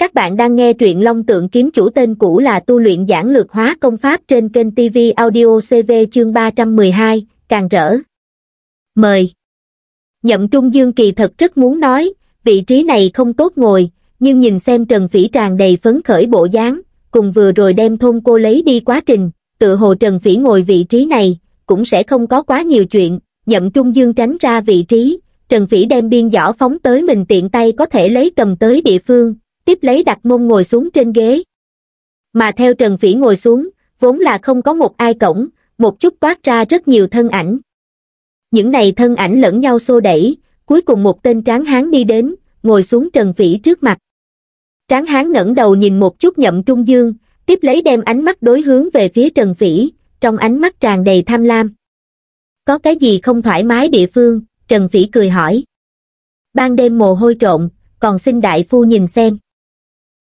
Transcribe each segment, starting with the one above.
Các bạn đang nghe truyện Long Tượng Kiếm chủ tên cũ là tu luyện giảng lược hóa công pháp trên kênh TV Audio CV chương 312, càng rỡ. Mời. Nhậm Trung Dương kỳ thật rất muốn nói, vị trí này không tốt ngồi, nhưng nhìn xem Trần Phỉ tràn đầy phấn khởi bộ dáng, cùng vừa rồi đem thôn cô lấy đi quá trình, tự hồ Trần Phỉ ngồi vị trí này, cũng sẽ không có quá nhiều chuyện, Nhậm Trung Dương tránh ra vị trí, Trần Phỉ đem biên giỏ phóng tới mình tiện tay có thể lấy cầm tới địa phương, tiếp lấy đặt mông ngồi xuống trên ghế mà theo trần phỉ ngồi xuống vốn là không có một ai cổng một chút toát ra rất nhiều thân ảnh những này thân ảnh lẫn nhau xô đẩy cuối cùng một tên tráng hán đi đến ngồi xuống trần phỉ trước mặt tráng hán ngẩng đầu nhìn một chút nhậm trung dương tiếp lấy đem ánh mắt đối hướng về phía trần phỉ trong ánh mắt tràn đầy tham lam có cái gì không thoải mái địa phương trần phỉ cười hỏi ban đêm mồ hôi trộn còn xin đại phu nhìn xem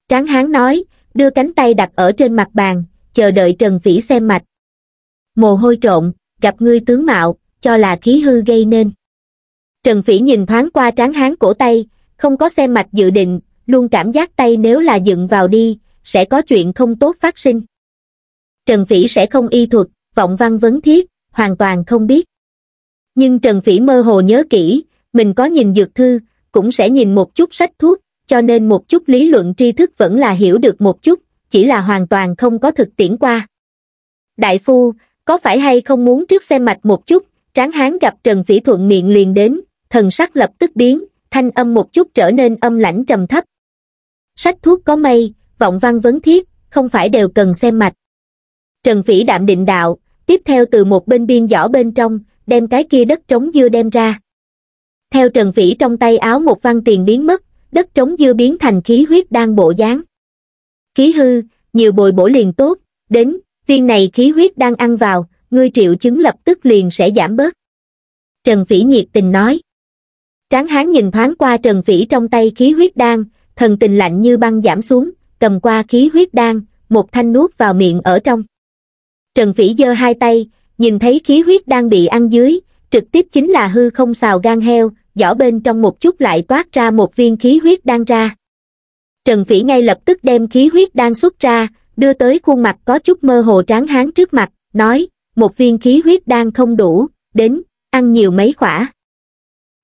tráng hán nói đưa cánh tay đặt ở trên mặt bàn chờ đợi trần phỉ xem mạch mồ hôi trộn gặp ngươi tướng mạo cho là khí hư gây nên trần phỉ nhìn thoáng qua tráng hán cổ tay không có xem mạch dự định luôn cảm giác tay nếu là dựng vào đi sẽ có chuyện không tốt phát sinh trần phỉ sẽ không y thuật vọng văn vấn thiết hoàn toàn không biết nhưng trần phỉ mơ hồ nhớ kỹ mình có nhìn dược thư cũng sẽ nhìn một chút sách thuốc cho nên một chút lý luận tri thức vẫn là hiểu được một chút, chỉ là hoàn toàn không có thực tiễn qua. Đại phu, có phải hay không muốn trước xem mạch một chút, tráng hán gặp Trần Phỉ Thuận miệng liền đến, thần sắc lập tức biến, thanh âm một chút trở nên âm lãnh trầm thấp. Sách thuốc có mây, vọng văn vấn thiết, không phải đều cần xem mạch. Trần Phỉ đạm định đạo, tiếp theo từ một bên biên giỏ bên trong, đem cái kia đất trống dưa đem ra. Theo Trần Phỉ trong tay áo một văn tiền biến mất, đất trống dưa biến thành khí huyết đang bộ dáng. Khí hư, nhiều bồi bổ liền tốt, đến, viên này khí huyết đang ăn vào, ngươi triệu chứng lập tức liền sẽ giảm bớt. Trần Phỉ nhiệt tình nói. Tráng hán nhìn thoáng qua Trần Phỉ trong tay khí huyết đan, thần tình lạnh như băng giảm xuống, cầm qua khí huyết đan, một thanh nuốt vào miệng ở trong. Trần Phỉ giơ hai tay, nhìn thấy khí huyết đang bị ăn dưới, trực tiếp chính là hư không xào gan heo, giỏ bên trong một chút lại toát ra một viên khí huyết đan ra. Trần Phỉ ngay lập tức đem khí huyết đan xuất ra, đưa tới khuôn mặt có chút mơ hồ tráng hán trước mặt, nói, một viên khí huyết đan không đủ, đến, ăn nhiều mấy khỏa.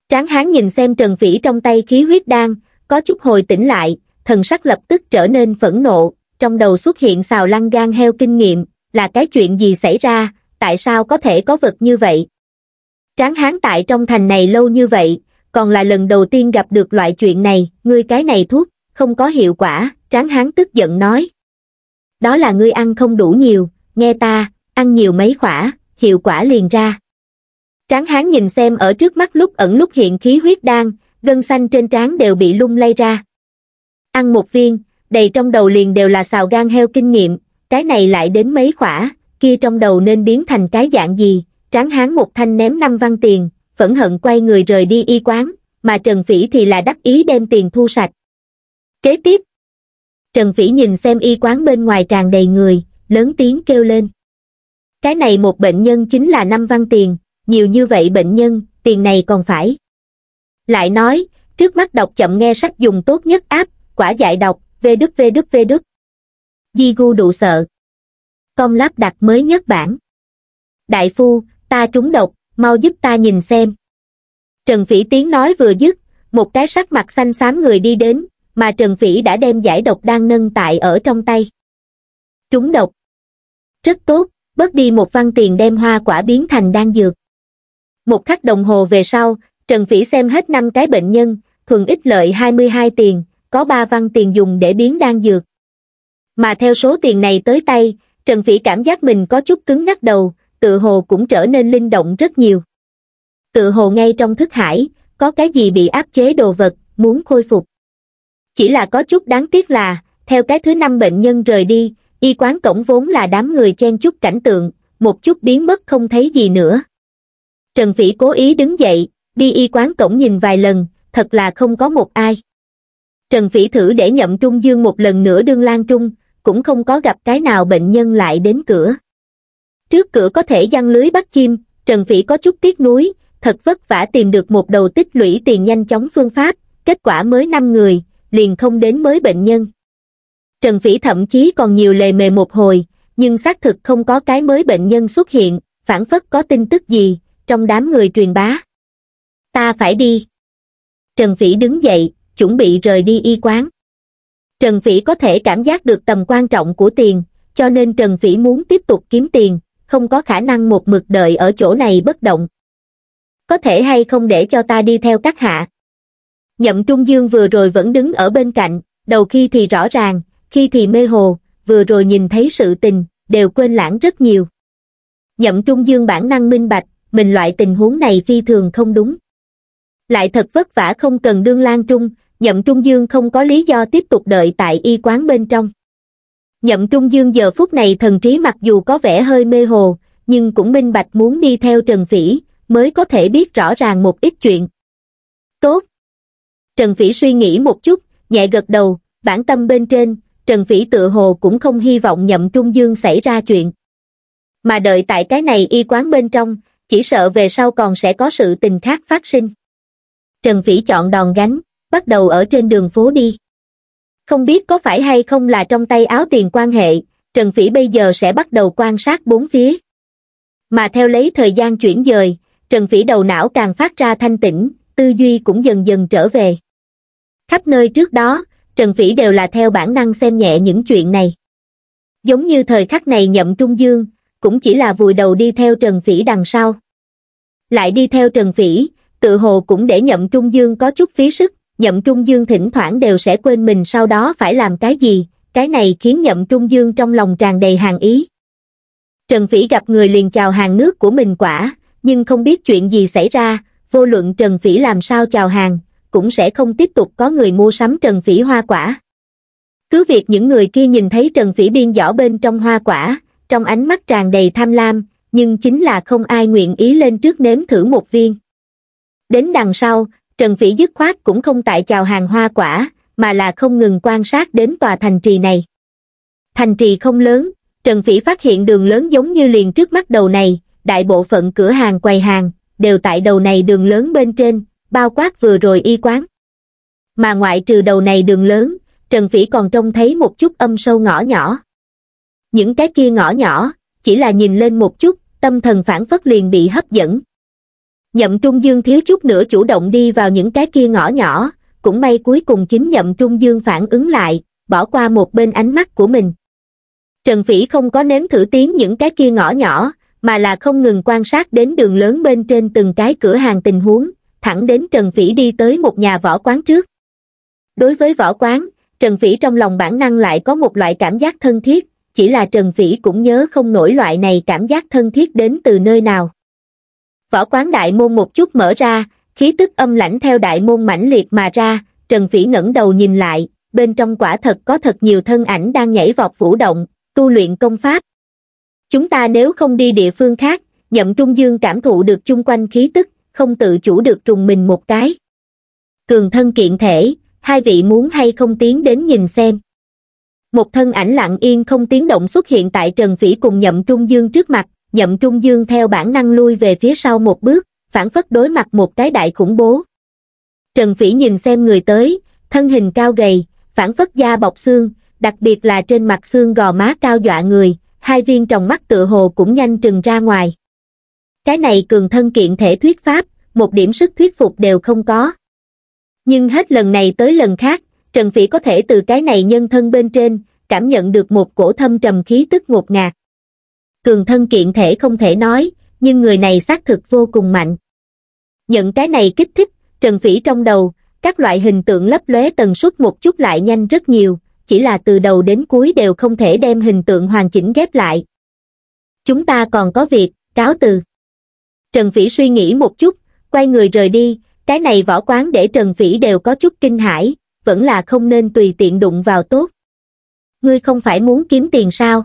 Tráng hán nhìn xem Trần Phỉ trong tay khí huyết đan, có chút hồi tỉnh lại, thần sắc lập tức trở nên phẫn nộ, trong đầu xuất hiện xào lăng gan heo kinh nghiệm, là cái chuyện gì xảy ra, tại sao có thể có vật như vậy? Tráng hán tại trong thành này lâu như vậy, còn là lần đầu tiên gặp được loại chuyện này, ngươi cái này thuốc, không có hiệu quả, tráng hán tức giận nói. Đó là ngươi ăn không đủ nhiều, nghe ta, ăn nhiều mấy khỏa, hiệu quả liền ra. Tráng hán nhìn xem ở trước mắt lúc ẩn lúc hiện khí huyết đan, gân xanh trên trán đều bị lung lay ra. Ăn một viên, đầy trong đầu liền đều là xào gan heo kinh nghiệm, cái này lại đến mấy khỏa, kia trong đầu nên biến thành cái dạng gì, tráng hán một thanh ném năm văn tiền, phẫn hận quay người rời đi y quán, mà Trần Phỉ thì là đắc ý đem tiền thu sạch. Kế tiếp, Trần Phỉ nhìn xem y quán bên ngoài tràn đầy người, lớn tiếng kêu lên. Cái này một bệnh nhân chính là năm văn tiền, nhiều như vậy bệnh nhân, tiền này còn phải. Lại nói, trước mắt đọc chậm nghe sách dùng tốt nhất áp, quả dại đọc, vê đức vê đức vê đức. Di gu đủ sợ. Công lắp đặt mới nhất bản. Đại phu, ta trúng độc mau giúp ta nhìn xem trần phỉ tiếng nói vừa dứt một cái sắc mặt xanh xám người đi đến mà trần phỉ đã đem giải độc đang nâng tại ở trong tay trúng độc rất tốt bớt đi một văn tiền đem hoa quả biến thành đan dược một khắc đồng hồ về sau trần phỉ xem hết năm cái bệnh nhân thuần ít lợi 22 tiền có 3 văn tiền dùng để biến đan dược mà theo số tiền này tới tay Trần Phỉ cảm giác mình có chút cứng ngắc đầu, tự hồ cũng trở nên linh động rất nhiều. Tự hồ ngay trong thức hải, có cái gì bị áp chế đồ vật, muốn khôi phục. Chỉ là có chút đáng tiếc là, theo cái thứ năm bệnh nhân rời đi, y quán cổng vốn là đám người chen chút cảnh tượng, một chút biến mất không thấy gì nữa. Trần Phỉ cố ý đứng dậy, đi y quán cổng nhìn vài lần, thật là không có một ai. Trần Phỉ thử để nhậm trung dương một lần nữa đương lan trung, cũng không có gặp cái nào bệnh nhân lại đến cửa. Trước cửa có thể giăng lưới bắt chim, Trần Phỉ có chút tiếc nuối, thật vất vả tìm được một đầu tích lũy tiền nhanh chóng phương pháp, kết quả mới 5 người, liền không đến mới bệnh nhân. Trần Phỉ thậm chí còn nhiều lề mề một hồi, nhưng xác thực không có cái mới bệnh nhân xuất hiện, phản phất có tin tức gì, trong đám người truyền bá. Ta phải đi. Trần Phỉ đứng dậy, chuẩn bị rời đi y quán. Trần Phỉ có thể cảm giác được tầm quan trọng của tiền, cho nên Trần Phỉ muốn tiếp tục kiếm tiền, không có khả năng một mực đợi ở chỗ này bất động. Có thể hay không để cho ta đi theo các hạ. Nhậm Trung Dương vừa rồi vẫn đứng ở bên cạnh, đầu khi thì rõ ràng, khi thì mê hồ, vừa rồi nhìn thấy sự tình, đều quên lãng rất nhiều. Nhậm Trung Dương bản năng minh bạch, mình loại tình huống này phi thường không đúng. Lại thật vất vả không cần đương lan trung, Nhậm Trung Dương không có lý do tiếp tục đợi tại y quán bên trong nhậm trung dương giờ phút này thần trí mặc dù có vẻ hơi mê hồ nhưng cũng minh bạch muốn đi theo trần phỉ mới có thể biết rõ ràng một ít chuyện tốt trần phỉ suy nghĩ một chút nhẹ gật đầu bản tâm bên trên trần phỉ tự hồ cũng không hy vọng nhậm trung dương xảy ra chuyện mà đợi tại cái này y quán bên trong chỉ sợ về sau còn sẽ có sự tình khác phát sinh trần phỉ chọn đòn gánh bắt đầu ở trên đường phố đi không biết có phải hay không là trong tay áo tiền quan hệ trần phỉ bây giờ sẽ bắt đầu quan sát bốn phía mà theo lấy thời gian chuyển dời trần phỉ đầu não càng phát ra thanh tĩnh tư duy cũng dần dần trở về khắp nơi trước đó trần phỉ đều là theo bản năng xem nhẹ những chuyện này giống như thời khắc này nhậm trung dương cũng chỉ là vùi đầu đi theo trần phỉ đằng sau lại đi theo trần phỉ tự hồ cũng để nhậm trung dương có chút phí sức nhậm trung dương thỉnh thoảng đều sẽ quên mình sau đó phải làm cái gì, cái này khiến nhậm trung dương trong lòng tràn đầy hàng ý. Trần Phỉ gặp người liền chào hàng nước của mình quả, nhưng không biết chuyện gì xảy ra, vô luận Trần Phỉ làm sao chào hàng, cũng sẽ không tiếp tục có người mua sắm Trần Phỉ hoa quả. Cứ việc những người kia nhìn thấy Trần Phỉ biên giỏ bên trong hoa quả, trong ánh mắt tràn đầy tham lam, nhưng chính là không ai nguyện ý lên trước nếm thử một viên. Đến đằng sau, trần phỉ dứt khoát cũng không tại chào hàng hoa quả mà là không ngừng quan sát đến tòa thành trì này thành trì không lớn trần phỉ phát hiện đường lớn giống như liền trước mắt đầu này đại bộ phận cửa hàng quầy hàng đều tại đầu này đường lớn bên trên bao quát vừa rồi y quán mà ngoại trừ đầu này đường lớn trần phỉ còn trông thấy một chút âm sâu ngõ nhỏ những cái kia ngõ nhỏ chỉ là nhìn lên một chút tâm thần phản phất liền bị hấp dẫn nhậm trung dương thiếu chút nữa chủ động đi vào những cái kia ngõ nhỏ cũng may cuối cùng chính nhậm trung dương phản ứng lại bỏ qua một bên ánh mắt của mình trần phỉ không có nếm thử tiến những cái kia ngõ nhỏ mà là không ngừng quan sát đến đường lớn bên trên từng cái cửa hàng tình huống thẳng đến trần phỉ đi tới một nhà võ quán trước đối với võ quán trần phỉ trong lòng bản năng lại có một loại cảm giác thân thiết chỉ là trần phỉ cũng nhớ không nổi loại này cảm giác thân thiết đến từ nơi nào võ quán đại môn một chút mở ra, khí tức âm lãnh theo đại môn mãnh liệt mà ra, Trần phỉ ngẩng đầu nhìn lại, bên trong quả thật có thật nhiều thân ảnh đang nhảy vọt vũ động, tu luyện công pháp. Chúng ta nếu không đi địa phương khác, nhậm trung dương cảm thụ được chung quanh khí tức, không tự chủ được trùng mình một cái. Cường thân kiện thể, hai vị muốn hay không tiến đến nhìn xem. Một thân ảnh lặng yên không tiếng động xuất hiện tại Trần phỉ cùng nhậm trung dương trước mặt, nhậm trung dương theo bản năng lui về phía sau một bước, phản phất đối mặt một cái đại khủng bố. Trần Phỉ nhìn xem người tới, thân hình cao gầy, phản phất da bọc xương, đặc biệt là trên mặt xương gò má cao dọa người, hai viên tròng mắt tựa hồ cũng nhanh trừng ra ngoài. Cái này cường thân kiện thể thuyết pháp, một điểm sức thuyết phục đều không có. Nhưng hết lần này tới lần khác, Trần Phỉ có thể từ cái này nhân thân bên trên, cảm nhận được một cổ thâm trầm khí tức ngột ngạt cường thân kiện thể không thể nói, nhưng người này xác thực vô cùng mạnh. Nhận cái này kích thích, Trần Phỉ trong đầu, các loại hình tượng lấp lóe tần suất một chút lại nhanh rất nhiều, chỉ là từ đầu đến cuối đều không thể đem hình tượng hoàn chỉnh ghép lại. Chúng ta còn có việc, cáo từ. Trần Phỉ suy nghĩ một chút, quay người rời đi, cái này võ quán để Trần Phỉ đều có chút kinh hãi, vẫn là không nên tùy tiện đụng vào tốt. Ngươi không phải muốn kiếm tiền sao?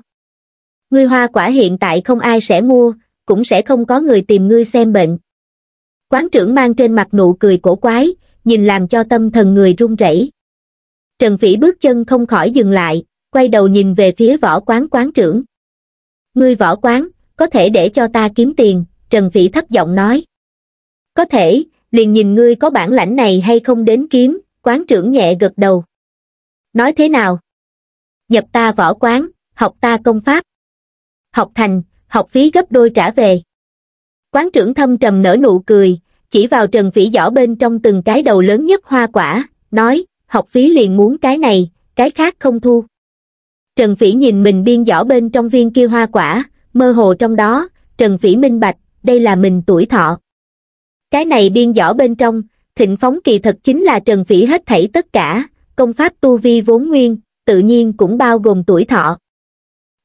Ngươi hoa quả hiện tại không ai sẽ mua, cũng sẽ không có người tìm ngươi xem bệnh. Quán trưởng mang trên mặt nụ cười cổ quái, nhìn làm cho tâm thần người run rẩy. Trần Phỉ bước chân không khỏi dừng lại, quay đầu nhìn về phía võ quán quán trưởng. Ngươi võ quán, có thể để cho ta kiếm tiền, Trần Phỉ thấp giọng nói. Có thể, liền nhìn ngươi có bản lãnh này hay không đến kiếm, quán trưởng nhẹ gật đầu. Nói thế nào? Nhập ta võ quán, học ta công pháp học thành học phí gấp đôi trả về quán trưởng thâm trầm nở nụ cười chỉ vào trần phỉ giỏ bên trong từng cái đầu lớn nhất hoa quả nói học phí liền muốn cái này cái khác không thu trần phỉ nhìn mình biên giỏ bên trong viên kia hoa quả mơ hồ trong đó trần phỉ minh bạch đây là mình tuổi thọ cái này biên giỏ bên trong thịnh phóng kỳ thật chính là trần phỉ hết thảy tất cả công pháp tu vi vốn nguyên tự nhiên cũng bao gồm tuổi thọ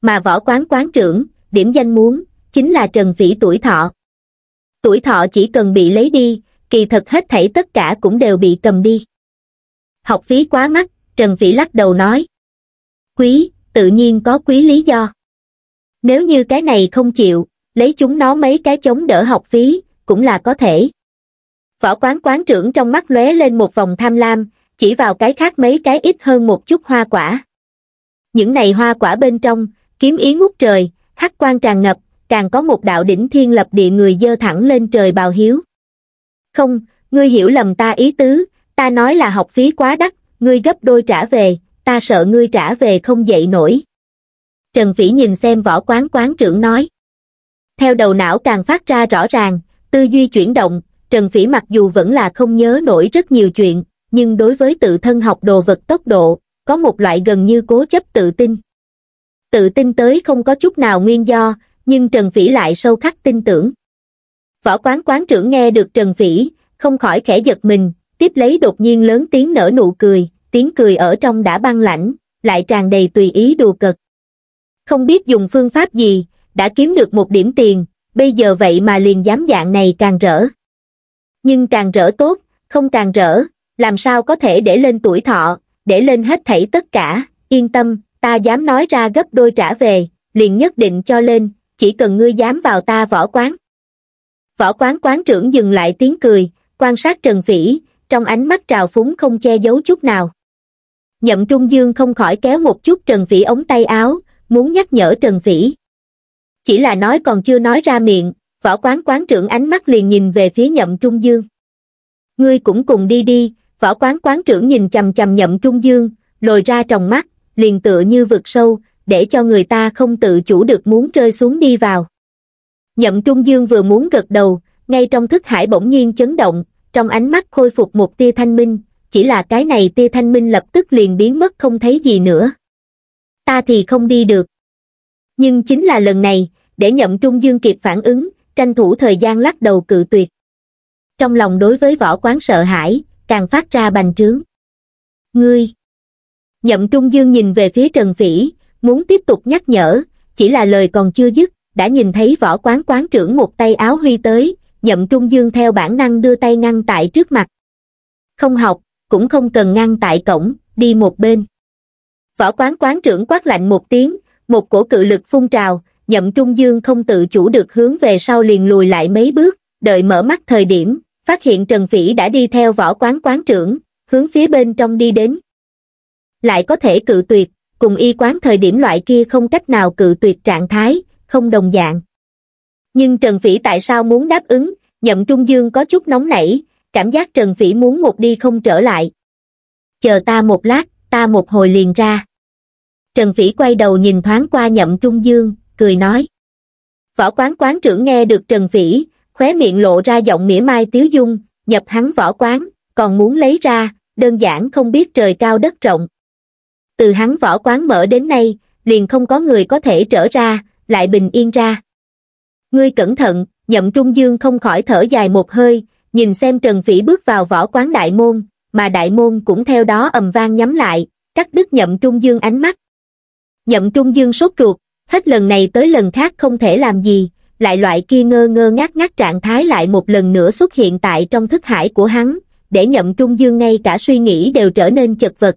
mà võ quán quán trưởng, điểm danh muốn, chính là Trần Vĩ tuổi thọ. Tuổi thọ chỉ cần bị lấy đi, kỳ thật hết thảy tất cả cũng đều bị cầm đi. Học phí quá mắc, Trần Vĩ lắc đầu nói. Quý, tự nhiên có quý lý do. Nếu như cái này không chịu, lấy chúng nó mấy cái chống đỡ học phí, cũng là có thể. Võ quán quán trưởng trong mắt lóe lên một vòng tham lam, chỉ vào cái khác mấy cái ít hơn một chút hoa quả. Những này hoa quả bên trong, kiếm ý ngút trời hắc quan tràn ngập càng có một đạo đỉnh thiên lập địa người dơ thẳng lên trời bào hiếu không ngươi hiểu lầm ta ý tứ ta nói là học phí quá đắt ngươi gấp đôi trả về ta sợ ngươi trả về không dậy nổi trần phỉ nhìn xem võ quán quán trưởng nói theo đầu não càng phát ra rõ ràng tư duy chuyển động trần phỉ mặc dù vẫn là không nhớ nổi rất nhiều chuyện nhưng đối với tự thân học đồ vật tốc độ có một loại gần như cố chấp tự tin tự tin tới không có chút nào nguyên do nhưng trần phỉ lại sâu khắc tin tưởng võ quán quán trưởng nghe được trần phỉ không khỏi khẽ giật mình tiếp lấy đột nhiên lớn tiếng nở nụ cười tiếng cười ở trong đã băng lãnh lại tràn đầy tùy ý đùa cợt không biết dùng phương pháp gì đã kiếm được một điểm tiền bây giờ vậy mà liền dám dạng này càng rỡ nhưng càng rỡ tốt không càng rỡ làm sao có thể để lên tuổi thọ để lên hết thảy tất cả yên tâm ta dám nói ra gấp đôi trả về, liền nhất định cho lên, chỉ cần ngươi dám vào ta võ quán. Võ quán quán trưởng dừng lại tiếng cười, quan sát Trần Phỉ, trong ánh mắt trào phúng không che giấu chút nào. Nhậm Trung Dương không khỏi kéo một chút Trần Phỉ ống tay áo, muốn nhắc nhở Trần Phỉ. Chỉ là nói còn chưa nói ra miệng, võ quán quán trưởng ánh mắt liền nhìn về phía Nhậm Trung Dương. Ngươi cũng cùng đi đi, võ quán quán trưởng nhìn chầm chầm Nhậm Trung Dương, lồi ra trong mắt, liền tựa như vực sâu, để cho người ta không tự chủ được muốn rơi xuống đi vào. Nhậm Trung Dương vừa muốn gật đầu, ngay trong thức hải bỗng nhiên chấn động, trong ánh mắt khôi phục một tia thanh minh, chỉ là cái này tia thanh minh lập tức liền biến mất không thấy gì nữa. Ta thì không đi được. Nhưng chính là lần này, để Nhậm Trung Dương kịp phản ứng, tranh thủ thời gian lắc đầu cự tuyệt. Trong lòng đối với võ quán sợ hãi, càng phát ra bành trướng. Ngươi! nhậm trung dương nhìn về phía trần phỉ muốn tiếp tục nhắc nhở chỉ là lời còn chưa dứt đã nhìn thấy võ quán quán trưởng một tay áo huy tới nhậm trung dương theo bản năng đưa tay ngăn tại trước mặt không học cũng không cần ngăn tại cổng đi một bên võ quán quán trưởng quát lạnh một tiếng một cổ cự lực phun trào nhậm trung dương không tự chủ được hướng về sau liền lùi lại mấy bước đợi mở mắt thời điểm phát hiện trần phỉ đã đi theo võ quán quán trưởng hướng phía bên trong đi đến lại có thể cự tuyệt, cùng y quán thời điểm loại kia không cách nào cự tuyệt trạng thái, không đồng dạng. Nhưng Trần Phỉ tại sao muốn đáp ứng, nhậm trung dương có chút nóng nảy, cảm giác Trần Phỉ muốn một đi không trở lại. Chờ ta một lát, ta một hồi liền ra. Trần Phỉ quay đầu nhìn thoáng qua nhậm trung dương, cười nói. Võ quán quán trưởng nghe được Trần Phỉ, khóe miệng lộ ra giọng mỉa mai tiếu dung, nhập hắn võ quán, còn muốn lấy ra, đơn giản không biết trời cao đất rộng từ hắn võ quán mở đến nay, liền không có người có thể trở ra, lại bình yên ra. Ngươi cẩn thận, nhậm trung dương không khỏi thở dài một hơi, nhìn xem Trần Phỉ bước vào võ quán đại môn, mà đại môn cũng theo đó ầm vang nhắm lại, cắt đứt nhậm trung dương ánh mắt. Nhậm trung dương sốt ruột, hết lần này tới lần khác không thể làm gì, lại loại kia ngơ ngơ ngác ngác trạng thái lại một lần nữa xuất hiện tại trong thức hải của hắn, để nhậm trung dương ngay cả suy nghĩ đều trở nên chật vật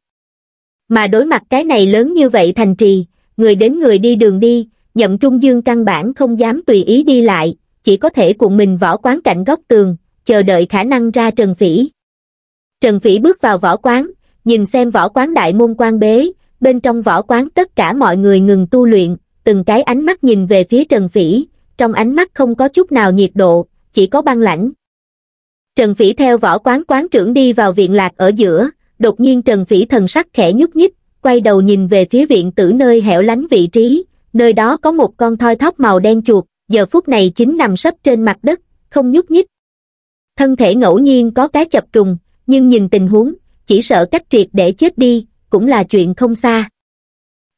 mà đối mặt cái này lớn như vậy thành trì người đến người đi đường đi nhậm trung dương căn bản không dám tùy ý đi lại chỉ có thể cuộn mình võ quán cạnh góc tường chờ đợi khả năng ra trần phỉ trần phỉ bước vào võ quán nhìn xem võ quán đại môn quan bế bên trong võ quán tất cả mọi người ngừng tu luyện từng cái ánh mắt nhìn về phía trần phỉ trong ánh mắt không có chút nào nhiệt độ chỉ có băng lãnh Trần Phỉ theo võ quán quán trưởng đi vào viện lạc ở giữa, đột nhiên Trần Phỉ thần sắc khẽ nhúc nhích, quay đầu nhìn về phía viện tử nơi hẻo lánh vị trí, nơi đó có một con thoi thóc màu đen chuột, giờ phút này chính nằm sấp trên mặt đất, không nhúc nhích. Thân thể ngẫu nhiên có cái chập trùng, nhưng nhìn tình huống, chỉ sợ cách triệt để chết đi, cũng là chuyện không xa.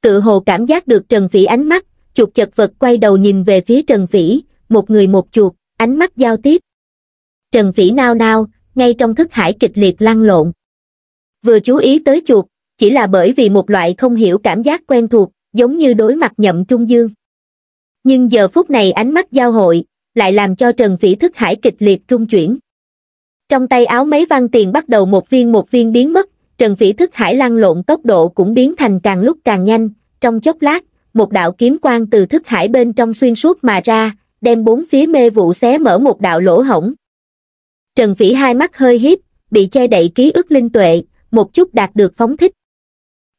Cự hồ cảm giác được Trần Phỉ ánh mắt, chuột chật vật quay đầu nhìn về phía Trần Phỉ, một người một chuột, ánh mắt giao tiếp. Trần Phỉ nao nao, ngay trong thức hải kịch liệt lăn lộn vừa chú ý tới chuột, chỉ là bởi vì một loại không hiểu cảm giác quen thuộc, giống như đối mặt nhậm trung dương. Nhưng giờ phút này ánh mắt giao hội, lại làm cho Trần Phỉ thức hải kịch liệt trung chuyển. Trong tay áo mấy văn tiền bắt đầu một viên một viên biến mất, Trần Phỉ thức hải lăn lộn tốc độ cũng biến thành càng lúc càng nhanh, trong chốc lát, một đạo kiếm quang từ thức hải bên trong xuyên suốt mà ra, đem bốn phía mê vụ xé mở một đạo lỗ hổng. Trần Phỉ hai mắt hơi híp bị che đậy ký ức linh tuệ, một chút đạt được phóng thích.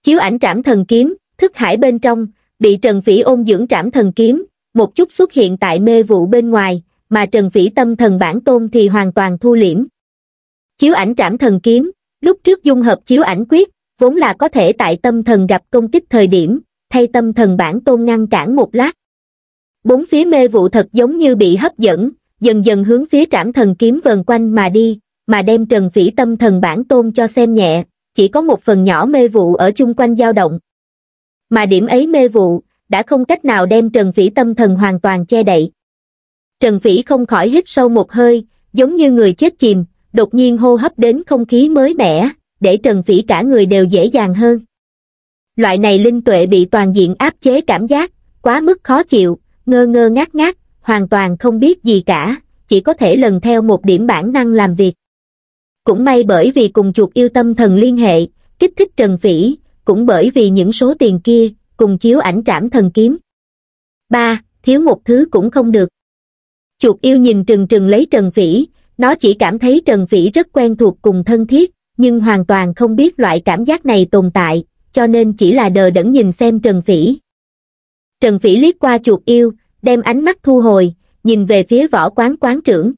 Chiếu ảnh trảm thần kiếm, thức hải bên trong, bị Trần Phỉ ôn dưỡng trảm thần kiếm, một chút xuất hiện tại mê vụ bên ngoài, mà Trần Phỉ tâm thần bản tôn thì hoàn toàn thu liễm. Chiếu ảnh trảm thần kiếm, lúc trước dung hợp chiếu ảnh quyết, vốn là có thể tại tâm thần gặp công kích thời điểm, thay tâm thần bản tôn ngăn cản một lát. Bốn phía mê vụ thật giống như bị hấp dẫn, dần dần hướng phía trảm thần kiếm vần quanh mà đi, mà đem Trần Phỉ tâm thần bản tôn cho xem nhẹ, chỉ có một phần nhỏ mê vụ ở chung quanh dao động. Mà điểm ấy mê vụ, đã không cách nào đem Trần Phỉ tâm thần hoàn toàn che đậy. Trần Phỉ không khỏi hít sâu một hơi, giống như người chết chìm, đột nhiên hô hấp đến không khí mới mẻ, để Trần Phỉ cả người đều dễ dàng hơn. Loại này linh tuệ bị toàn diện áp chế cảm giác, quá mức khó chịu, ngơ ngơ ngác ngác, hoàn toàn không biết gì cả, chỉ có thể lần theo một điểm bản năng làm việc. Cũng may bởi vì cùng chuột yêu tâm thần liên hệ, kích thích Trần Phỉ, cũng bởi vì những số tiền kia, cùng chiếu ảnh trảm thần kiếm. ba Thiếu một thứ cũng không được. Chuột yêu nhìn trừng trừng lấy Trần Phỉ, nó chỉ cảm thấy Trần Phỉ rất quen thuộc cùng thân thiết, nhưng hoàn toàn không biết loại cảm giác này tồn tại, cho nên chỉ là đờ đẫn nhìn xem Trần Phỉ. Trần Phỉ liếc qua chuột yêu, đem ánh mắt thu hồi, nhìn về phía võ quán quán trưởng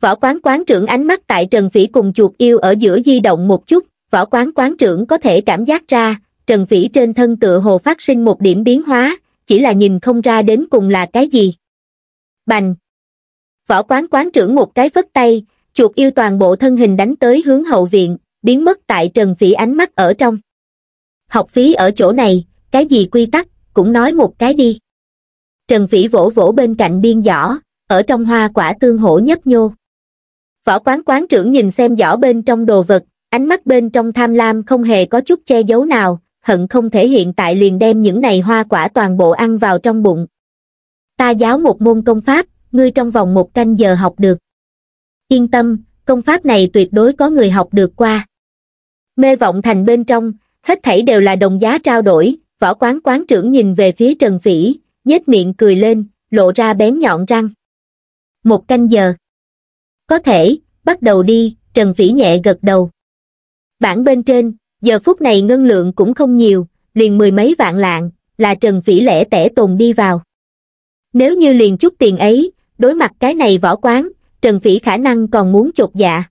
võ quán quán trưởng ánh mắt tại Trần Vĩ cùng chuột yêu ở giữa di động một chút, võ quán quán trưởng có thể cảm giác ra, Trần Vĩ trên thân tựa hồ phát sinh một điểm biến hóa, chỉ là nhìn không ra đến cùng là cái gì. Bành! Võ quán quán trưởng một cái phất tay, chuột yêu toàn bộ thân hình đánh tới hướng hậu viện, biến mất tại Trần Vĩ ánh mắt ở trong. Học phí ở chỗ này, cái gì quy tắc, cũng nói một cái đi. Trần Vĩ vỗ vỗ bên cạnh biên giỏ, ở trong hoa quả tương hổ nhấp nhô. Võ quán quán trưởng nhìn xem giỏ bên trong đồ vật, ánh mắt bên trong tham lam không hề có chút che giấu nào, hận không thể hiện tại liền đem những này hoa quả toàn bộ ăn vào trong bụng. Ta giáo một môn công pháp, ngươi trong vòng một canh giờ học được. Yên tâm, công pháp này tuyệt đối có người học được qua. Mê vọng thành bên trong, hết thảy đều là đồng giá trao đổi, võ quán quán trưởng nhìn về phía Trần Phỉ, nhếch miệng cười lên, lộ ra bén nhọn răng. Một canh giờ có thể, bắt đầu đi, Trần phỉ nhẹ gật đầu. Bản bên trên, giờ phút này ngân lượng cũng không nhiều, liền mười mấy vạn lạng, là Trần phỉ lẻ tẻ tồn đi vào. Nếu như liền chút tiền ấy, đối mặt cái này võ quán, Trần phỉ khả năng còn muốn chột dạ.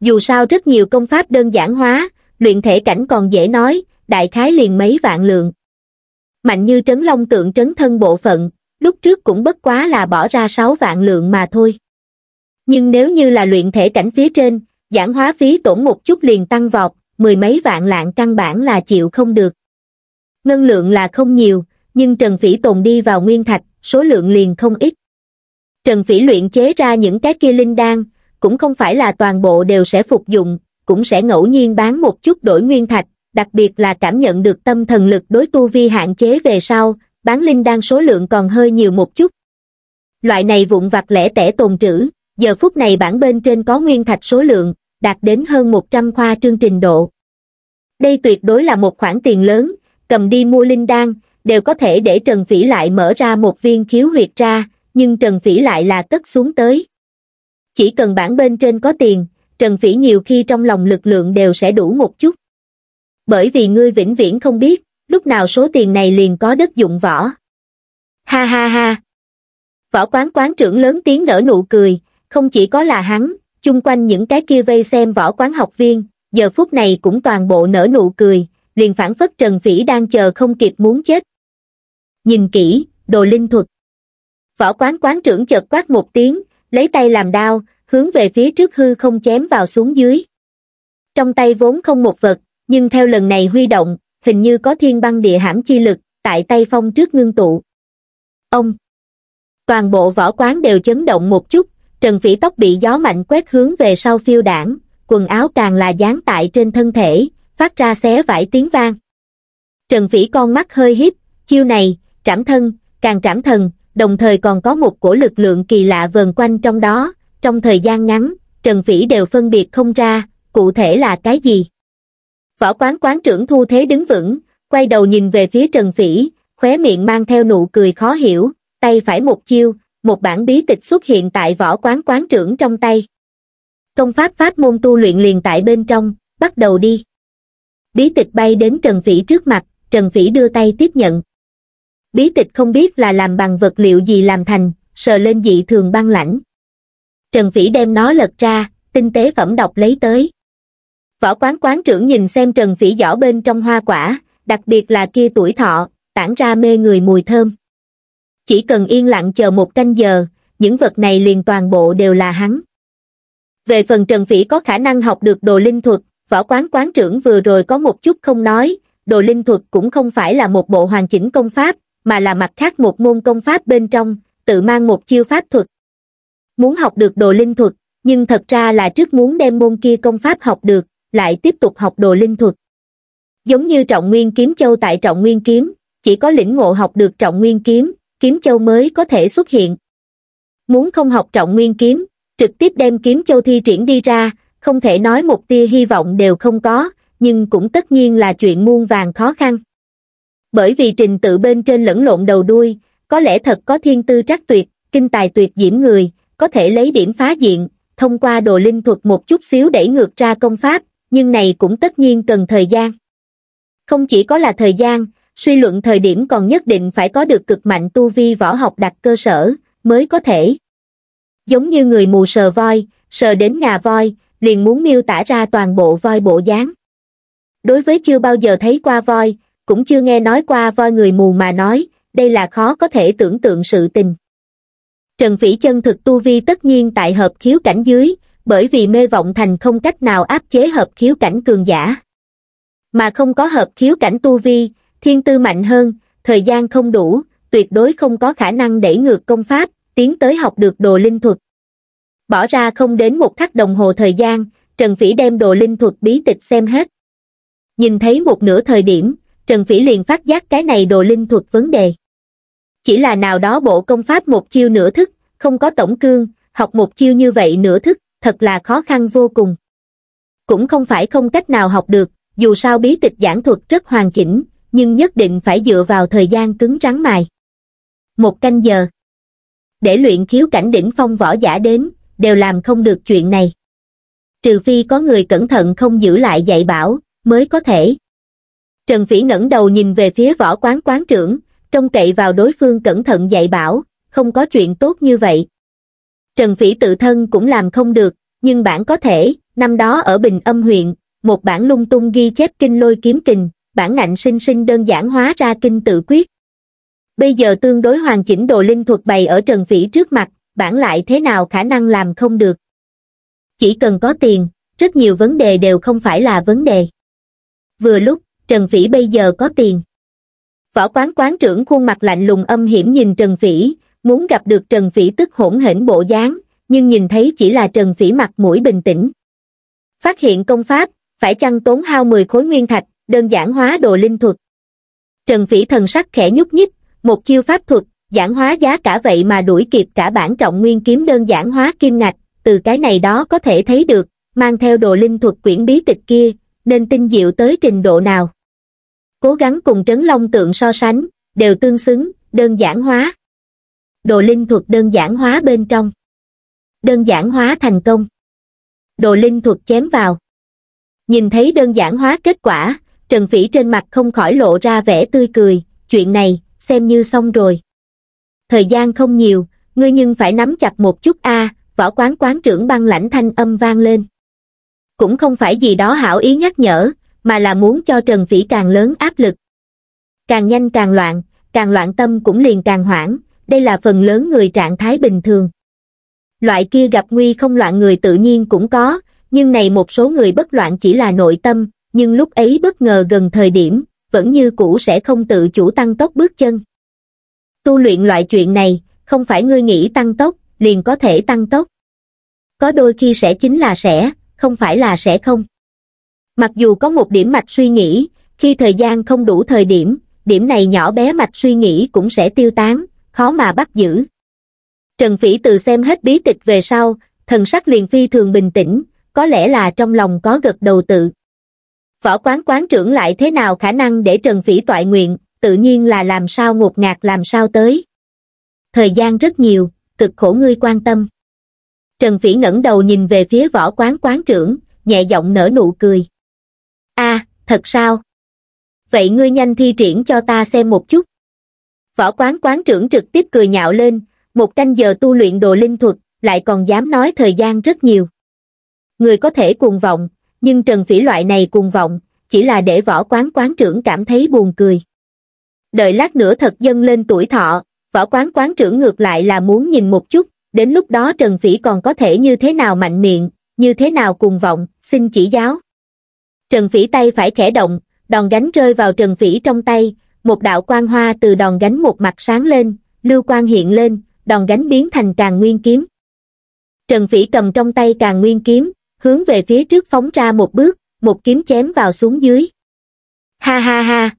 Dù sao rất nhiều công pháp đơn giản hóa, luyện thể cảnh còn dễ nói, đại khái liền mấy vạn lượng. Mạnh như trấn long tượng trấn thân bộ phận, lúc trước cũng bất quá là bỏ ra 6 vạn lượng mà thôi. Nhưng nếu như là luyện thể cảnh phía trên, giảng hóa phí tổn một chút liền tăng vọt, mười mấy vạn lạng căn bản là chịu không được. Ngân lượng là không nhiều, nhưng Trần Phỉ tồn đi vào nguyên thạch, số lượng liền không ít. Trần Phỉ luyện chế ra những cái kia linh đan, cũng không phải là toàn bộ đều sẽ phục dụng, cũng sẽ ngẫu nhiên bán một chút đổi nguyên thạch, đặc biệt là cảm nhận được tâm thần lực đối tu vi hạn chế về sau, bán linh đan số lượng còn hơi nhiều một chút. Loại này vụn vặt lẻ tẻ tồn trữ, giờ phút này bản bên trên có nguyên thạch số lượng, đạt đến hơn 100 khoa trương trình độ. Đây tuyệt đối là một khoản tiền lớn, cầm đi mua linh đan, đều có thể để Trần Phỉ lại mở ra một viên khiếu huyệt ra, nhưng Trần Phỉ lại là cất xuống tới. Chỉ cần bản bên trên có tiền, Trần Phỉ nhiều khi trong lòng lực lượng đều sẽ đủ một chút. Bởi vì ngươi vĩnh viễn không biết, lúc nào số tiền này liền có đất dụng võ. Ha ha ha! Võ quán quán trưởng lớn tiếng nở nụ cười, không chỉ có là hắn chung quanh những cái kia vây xem võ quán học viên giờ phút này cũng toàn bộ nở nụ cười liền phản phất trần phỉ đang chờ không kịp muốn chết nhìn kỹ đồ linh thuật võ quán quán trưởng chợt quát một tiếng lấy tay làm đao hướng về phía trước hư không chém vào xuống dưới trong tay vốn không một vật nhưng theo lần này huy động hình như có thiên băng địa hãm chi lực tại tay phong trước ngưng tụ ông toàn bộ võ quán đều chấn động một chút Trần Phỉ tóc bị gió mạnh quét hướng về sau phiêu đảng, quần áo càng là dán tại trên thân thể, phát ra xé vải tiếng vang. Trần Phỉ con mắt hơi híp, chiêu này, trảm thân, càng trảm thần, đồng thời còn có một cổ lực lượng kỳ lạ vờn quanh trong đó, trong thời gian ngắn, Trần Phỉ đều phân biệt không ra, cụ thể là cái gì. Võ quán quán trưởng thu thế đứng vững, quay đầu nhìn về phía Trần Phỉ, khóe miệng mang theo nụ cười khó hiểu, tay phải một chiêu, một bản bí tịch xuất hiện tại võ quán quán trưởng trong tay. Công pháp pháp môn tu luyện liền tại bên trong, bắt đầu đi. Bí tịch bay đến Trần Phỉ trước mặt, Trần Phỉ đưa tay tiếp nhận. Bí tịch không biết là làm bằng vật liệu gì làm thành, sờ lên dị thường băng lãnh. Trần Phỉ đem nó lật ra, tinh tế phẩm đọc lấy tới. Võ quán quán trưởng nhìn xem Trần Phỉ giỏ bên trong hoa quả, đặc biệt là kia tuổi thọ, tản ra mê người mùi thơm chỉ cần yên lặng chờ một canh giờ những vật này liền toàn bộ đều là hắn về phần trần phỉ có khả năng học được đồ linh thuật võ quán quán trưởng vừa rồi có một chút không nói đồ linh thuật cũng không phải là một bộ hoàn chỉnh công pháp mà là mặt khác một môn công pháp bên trong tự mang một chiêu pháp thuật muốn học được đồ linh thuật nhưng thật ra là trước muốn đem môn kia công pháp học được lại tiếp tục học đồ linh thuật giống như trọng nguyên kiếm châu tại trọng nguyên kiếm chỉ có lĩnh ngộ học được trọng nguyên kiếm kiếm châu mới có thể xuất hiện. Muốn không học trọng nguyên kiếm, trực tiếp đem kiếm châu thi triển đi ra, không thể nói một tia hy vọng đều không có, nhưng cũng tất nhiên là chuyện muôn vàng khó khăn. Bởi vì trình tự bên trên lẫn lộn đầu đuôi, có lẽ thật có thiên tư trắc tuyệt, kinh tài tuyệt diễm người, có thể lấy điểm phá diện, thông qua đồ linh thuật một chút xíu đẩy ngược ra công pháp, nhưng này cũng tất nhiên cần thời gian. Không chỉ có là thời gian, suy luận thời điểm còn nhất định phải có được cực mạnh tu vi võ học đặt cơ sở, mới có thể. Giống như người mù sờ voi, sờ đến ngà voi, liền muốn miêu tả ra toàn bộ voi bộ dáng. Đối với chưa bao giờ thấy qua voi, cũng chưa nghe nói qua voi người mù mà nói, đây là khó có thể tưởng tượng sự tình. Trần Phỉ chân thực tu vi tất nhiên tại hợp khiếu cảnh dưới, bởi vì mê vọng thành không cách nào áp chế hợp khiếu cảnh cường giả. Mà không có hợp khiếu cảnh tu vi, Thiên tư mạnh hơn, thời gian không đủ, tuyệt đối không có khả năng đẩy ngược công pháp, tiến tới học được đồ linh thuật. Bỏ ra không đến một khắc đồng hồ thời gian, Trần Phỉ đem đồ linh thuật bí tịch xem hết. Nhìn thấy một nửa thời điểm, Trần Phỉ liền phát giác cái này đồ linh thuật vấn đề. Chỉ là nào đó bộ công pháp một chiêu nửa thức, không có tổng cương, học một chiêu như vậy nửa thức, thật là khó khăn vô cùng. Cũng không phải không cách nào học được, dù sao bí tịch giảng thuật rất hoàn chỉnh, nhưng nhất định phải dựa vào thời gian cứng rắn mài. Một canh giờ. Để luyện khiếu cảnh đỉnh phong võ giả đến, đều làm không được chuyện này. Trừ phi có người cẩn thận không giữ lại dạy bảo, mới có thể. Trần Phỉ ngẩng đầu nhìn về phía võ quán quán trưởng, trông cậy vào đối phương cẩn thận dạy bảo, không có chuyện tốt như vậy. Trần Phỉ tự thân cũng làm không được, nhưng bản có thể, năm đó ở Bình Âm huyện, một bản lung tung ghi chép kinh lôi kiếm kình, bản ngạnh sinh sinh đơn giản hóa ra kinh tự quyết bây giờ tương đối hoàn chỉnh đồ linh thuật bày ở trần phỉ trước mặt bản lại thế nào khả năng làm không được chỉ cần có tiền rất nhiều vấn đề đều không phải là vấn đề vừa lúc trần phỉ bây giờ có tiền võ quán quán trưởng khuôn mặt lạnh lùng âm hiểm nhìn trần phỉ muốn gặp được trần phỉ tức hỗn hển bộ dáng nhưng nhìn thấy chỉ là trần phỉ mặt mũi bình tĩnh phát hiện công pháp phải chăng tốn hao 10 khối nguyên thạch đơn giản hóa đồ linh thuật. Trần Phỉ thần sắc khẽ nhúc nhích, một chiêu pháp thuật, giản hóa giá cả vậy mà đuổi kịp cả bản trọng nguyên kiếm đơn giản hóa kim ngạch, từ cái này đó có thể thấy được, mang theo đồ linh thuật quyển bí tịch kia, nên tinh diệu tới trình độ nào. Cố gắng cùng trấn long tượng so sánh, đều tương xứng, đơn giản hóa. Đồ linh thuật đơn giản hóa bên trong. Đơn giản hóa thành công. Đồ linh thuật chém vào. Nhìn thấy đơn giản hóa kết quả, Trần Phỉ trên mặt không khỏi lộ ra vẻ tươi cười, chuyện này, xem như xong rồi. Thời gian không nhiều, ngươi nhưng phải nắm chặt một chút a võ quán quán trưởng băng lãnh thanh âm vang lên. Cũng không phải gì đó hảo ý nhắc nhở, mà là muốn cho Trần Phỉ càng lớn áp lực. Càng nhanh càng loạn, càng loạn tâm cũng liền càng hoảng, đây là phần lớn người trạng thái bình thường. Loại kia gặp nguy không loạn người tự nhiên cũng có, nhưng này một số người bất loạn chỉ là nội tâm, nhưng lúc ấy bất ngờ gần thời điểm, vẫn như cũ sẽ không tự chủ tăng tốc bước chân. Tu luyện loại chuyện này, không phải ngươi nghĩ tăng tốc, liền có thể tăng tốc. Có đôi khi sẽ chính là sẽ, không phải là sẽ không. Mặc dù có một điểm mạch suy nghĩ, khi thời gian không đủ thời điểm, điểm này nhỏ bé mạch suy nghĩ cũng sẽ tiêu tán, khó mà bắt giữ. Trần Phỉ từ xem hết bí tịch về sau, thần sắc liền phi thường bình tĩnh, có lẽ là trong lòng có gật đầu tự. Võ quán quán trưởng lại thế nào khả năng để Trần Phỉ tọa nguyện, tự nhiên là làm sao ngột ngạt làm sao tới. Thời gian rất nhiều, cực khổ ngươi quan tâm. Trần Phỉ ngẩng đầu nhìn về phía võ quán quán trưởng, nhẹ giọng nở nụ cười. a thật sao? Vậy ngươi nhanh thi triển cho ta xem một chút. Võ quán quán trưởng trực tiếp cười nhạo lên, một canh giờ tu luyện đồ linh thuật, lại còn dám nói thời gian rất nhiều. Người có thể cuồng vọng, nhưng Trần Phỉ loại này cuồng vọng, chỉ là để võ quán quán trưởng cảm thấy buồn cười. Đợi lát nữa thật dâng lên tuổi thọ, võ quán quán trưởng ngược lại là muốn nhìn một chút, đến lúc đó Trần Phỉ còn có thể như thế nào mạnh miệng, như thế nào cuồng vọng, xin chỉ giáo. Trần Phỉ tay phải khẽ động, đòn gánh rơi vào Trần Phỉ trong tay, một đạo quang hoa từ đòn gánh một mặt sáng lên, lưu quang hiện lên, đòn gánh biến thành càng nguyên kiếm. Trần Phỉ cầm trong tay càng nguyên kiếm, hướng về phía trước phóng ra một bước, một kiếm chém vào xuống dưới. Ha ha ha!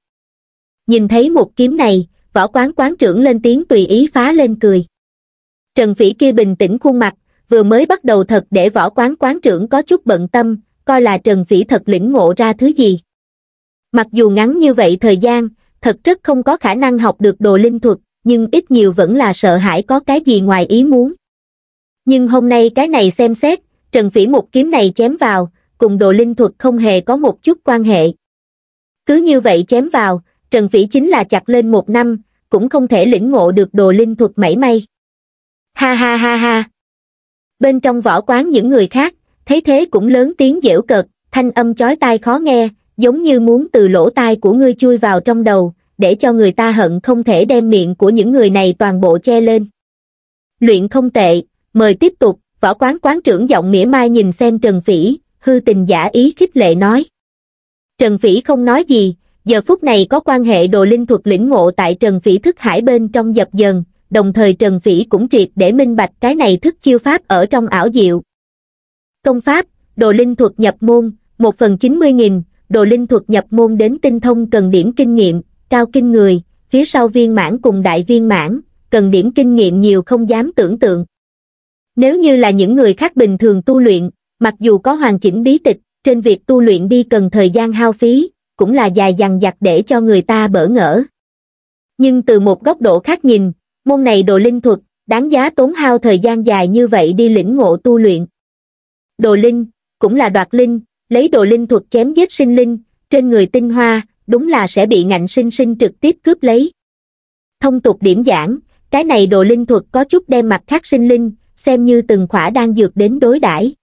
Nhìn thấy một kiếm này, võ quán quán trưởng lên tiếng tùy ý phá lên cười. Trần Phỉ kia bình tĩnh khuôn mặt, vừa mới bắt đầu thật để võ quán quán trưởng có chút bận tâm, coi là Trần Phỉ thật lĩnh ngộ ra thứ gì. Mặc dù ngắn như vậy thời gian, thật rất không có khả năng học được đồ linh thuật, nhưng ít nhiều vẫn là sợ hãi có cái gì ngoài ý muốn. Nhưng hôm nay cái này xem xét, Trần Phỉ một kiếm này chém vào, cùng đồ linh thuật không hề có một chút quan hệ. Cứ như vậy chém vào, Trần Phỉ chính là chặt lên một năm, cũng không thể lĩnh ngộ được đồ linh thuật mảy may. Ha ha ha ha. Bên trong võ quán những người khác, thấy thế cũng lớn tiếng dễu cợt, thanh âm chói tai khó nghe, giống như muốn từ lỗ tai của ngươi chui vào trong đầu, để cho người ta hận không thể đem miệng của những người này toàn bộ che lên. Luyện không tệ, mời tiếp tục, Võ quán quán trưởng giọng mỉa mai nhìn xem Trần Phỉ, hư tình giả ý khích lệ nói. Trần Phỉ không nói gì, giờ phút này có quan hệ đồ linh thuật lĩnh ngộ tại Trần Phỉ thức hải bên trong dập dần, đồng thời Trần Phỉ cũng triệt để minh bạch cái này thức chiêu pháp ở trong ảo diệu. Công pháp, đồ linh thuật nhập môn, một phần 90.000, đồ linh thuật nhập môn đến tinh thông cần điểm kinh nghiệm, cao kinh người, phía sau viên mãn cùng đại viên mãn, cần điểm kinh nghiệm nhiều không dám tưởng tượng. Nếu như là những người khác bình thường tu luyện, mặc dù có hoàn chỉnh bí tịch, trên việc tu luyện đi cần thời gian hao phí, cũng là dài dằng dặc để cho người ta bỡ ngỡ. Nhưng từ một góc độ khác nhìn, môn này đồ linh thuật, đáng giá tốn hao thời gian dài như vậy đi lĩnh ngộ tu luyện. Đồ linh, cũng là đoạt linh, lấy đồ linh thuật chém giết sinh linh, trên người tinh hoa, đúng là sẽ bị ngạnh sinh sinh trực tiếp cướp lấy. Thông tục điểm giảng, cái này đồ linh thuật có chút đem mặt khác sinh linh, xem như từng khỏa đang dược đến đối đãi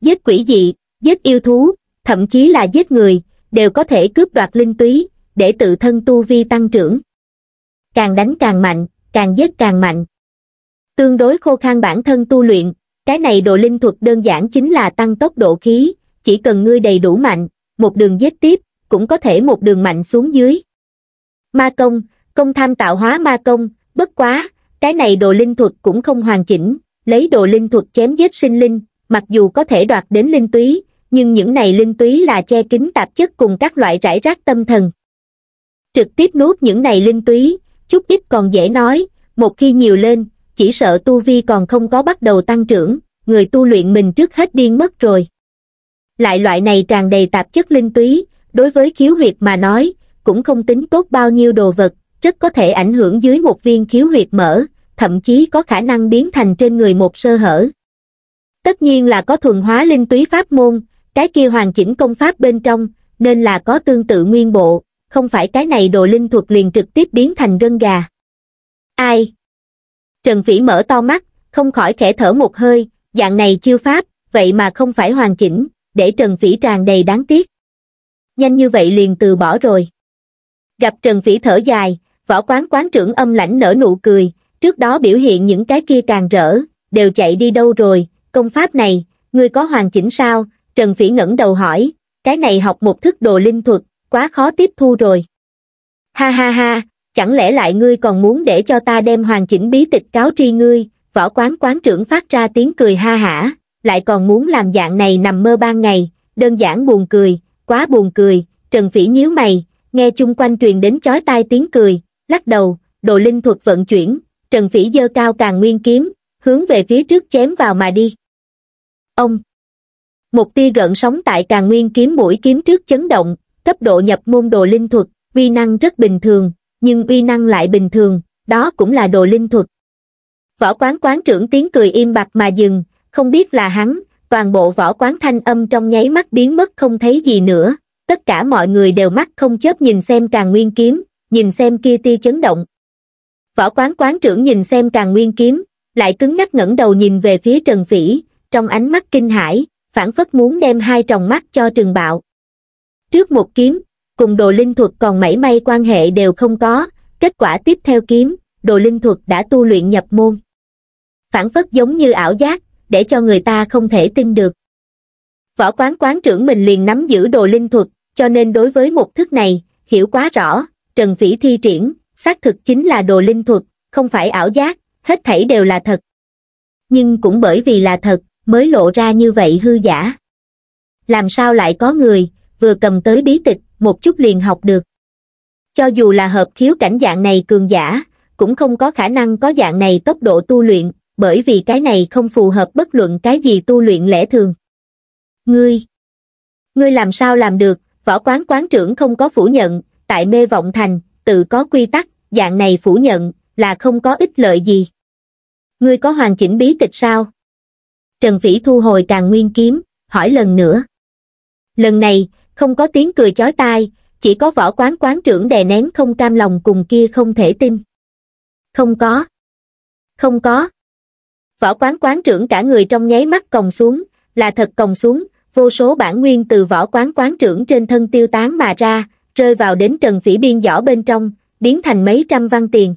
Giết quỷ dị, giết yêu thú, thậm chí là giết người, đều có thể cướp đoạt linh túy, để tự thân tu vi tăng trưởng. Càng đánh càng mạnh, càng giết càng mạnh. Tương đối khô khan bản thân tu luyện, cái này đồ linh thuật đơn giản chính là tăng tốc độ khí, chỉ cần ngươi đầy đủ mạnh, một đường giết tiếp, cũng có thể một đường mạnh xuống dưới. Ma công, công tham tạo hóa ma công, bất quá, cái này đồ linh thuật cũng không hoàn chỉnh, lấy đồ linh thuật chém giết sinh linh, mặc dù có thể đoạt đến linh túy, nhưng những này linh túy là che kính tạp chất cùng các loại rải rác tâm thần. Trực tiếp nuốt những này linh túy, chút ít còn dễ nói, một khi nhiều lên, chỉ sợ tu vi còn không có bắt đầu tăng trưởng, người tu luyện mình trước hết điên mất rồi. Lại loại này tràn đầy tạp chất linh túy, đối với khiếu huyệt mà nói, cũng không tính tốt bao nhiêu đồ vật, rất có thể ảnh hưởng dưới một viên khiếu huyệt mở, thậm chí có khả năng biến thành trên người một sơ hở. Tất nhiên là có thuần hóa linh túy pháp môn, cái kia hoàn chỉnh công pháp bên trong, nên là có tương tự nguyên bộ, không phải cái này đồ linh thuật liền trực tiếp biến thành gân gà. Ai? Trần Phỉ mở to mắt, không khỏi khẽ thở một hơi, dạng này chiêu pháp, vậy mà không phải hoàn chỉnh, để Trần Phỉ tràn đầy đáng tiếc. Nhanh như vậy liền từ bỏ rồi. Gặp Trần Phỉ thở dài, Võ quán quán trưởng âm lãnh nở nụ cười, trước đó biểu hiện những cái kia càng rỡ, đều chạy đi đâu rồi, công pháp này, ngươi có hoàn chỉnh sao? Trần Phỉ ngẩng đầu hỏi, cái này học một thức đồ linh thuật, quá khó tiếp thu rồi. Ha ha ha, chẳng lẽ lại ngươi còn muốn để cho ta đem hoàn chỉnh bí tịch cáo tri ngươi, võ quán quán trưởng phát ra tiếng cười ha hả, lại còn muốn làm dạng này nằm mơ ban ngày, đơn giản buồn cười, quá buồn cười, Trần Phỉ nhíu mày, nghe chung quanh truyền đến chói tai tiếng cười, lắc đầu, đồ linh thuật vận chuyển, Trần Phỉ dơ cao càng nguyên kiếm, hướng về phía trước chém vào mà đi. Ông! Một tia gợn sóng tại càng nguyên kiếm mũi kiếm trước chấn động, cấp độ nhập môn đồ linh thuật, uy năng rất bình thường, nhưng uy năng lại bình thường, đó cũng là đồ linh thuật. Võ quán quán trưởng tiếng cười im bặt mà dừng, không biết là hắn, toàn bộ võ quán thanh âm trong nháy mắt biến mất không thấy gì nữa, tất cả mọi người đều mắt không chớp nhìn xem càng nguyên kiếm, nhìn xem kia tia chấn động. Võ quán quán trưởng nhìn xem càng nguyên kiếm, lại cứng nhắc ngẩng đầu nhìn về phía Trần Phỉ, trong ánh mắt kinh hãi, phản phất muốn đem hai tròng mắt cho trường bạo. Trước một kiếm, cùng đồ linh thuật còn mảy may quan hệ đều không có, kết quả tiếp theo kiếm, đồ linh thuật đã tu luyện nhập môn. Phản phất giống như ảo giác, để cho người ta không thể tin được. Võ quán quán trưởng mình liền nắm giữ đồ linh thuật, cho nên đối với một thức này, hiểu quá rõ, Trần Phỉ thi triển, xác thực chính là đồ linh thuật, không phải ảo giác, hết thảy đều là thật. Nhưng cũng bởi vì là thật, mới lộ ra như vậy hư giả. Làm sao lại có người, vừa cầm tới bí tịch, một chút liền học được. Cho dù là hợp khiếu cảnh dạng này cường giả, cũng không có khả năng có dạng này tốc độ tu luyện, bởi vì cái này không phù hợp bất luận cái gì tu luyện lẽ thường. Ngươi, ngươi làm sao làm được, võ quán quán trưởng không có phủ nhận, tại mê vọng thành, tự có quy tắc, dạng này phủ nhận, là không có ích lợi gì. Ngươi có hoàn chỉnh bí tịch sao? Trần Phỉ thu hồi càng nguyên kiếm, hỏi lần nữa. Lần này, không có tiếng cười chói tai, chỉ có võ quán quán trưởng đè nén không cam lòng cùng kia không thể tin. Không có. Không có. Võ quán quán trưởng cả người trong nháy mắt còng xuống, là thật còng xuống, vô số bản nguyên từ võ quán quán trưởng trên thân tiêu tán mà ra, rơi vào đến trần phỉ biên giỏ bên trong, biến thành mấy trăm văn tiền.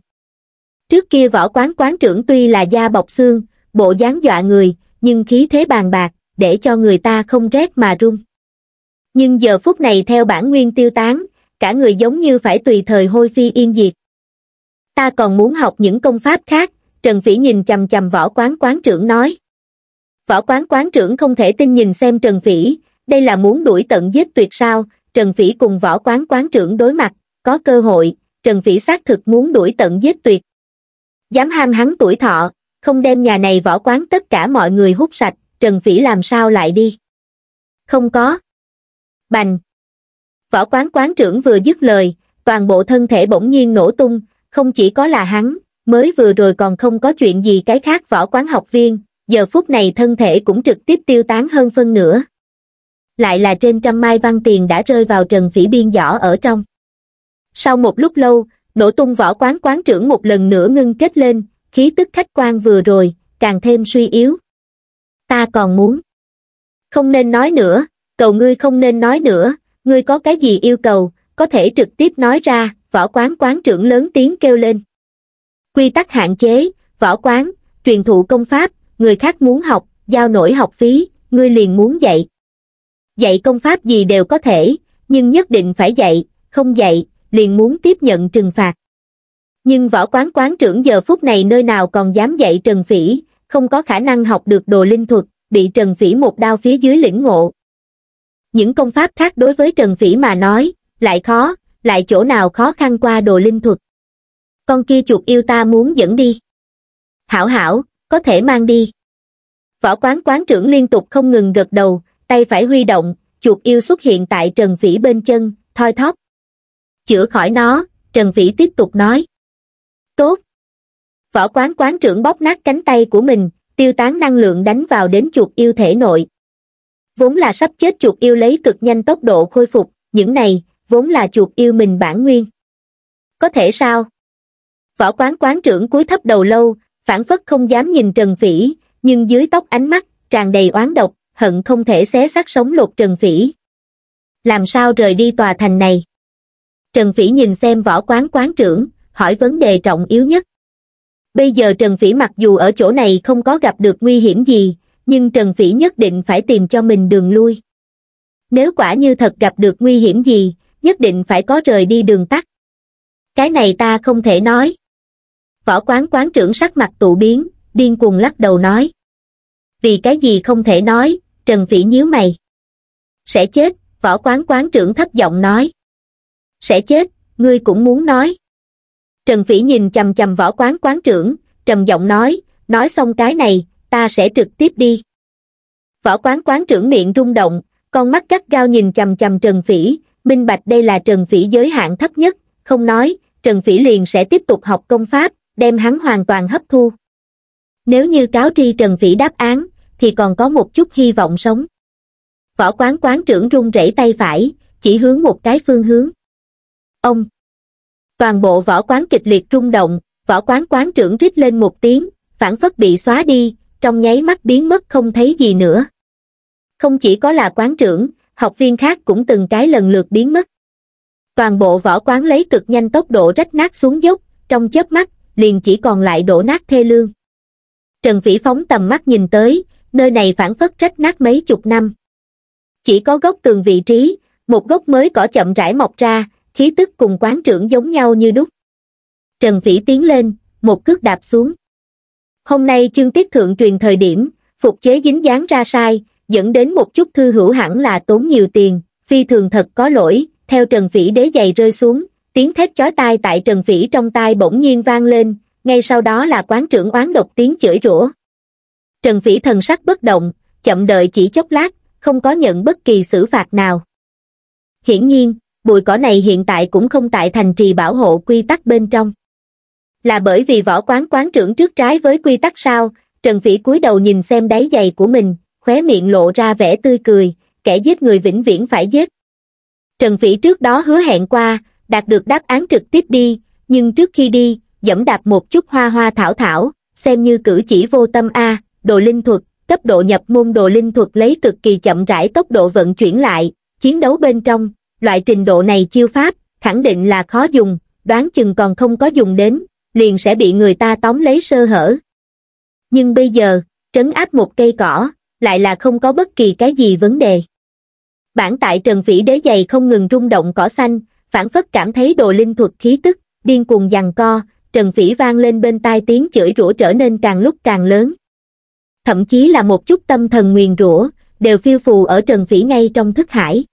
Trước kia võ quán quán trưởng tuy là da bọc xương, bộ dáng dọa người, nhưng khí thế bàn bạc, để cho người ta không rét mà run. Nhưng giờ phút này theo bản nguyên tiêu tán, cả người giống như phải tùy thời hôi phi yên diệt. Ta còn muốn học những công pháp khác, Trần Phỉ nhìn chầm chầm võ quán quán trưởng nói. Võ quán quán trưởng không thể tin nhìn xem Trần Phỉ, đây là muốn đuổi tận giết tuyệt sao, Trần Vĩ cùng võ quán quán trưởng đối mặt, có cơ hội, Trần Vĩ xác thực muốn đuổi tận giết tuyệt. Dám ham hắn tuổi thọ, không đem nhà này võ quán tất cả mọi người hút sạch, Trần Vĩ làm sao lại đi? Không có. Bành. Võ quán quán trưởng vừa dứt lời, toàn bộ thân thể bỗng nhiên nổ tung, không chỉ có là hắn, mới vừa rồi còn không có chuyện gì cái khác võ quán học viên, giờ phút này thân thể cũng trực tiếp tiêu tán hơn phân nửa lại là trên trăm mai văn tiền đã rơi vào trần phỉ biên giỏ ở trong. Sau một lúc lâu, nổ tung võ quán quán trưởng một lần nữa ngưng kết lên, khí tức khách quan vừa rồi, càng thêm suy yếu. Ta còn muốn. Không nên nói nữa, cầu ngươi không nên nói nữa, ngươi có cái gì yêu cầu, có thể trực tiếp nói ra, võ quán quán trưởng lớn tiếng kêu lên. Quy tắc hạn chế, võ quán, truyền thụ công pháp, người khác muốn học, giao nổi học phí, ngươi liền muốn dạy dạy công pháp gì đều có thể, nhưng nhất định phải dạy, không dạy, liền muốn tiếp nhận trừng phạt. Nhưng võ quán quán trưởng giờ phút này nơi nào còn dám dạy Trần Phỉ, không có khả năng học được đồ linh thuật, bị Trần Phỉ một đao phía dưới lĩnh ngộ. Những công pháp khác đối với Trần Phỉ mà nói, lại khó, lại chỗ nào khó khăn qua đồ linh thuật. Con kia chuột yêu ta muốn dẫn đi. Hảo hảo, có thể mang đi. Võ quán quán trưởng liên tục không ngừng gật đầu, tay phải huy động, chuột yêu xuất hiện tại Trần phỉ bên chân, thoi thóp. Chữa khỏi nó, Trần phỉ tiếp tục nói. Tốt. Võ quán quán trưởng bóp nát cánh tay của mình, tiêu tán năng lượng đánh vào đến chuột yêu thể nội. Vốn là sắp chết chuột yêu lấy cực nhanh tốc độ khôi phục, những này, vốn là chuột yêu mình bản nguyên. Có thể sao? Võ quán quán trưởng cúi thấp đầu lâu, phản phất không dám nhìn Trần Phỉ, nhưng dưới tóc ánh mắt, tràn đầy oán độc, hận không thể xé xác sống lột Trần Phỉ. Làm sao rời đi tòa thành này? Trần Phỉ nhìn xem võ quán quán trưởng, hỏi vấn đề trọng yếu nhất. Bây giờ Trần Phỉ mặc dù ở chỗ này không có gặp được nguy hiểm gì, nhưng Trần Phỉ nhất định phải tìm cho mình đường lui. Nếu quả như thật gặp được nguy hiểm gì, nhất định phải có rời đi đường tắt. Cái này ta không thể nói. Võ quán quán trưởng sắc mặt tụ biến, điên cuồng lắc đầu nói. Vì cái gì không thể nói, Trần Phỉ nhíu mày. Sẽ chết, võ quán quán trưởng thấp giọng nói. Sẽ chết, ngươi cũng muốn nói. Trần Phỉ nhìn chầm chầm võ quán quán trưởng, trầm giọng nói, nói xong cái này, ta sẽ trực tiếp đi. Võ quán quán trưởng miệng rung động, con mắt cắt gao nhìn chầm chầm Trần Phỉ, minh bạch đây là Trần Phỉ giới hạn thấp nhất, không nói, Trần Phỉ liền sẽ tiếp tục học công pháp, đem hắn hoàn toàn hấp thu. Nếu như cáo tri Trần Phỉ đáp án, thì còn có một chút hy vọng sống võ quán quán trưởng rung rẩy tay phải chỉ hướng một cái phương hướng ông toàn bộ võ quán kịch liệt rung động võ quán quán trưởng rít lên một tiếng phản phất bị xóa đi trong nháy mắt biến mất không thấy gì nữa không chỉ có là quán trưởng học viên khác cũng từng cái lần lượt biến mất toàn bộ võ quán lấy cực nhanh tốc độ rách nát xuống dốc trong chớp mắt liền chỉ còn lại đổ nát thê lương trần phỉ phóng tầm mắt nhìn tới nơi này phản phất rách nát mấy chục năm chỉ có gốc tường vị trí một gốc mới cỏ chậm rãi mọc ra khí tức cùng quán trưởng giống nhau như đúc trần Phỉ tiến lên một cước đạp xuống hôm nay chương tiết thượng truyền thời điểm phục chế dính dáng ra sai dẫn đến một chút thư hữu hẳn là tốn nhiều tiền phi thường thật có lỗi theo trần Phỉ đế giày rơi xuống tiếng thét chói tai tại trần Phỉ trong tai bỗng nhiên vang lên ngay sau đó là quán trưởng oán độc tiếng chửi rủa Trần Vĩ thần sắc bất động, chậm đợi chỉ chốc lát, không có nhận bất kỳ xử phạt nào. Hiển nhiên, bụi cỏ này hiện tại cũng không tại thành trì bảo hộ quy tắc bên trong. Là bởi vì võ quán quán trưởng trước trái với quy tắc sao, Trần Vĩ cúi đầu nhìn xem đáy giày của mình, khóe miệng lộ ra vẻ tươi cười, kẻ giết người vĩnh viễn phải giết. Trần Vĩ trước đó hứa hẹn qua, đạt được đáp án trực tiếp đi, nhưng trước khi đi, dẫm đạp một chút hoa hoa thảo thảo, xem như cử chỉ vô tâm a đồ linh thuật, cấp độ nhập môn đồ linh thuật lấy cực kỳ chậm rãi tốc độ vận chuyển lại, chiến đấu bên trong, loại trình độ này chiêu pháp, khẳng định là khó dùng, đoán chừng còn không có dùng đến, liền sẽ bị người ta tóm lấy sơ hở. Nhưng bây giờ, trấn áp một cây cỏ, lại là không có bất kỳ cái gì vấn đề. Bản tại Trần Phỉ đế giày không ngừng rung động cỏ xanh, phản phất cảm thấy đồ linh thuật khí tức, điên cuồng giằng co, Trần Phỉ vang lên bên tai tiếng chửi rủa trở nên càng lúc càng lớn thậm chí là một chút tâm thần nguyền rủa đều phiêu phù ở trần phỉ ngay trong thức hải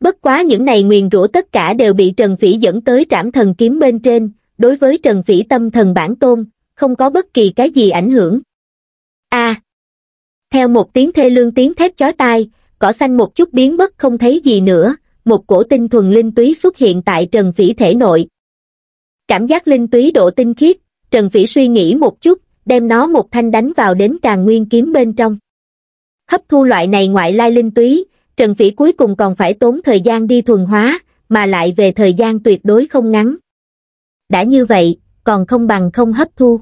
bất quá những này nguyền rủa tất cả đều bị trần phỉ dẫn tới trảm thần kiếm bên trên đối với trần phỉ tâm thần bản tôn không có bất kỳ cái gì ảnh hưởng a theo một tiếng thê lương tiếng thép chói tai cỏ xanh một chút biến mất không thấy gì nữa một cổ tinh thuần linh túy xuất hiện tại trần phỉ thể nội cảm giác linh túy độ tinh khiết trần phỉ suy nghĩ một chút đem nó một thanh đánh vào đến càng nguyên kiếm bên trong hấp thu loại này ngoại lai linh túy trần phỉ cuối cùng còn phải tốn thời gian đi thuần hóa mà lại về thời gian tuyệt đối không ngắn đã như vậy còn không bằng không hấp thu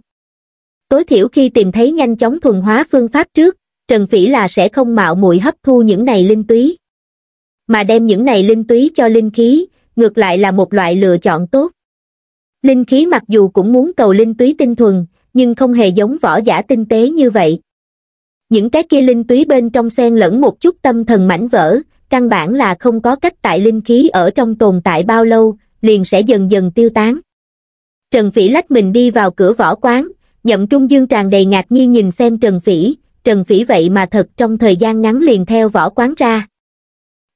tối thiểu khi tìm thấy nhanh chóng thuần hóa phương pháp trước trần phỉ là sẽ không mạo muội hấp thu những này linh túy mà đem những này linh túy cho linh khí ngược lại là một loại lựa chọn tốt linh khí mặc dù cũng muốn cầu linh túy tinh thuần nhưng không hề giống võ giả tinh tế như vậy. Những cái kia linh túy bên trong xen lẫn một chút tâm thần mảnh vỡ, căn bản là không có cách tại linh khí ở trong tồn tại bao lâu, liền sẽ dần dần tiêu tán. Trần Phỉ lách mình đi vào cửa võ quán, nhậm trung dương tràn đầy ngạc nhiên nhìn xem Trần Phỉ, Trần Phỉ vậy mà thật trong thời gian ngắn liền theo võ quán ra.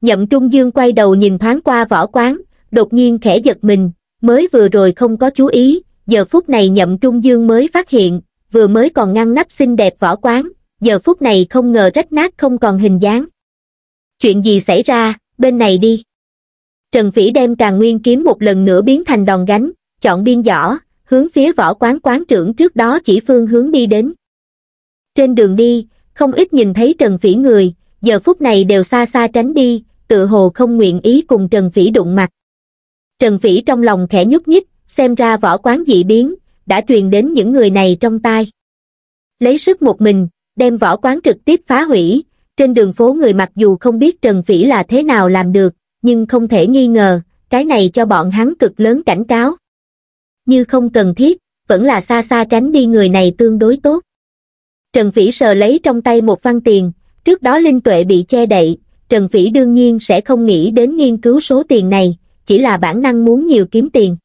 Nhậm trung dương quay đầu nhìn thoáng qua võ quán, đột nhiên khẽ giật mình, mới vừa rồi không có chú ý, giờ phút này nhậm trung dương mới phát hiện, vừa mới còn ngăn nắp xinh đẹp võ quán, giờ phút này không ngờ rách nát không còn hình dáng. Chuyện gì xảy ra, bên này đi. Trần Phỉ đem càng nguyên kiếm một lần nữa biến thành đòn gánh, chọn biên giỏ, hướng phía võ quán quán trưởng trước đó chỉ phương hướng đi đến. Trên đường đi, không ít nhìn thấy Trần Phỉ người, giờ phút này đều xa xa tránh đi, tự hồ không nguyện ý cùng Trần Phỉ đụng mặt. Trần Phỉ trong lòng khẽ nhúc nhích, xem ra võ quán dị biến, đã truyền đến những người này trong tai. Lấy sức một mình, đem võ quán trực tiếp phá hủy, trên đường phố người mặc dù không biết Trần Phỉ là thế nào làm được, nhưng không thể nghi ngờ, cái này cho bọn hắn cực lớn cảnh cáo. Như không cần thiết, vẫn là xa xa tránh đi người này tương đối tốt. Trần Phỉ sờ lấy trong tay một văn tiền, trước đó Linh Tuệ bị che đậy, Trần Phỉ đương nhiên sẽ không nghĩ đến nghiên cứu số tiền này, chỉ là bản năng muốn nhiều kiếm tiền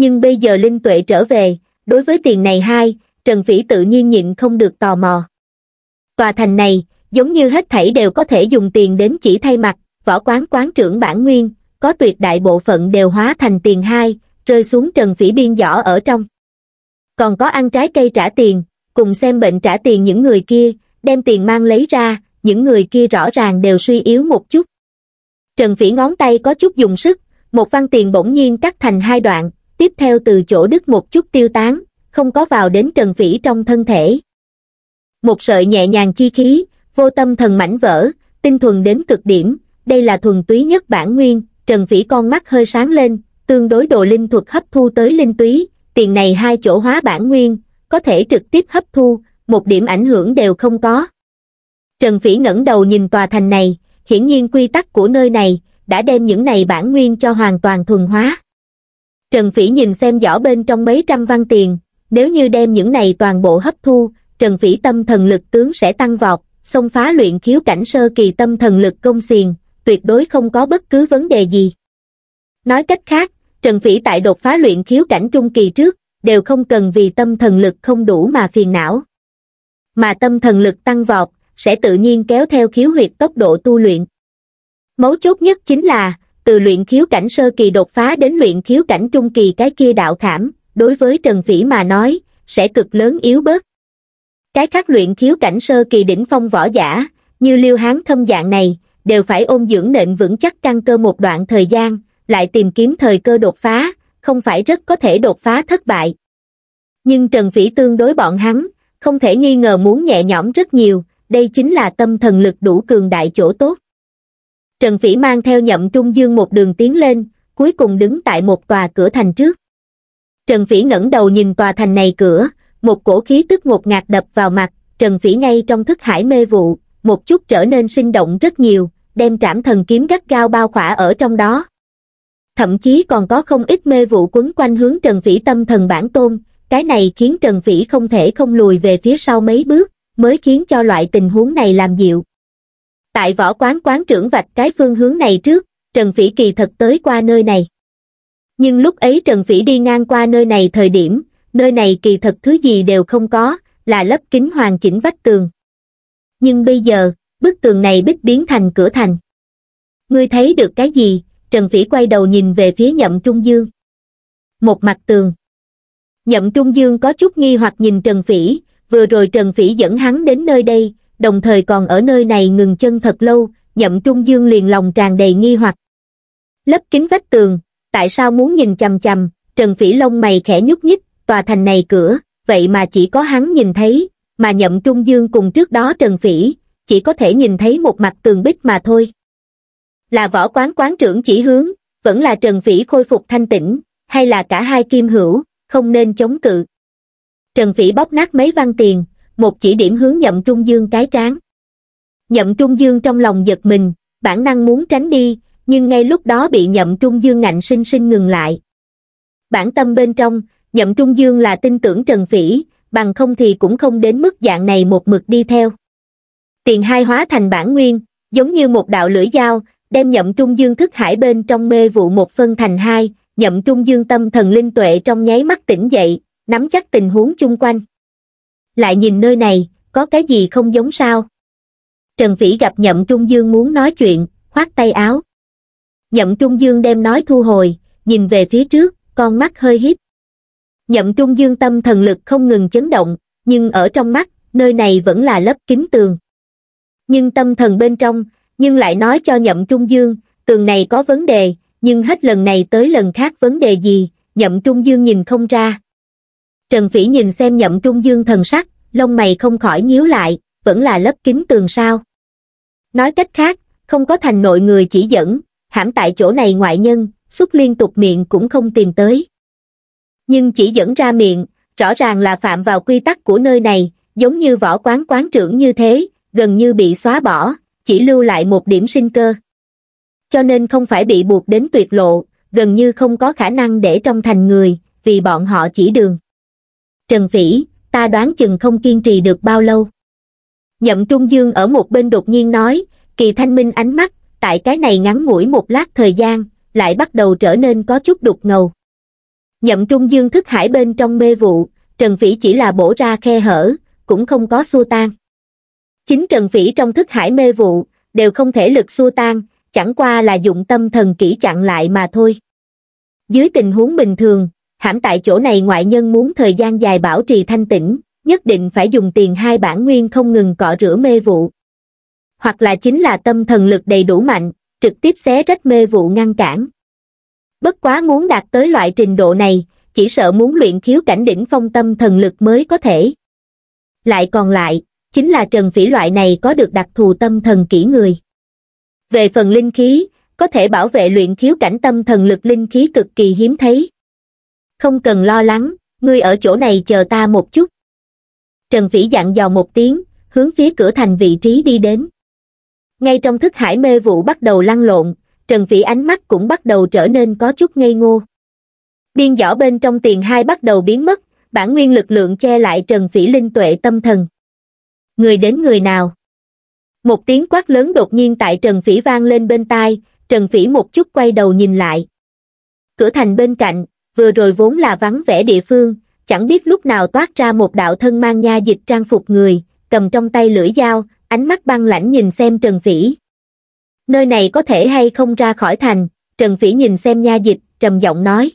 nhưng bây giờ Linh Tuệ trở về, đối với tiền này hai, Trần Phỉ tự nhiên nhịn không được tò mò. Tòa thành này, giống như hết thảy đều có thể dùng tiền đến chỉ thay mặt, võ quán quán trưởng bản nguyên, có tuyệt đại bộ phận đều hóa thành tiền hai, rơi xuống Trần Phỉ biên giỏ ở trong. Còn có ăn trái cây trả tiền, cùng xem bệnh trả tiền những người kia, đem tiền mang lấy ra, những người kia rõ ràng đều suy yếu một chút. Trần Phỉ ngón tay có chút dùng sức, một văn tiền bỗng nhiên cắt thành hai đoạn, tiếp theo từ chỗ đứt một chút tiêu tán không có vào đến trần phỉ trong thân thể một sợi nhẹ nhàng chi khí vô tâm thần mảnh vỡ tinh thuần đến cực điểm đây là thuần túy nhất bản nguyên trần phỉ con mắt hơi sáng lên tương đối độ linh thuật hấp thu tới linh túy tiền này hai chỗ hóa bản nguyên có thể trực tiếp hấp thu một điểm ảnh hưởng đều không có trần phỉ ngẩng đầu nhìn tòa thành này hiển nhiên quy tắc của nơi này đã đem những này bản nguyên cho hoàn toàn thuần hóa Trần Phỉ nhìn xem giỏ bên trong mấy trăm văn tiền, nếu như đem những này toàn bộ hấp thu, Trần Phỉ tâm thần lực tướng sẽ tăng vọt, xông phá luyện khiếu cảnh sơ kỳ tâm thần lực công xiềng tuyệt đối không có bất cứ vấn đề gì. Nói cách khác, Trần Phỉ tại đột phá luyện khiếu cảnh trung kỳ trước, đều không cần vì tâm thần lực không đủ mà phiền não. Mà tâm thần lực tăng vọt, sẽ tự nhiên kéo theo khiếu huyệt tốc độ tu luyện. Mấu chốt nhất chính là, từ luyện khiếu cảnh sơ kỳ đột phá đến luyện khiếu cảnh trung kỳ cái kia đạo khảm, đối với Trần Phỉ mà nói, sẽ cực lớn yếu bớt. Cái khác luyện khiếu cảnh sơ kỳ đỉnh phong võ giả, như liêu hán thâm dạng này, đều phải ôn dưỡng nện vững chắc căn cơ một đoạn thời gian, lại tìm kiếm thời cơ đột phá, không phải rất có thể đột phá thất bại. Nhưng Trần Phỉ tương đối bọn hắn, không thể nghi ngờ muốn nhẹ nhõm rất nhiều, đây chính là tâm thần lực đủ cường đại chỗ tốt. Trần phỉ mang theo nhậm trung dương một đường tiến lên, cuối cùng đứng tại một tòa cửa thành trước. Trần phỉ ngẩng đầu nhìn tòa thành này cửa, một cổ khí tức ngột ngạt đập vào mặt, Trần phỉ ngay trong thức hải mê vụ, một chút trở nên sinh động rất nhiều, đem trảm thần kiếm gắt gao bao khỏa ở trong đó. Thậm chí còn có không ít mê vụ quấn quanh hướng Trần phỉ tâm thần bản tôn, cái này khiến Trần phỉ không thể không lùi về phía sau mấy bước, mới khiến cho loại tình huống này làm dịu. Tại võ quán quán trưởng vạch cái phương hướng này trước, Trần Phỉ kỳ thật tới qua nơi này. Nhưng lúc ấy Trần Phỉ đi ngang qua nơi này thời điểm, nơi này kỳ thật thứ gì đều không có, là lớp kính hoàn chỉnh vách tường. Nhưng bây giờ, bức tường này bích biến thành cửa thành. Ngươi thấy được cái gì? Trần Phỉ quay đầu nhìn về phía nhậm trung dương. Một mặt tường. Nhậm trung dương có chút nghi hoặc nhìn Trần Phỉ, vừa rồi Trần Phỉ dẫn hắn đến nơi đây, đồng thời còn ở nơi này ngừng chân thật lâu, nhậm trung dương liền lòng tràn đầy nghi hoặc. Lấp kính vách tường, tại sao muốn nhìn chầm chầm, Trần Phỉ Long mày khẽ nhúc nhích, tòa thành này cửa, vậy mà chỉ có hắn nhìn thấy, mà nhậm trung dương cùng trước đó Trần Phỉ, chỉ có thể nhìn thấy một mặt tường bích mà thôi. Là võ quán quán trưởng chỉ hướng, vẫn là Trần Phỉ khôi phục thanh tĩnh, hay là cả hai kim hữu, không nên chống cự. Trần Phỉ bóp nát mấy văn tiền, một chỉ điểm hướng nhậm trung dương cái trán nhậm trung dương trong lòng giật mình bản năng muốn tránh đi nhưng ngay lúc đó bị nhậm trung dương ngạnh sinh sinh ngừng lại bản tâm bên trong nhậm trung dương là tin tưởng trần phỉ bằng không thì cũng không đến mức dạng này một mực đi theo tiền hai hóa thành bản nguyên giống như một đạo lưỡi dao đem nhậm trung dương thức hải bên trong mê vụ một phân thành hai nhậm trung dương tâm thần linh tuệ trong nháy mắt tỉnh dậy nắm chắc tình huống chung quanh lại nhìn nơi này, có cái gì không giống sao? Trần Phỉ gặp Nhậm Trung Dương muốn nói chuyện, khoát tay áo. Nhậm Trung Dương đem nói thu hồi, nhìn về phía trước, con mắt hơi híp. Nhậm Trung Dương tâm thần lực không ngừng chấn động, nhưng ở trong mắt, nơi này vẫn là lớp kính tường. Nhưng tâm thần bên trong, nhưng lại nói cho Nhậm Trung Dương, tường này có vấn đề, nhưng hết lần này tới lần khác vấn đề gì, Nhậm Trung Dương nhìn không ra. Trần Phỉ nhìn xem nhậm trung dương thần sắc, lông mày không khỏi nhíu lại, vẫn là lớp kính tường sao. Nói cách khác, không có thành nội người chỉ dẫn, hãm tại chỗ này ngoại nhân, xúc liên tục miệng cũng không tìm tới. Nhưng chỉ dẫn ra miệng, rõ ràng là phạm vào quy tắc của nơi này, giống như võ quán quán trưởng như thế, gần như bị xóa bỏ, chỉ lưu lại một điểm sinh cơ. Cho nên không phải bị buộc đến tuyệt lộ, gần như không có khả năng để trong thành người, vì bọn họ chỉ đường. Trần Vĩ, ta đoán chừng không kiên trì được bao lâu. Nhậm Trung Dương ở một bên đột nhiên nói, kỳ thanh minh ánh mắt, tại cái này ngắn ngủi một lát thời gian, lại bắt đầu trở nên có chút đục ngầu. Nhậm Trung Dương thức hải bên trong mê vụ, Trần Vĩ chỉ là bổ ra khe hở, cũng không có xua tan. Chính Trần Vĩ trong thức hải mê vụ, đều không thể lực xua tan, chẳng qua là dụng tâm thần kỹ chặn lại mà thôi. Dưới tình huống bình thường, hãm tại chỗ này ngoại nhân muốn thời gian dài bảo trì thanh tĩnh, nhất định phải dùng tiền hai bản nguyên không ngừng cọ rửa mê vụ. Hoặc là chính là tâm thần lực đầy đủ mạnh, trực tiếp xé rách mê vụ ngăn cản. Bất quá muốn đạt tới loại trình độ này, chỉ sợ muốn luyện khiếu cảnh đỉnh phong tâm thần lực mới có thể. Lại còn lại, chính là Trần Phỉ loại này có được đặc thù tâm thần kỹ người. Về phần linh khí, có thể bảo vệ luyện khiếu cảnh tâm thần lực linh khí cực kỳ hiếm thấy, không cần lo lắng ngươi ở chỗ này chờ ta một chút trần phỉ dặn dò một tiếng hướng phía cửa thành vị trí đi đến ngay trong thức hải mê vụ bắt đầu lăn lộn trần phỉ ánh mắt cũng bắt đầu trở nên có chút ngây ngô biên giỏ bên trong tiền hai bắt đầu biến mất bản nguyên lực lượng che lại trần phỉ linh tuệ tâm thần người đến người nào một tiếng quát lớn đột nhiên tại trần phỉ vang lên bên tai trần phỉ một chút quay đầu nhìn lại cửa thành bên cạnh vừa rồi vốn là vắng vẻ địa phương, chẳng biết lúc nào toát ra một đạo thân mang nha dịch trang phục người, cầm trong tay lưỡi dao, ánh mắt băng lãnh nhìn xem Trần Phỉ. Nơi này có thể hay không ra khỏi thành, Trần Phỉ nhìn xem nha dịch, trầm giọng nói.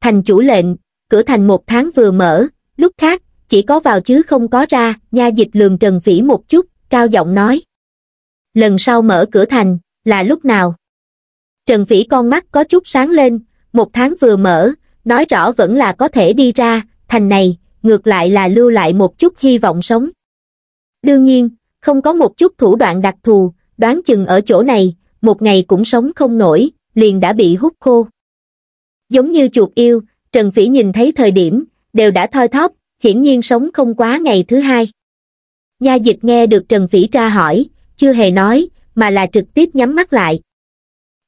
Thành chủ lệnh, cửa thành một tháng vừa mở, lúc khác, chỉ có vào chứ không có ra, nha dịch lườm Trần Phỉ một chút, cao giọng nói. Lần sau mở cửa thành, là lúc nào? Trần Phỉ con mắt có chút sáng lên, một tháng vừa mở, nói rõ vẫn là có thể đi ra, thành này, ngược lại là lưu lại một chút hy vọng sống. Đương nhiên, không có một chút thủ đoạn đặc thù, đoán chừng ở chỗ này, một ngày cũng sống không nổi, liền đã bị hút khô. Giống như chuột yêu, Trần Phỉ nhìn thấy thời điểm, đều đã thoi thóp, hiển nhiên sống không quá ngày thứ hai. Nha dịch nghe được Trần Phỉ tra hỏi, chưa hề nói, mà là trực tiếp nhắm mắt lại.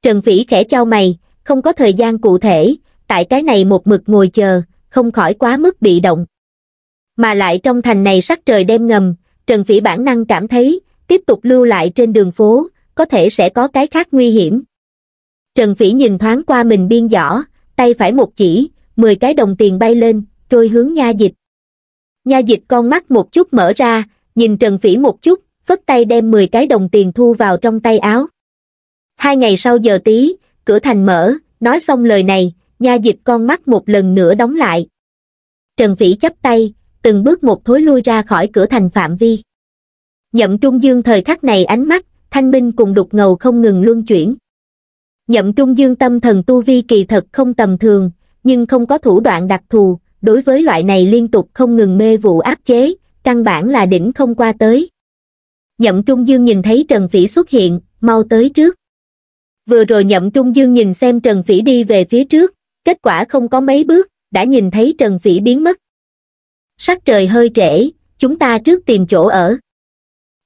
Trần Phỉ khẽ trao mày, không có thời gian cụ thể, tại cái này một mực ngồi chờ, không khỏi quá mức bị động. Mà lại trong thành này sắc trời đêm ngầm, Trần Phỉ bản năng cảm thấy, tiếp tục lưu lại trên đường phố, có thể sẽ có cái khác nguy hiểm. Trần Phỉ nhìn thoáng qua mình biên giỏ, tay phải một chỉ, 10 cái đồng tiền bay lên, trôi hướng nha dịch. Nha dịch con mắt một chút mở ra, nhìn Trần Phỉ một chút, phất tay đem 10 cái đồng tiền thu vào trong tay áo. Hai ngày sau giờ tí, cửa thành mở nói xong lời này nha dịch con mắt một lần nữa đóng lại trần phỉ chắp tay từng bước một thối lui ra khỏi cửa thành phạm vi nhậm trung dương thời khắc này ánh mắt thanh minh cùng đục ngầu không ngừng luân chuyển nhậm trung dương tâm thần tu vi kỳ thật không tầm thường nhưng không có thủ đoạn đặc thù đối với loại này liên tục không ngừng mê vụ áp chế căn bản là đỉnh không qua tới nhậm trung dương nhìn thấy trần phỉ xuất hiện mau tới trước vừa rồi nhậm trung dương nhìn xem Trần Phỉ đi về phía trước, kết quả không có mấy bước, đã nhìn thấy Trần Phỉ biến mất. Sắc trời hơi trễ, chúng ta trước tìm chỗ ở.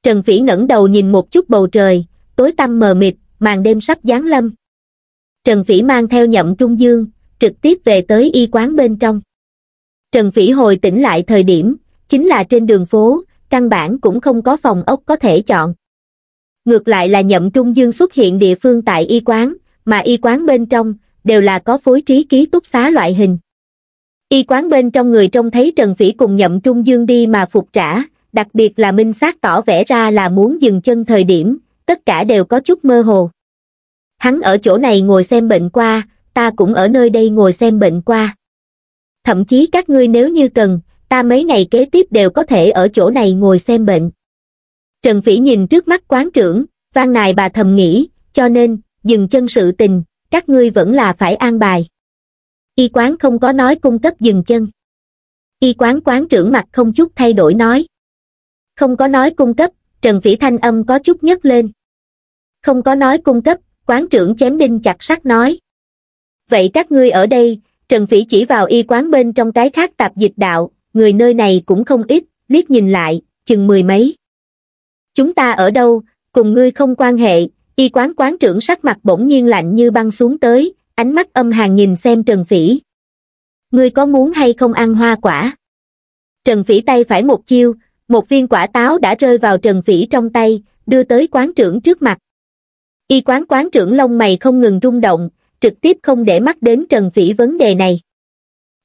Trần Phỉ ngẩng đầu nhìn một chút bầu trời, tối tăm mờ mịt, màn đêm sắp giáng lâm. Trần Phỉ mang theo nhậm trung dương, trực tiếp về tới y quán bên trong. Trần Phỉ hồi tỉnh lại thời điểm, chính là trên đường phố, căn bản cũng không có phòng ốc có thể chọn. Ngược lại là nhậm trung dương xuất hiện địa phương tại y quán, mà y quán bên trong, đều là có phối trí ký túc xá loại hình. Y quán bên trong người trông thấy Trần Phỉ cùng nhậm trung dương đi mà phục trả, đặc biệt là minh sát tỏ vẻ ra là muốn dừng chân thời điểm, tất cả đều có chút mơ hồ. Hắn ở chỗ này ngồi xem bệnh qua, ta cũng ở nơi đây ngồi xem bệnh qua. Thậm chí các ngươi nếu như cần, ta mấy ngày kế tiếp đều có thể ở chỗ này ngồi xem bệnh. Trần Phỉ nhìn trước mắt quán trưởng, vang nài bà thầm nghĩ, cho nên, dừng chân sự tình, các ngươi vẫn là phải an bài. Y quán không có nói cung cấp dừng chân. Y quán quán trưởng mặt không chút thay đổi nói. Không có nói cung cấp, Trần Phỉ thanh âm có chút nhấc lên. Không có nói cung cấp, quán trưởng chém đinh chặt sắt nói. Vậy các ngươi ở đây, Trần Phỉ chỉ vào y quán bên trong cái khác tạp dịch đạo, người nơi này cũng không ít, liếc nhìn lại, chừng mười mấy chúng ta ở đâu cùng ngươi không quan hệ y quán quán trưởng sắc mặt bỗng nhiên lạnh như băng xuống tới ánh mắt âm hàn nhìn xem trần phỉ ngươi có muốn hay không ăn hoa quả trần phỉ tay phải một chiêu một viên quả táo đã rơi vào trần phỉ trong tay đưa tới quán trưởng trước mặt y quán quán trưởng lông mày không ngừng rung động trực tiếp không để mắt đến trần phỉ vấn đề này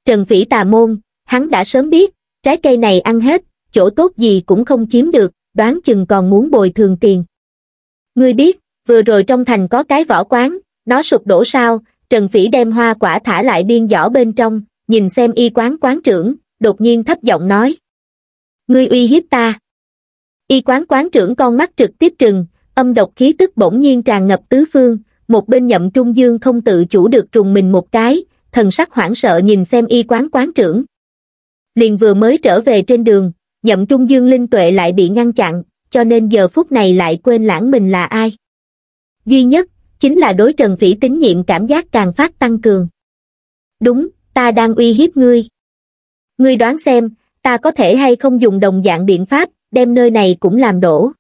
trần phỉ tà môn hắn đã sớm biết trái cây này ăn hết chỗ tốt gì cũng không chiếm được đoán chừng còn muốn bồi thường tiền. Ngươi biết, vừa rồi trong thành có cái võ quán, nó sụp đổ sao, Trần Phỉ đem hoa quả thả lại biên giỏ bên trong, nhìn xem y quán quán trưởng, đột nhiên thấp giọng nói. Ngươi uy hiếp ta. Y quán quán trưởng con mắt trực tiếp trừng, âm độc khí tức bỗng nhiên tràn ngập tứ phương, một bên nhậm trung dương không tự chủ được trùng mình một cái, thần sắc hoảng sợ nhìn xem y quán quán trưởng. Liền vừa mới trở về trên đường, nhậm trung dương linh tuệ lại bị ngăn chặn cho nên giờ phút này lại quên lãng mình là ai duy nhất chính là đối trần phỉ tín nhiệm cảm giác càng phát tăng cường đúng ta đang uy hiếp ngươi ngươi đoán xem ta có thể hay không dùng đồng dạng biện pháp đem nơi này cũng làm đổ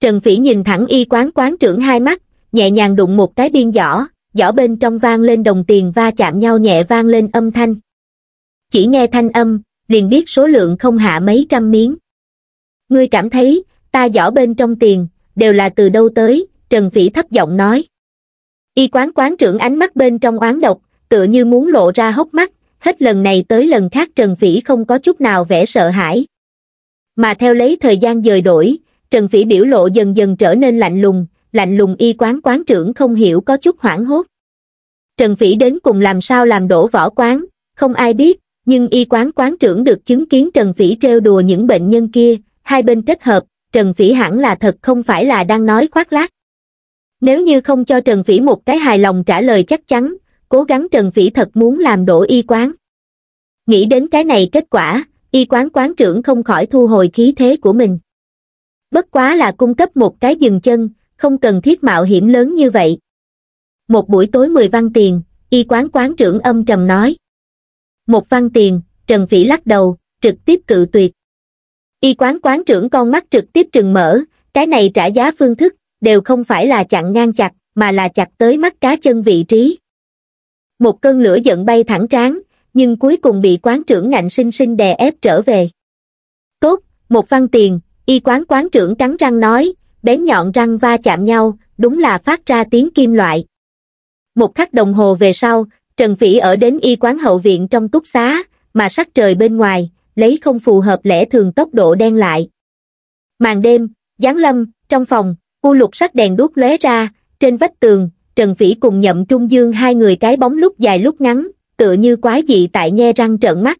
trần phỉ nhìn thẳng y quán quán trưởng hai mắt nhẹ nhàng đụng một cái biên giỏ giỏ bên trong vang lên đồng tiền va chạm nhau nhẹ vang lên âm thanh chỉ nghe thanh âm liền biết số lượng không hạ mấy trăm miếng. Ngươi cảm thấy, ta giỏ bên trong tiền, đều là từ đâu tới, Trần Phỉ thấp giọng nói. Y quán quán trưởng ánh mắt bên trong oán độc, tựa như muốn lộ ra hốc mắt, hết lần này tới lần khác Trần Phỉ không có chút nào vẻ sợ hãi. Mà theo lấy thời gian dời đổi, Trần Phỉ biểu lộ dần dần trở nên lạnh lùng, lạnh lùng y quán quán trưởng không hiểu có chút hoảng hốt. Trần Phỉ đến cùng làm sao làm đổ võ quán, không ai biết, nhưng y quán quán trưởng được chứng kiến Trần Phỉ trêu đùa những bệnh nhân kia, hai bên kết hợp, Trần Phỉ hẳn là thật không phải là đang nói khoác lác. Nếu như không cho Trần Phỉ một cái hài lòng trả lời chắc chắn, cố gắng Trần Phỉ thật muốn làm đổ y quán. Nghĩ đến cái này kết quả, y quán quán trưởng không khỏi thu hồi khí thế của mình. Bất quá là cung cấp một cái dừng chân, không cần thiết mạo hiểm lớn như vậy. Một buổi tối 10 văn tiền, y quán quán trưởng âm trầm nói một văn tiền, Trần Phỉ lắc đầu, trực tiếp cự tuyệt. Y quán quán trưởng con mắt trực tiếp trừng mở, cái này trả giá phương thức, đều không phải là chặn ngang chặt, mà là chặt tới mắt cá chân vị trí. Một cơn lửa giận bay thẳng tráng, nhưng cuối cùng bị quán trưởng ngạnh sinh sinh đè ép trở về. Tốt, một văn tiền, y quán quán trưởng cắn răng nói, bén nhọn răng va chạm nhau, đúng là phát ra tiếng kim loại. Một khắc đồng hồ về sau, Trần Phỉ ở đến y quán hậu viện trong túc xá, mà sắc trời bên ngoài, lấy không phù hợp lẽ thường tốc độ đen lại. Màn đêm, giáng lâm, trong phòng, u lục sắc đèn đuốc lóe ra, trên vách tường, Trần Phỉ cùng nhậm trung dương hai người cái bóng lúc dài lúc ngắn, tựa như quái dị tại nhe răng trợn mắt.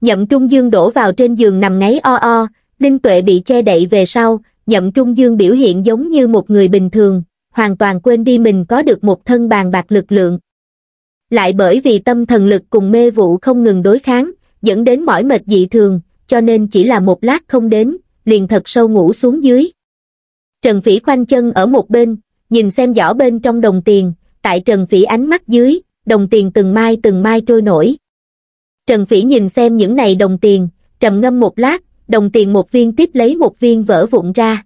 Nhậm trung dương đổ vào trên giường nằm ngáy o o, linh tuệ bị che đậy về sau, nhậm trung dương biểu hiện giống như một người bình thường, hoàn toàn quên đi mình có được một thân bàn bạc lực lượng lại bởi vì tâm thần lực cùng mê vụ không ngừng đối kháng, dẫn đến mỏi mệt dị thường, cho nên chỉ là một lát không đến, liền thật sâu ngủ xuống dưới. Trần Phỉ khoanh chân ở một bên, nhìn xem giỏ bên trong đồng tiền, tại Trần Phỉ ánh mắt dưới, đồng tiền từng mai từng mai trôi nổi. Trần Phỉ nhìn xem những này đồng tiền, trầm ngâm một lát, đồng tiền một viên tiếp lấy một viên vỡ vụn ra.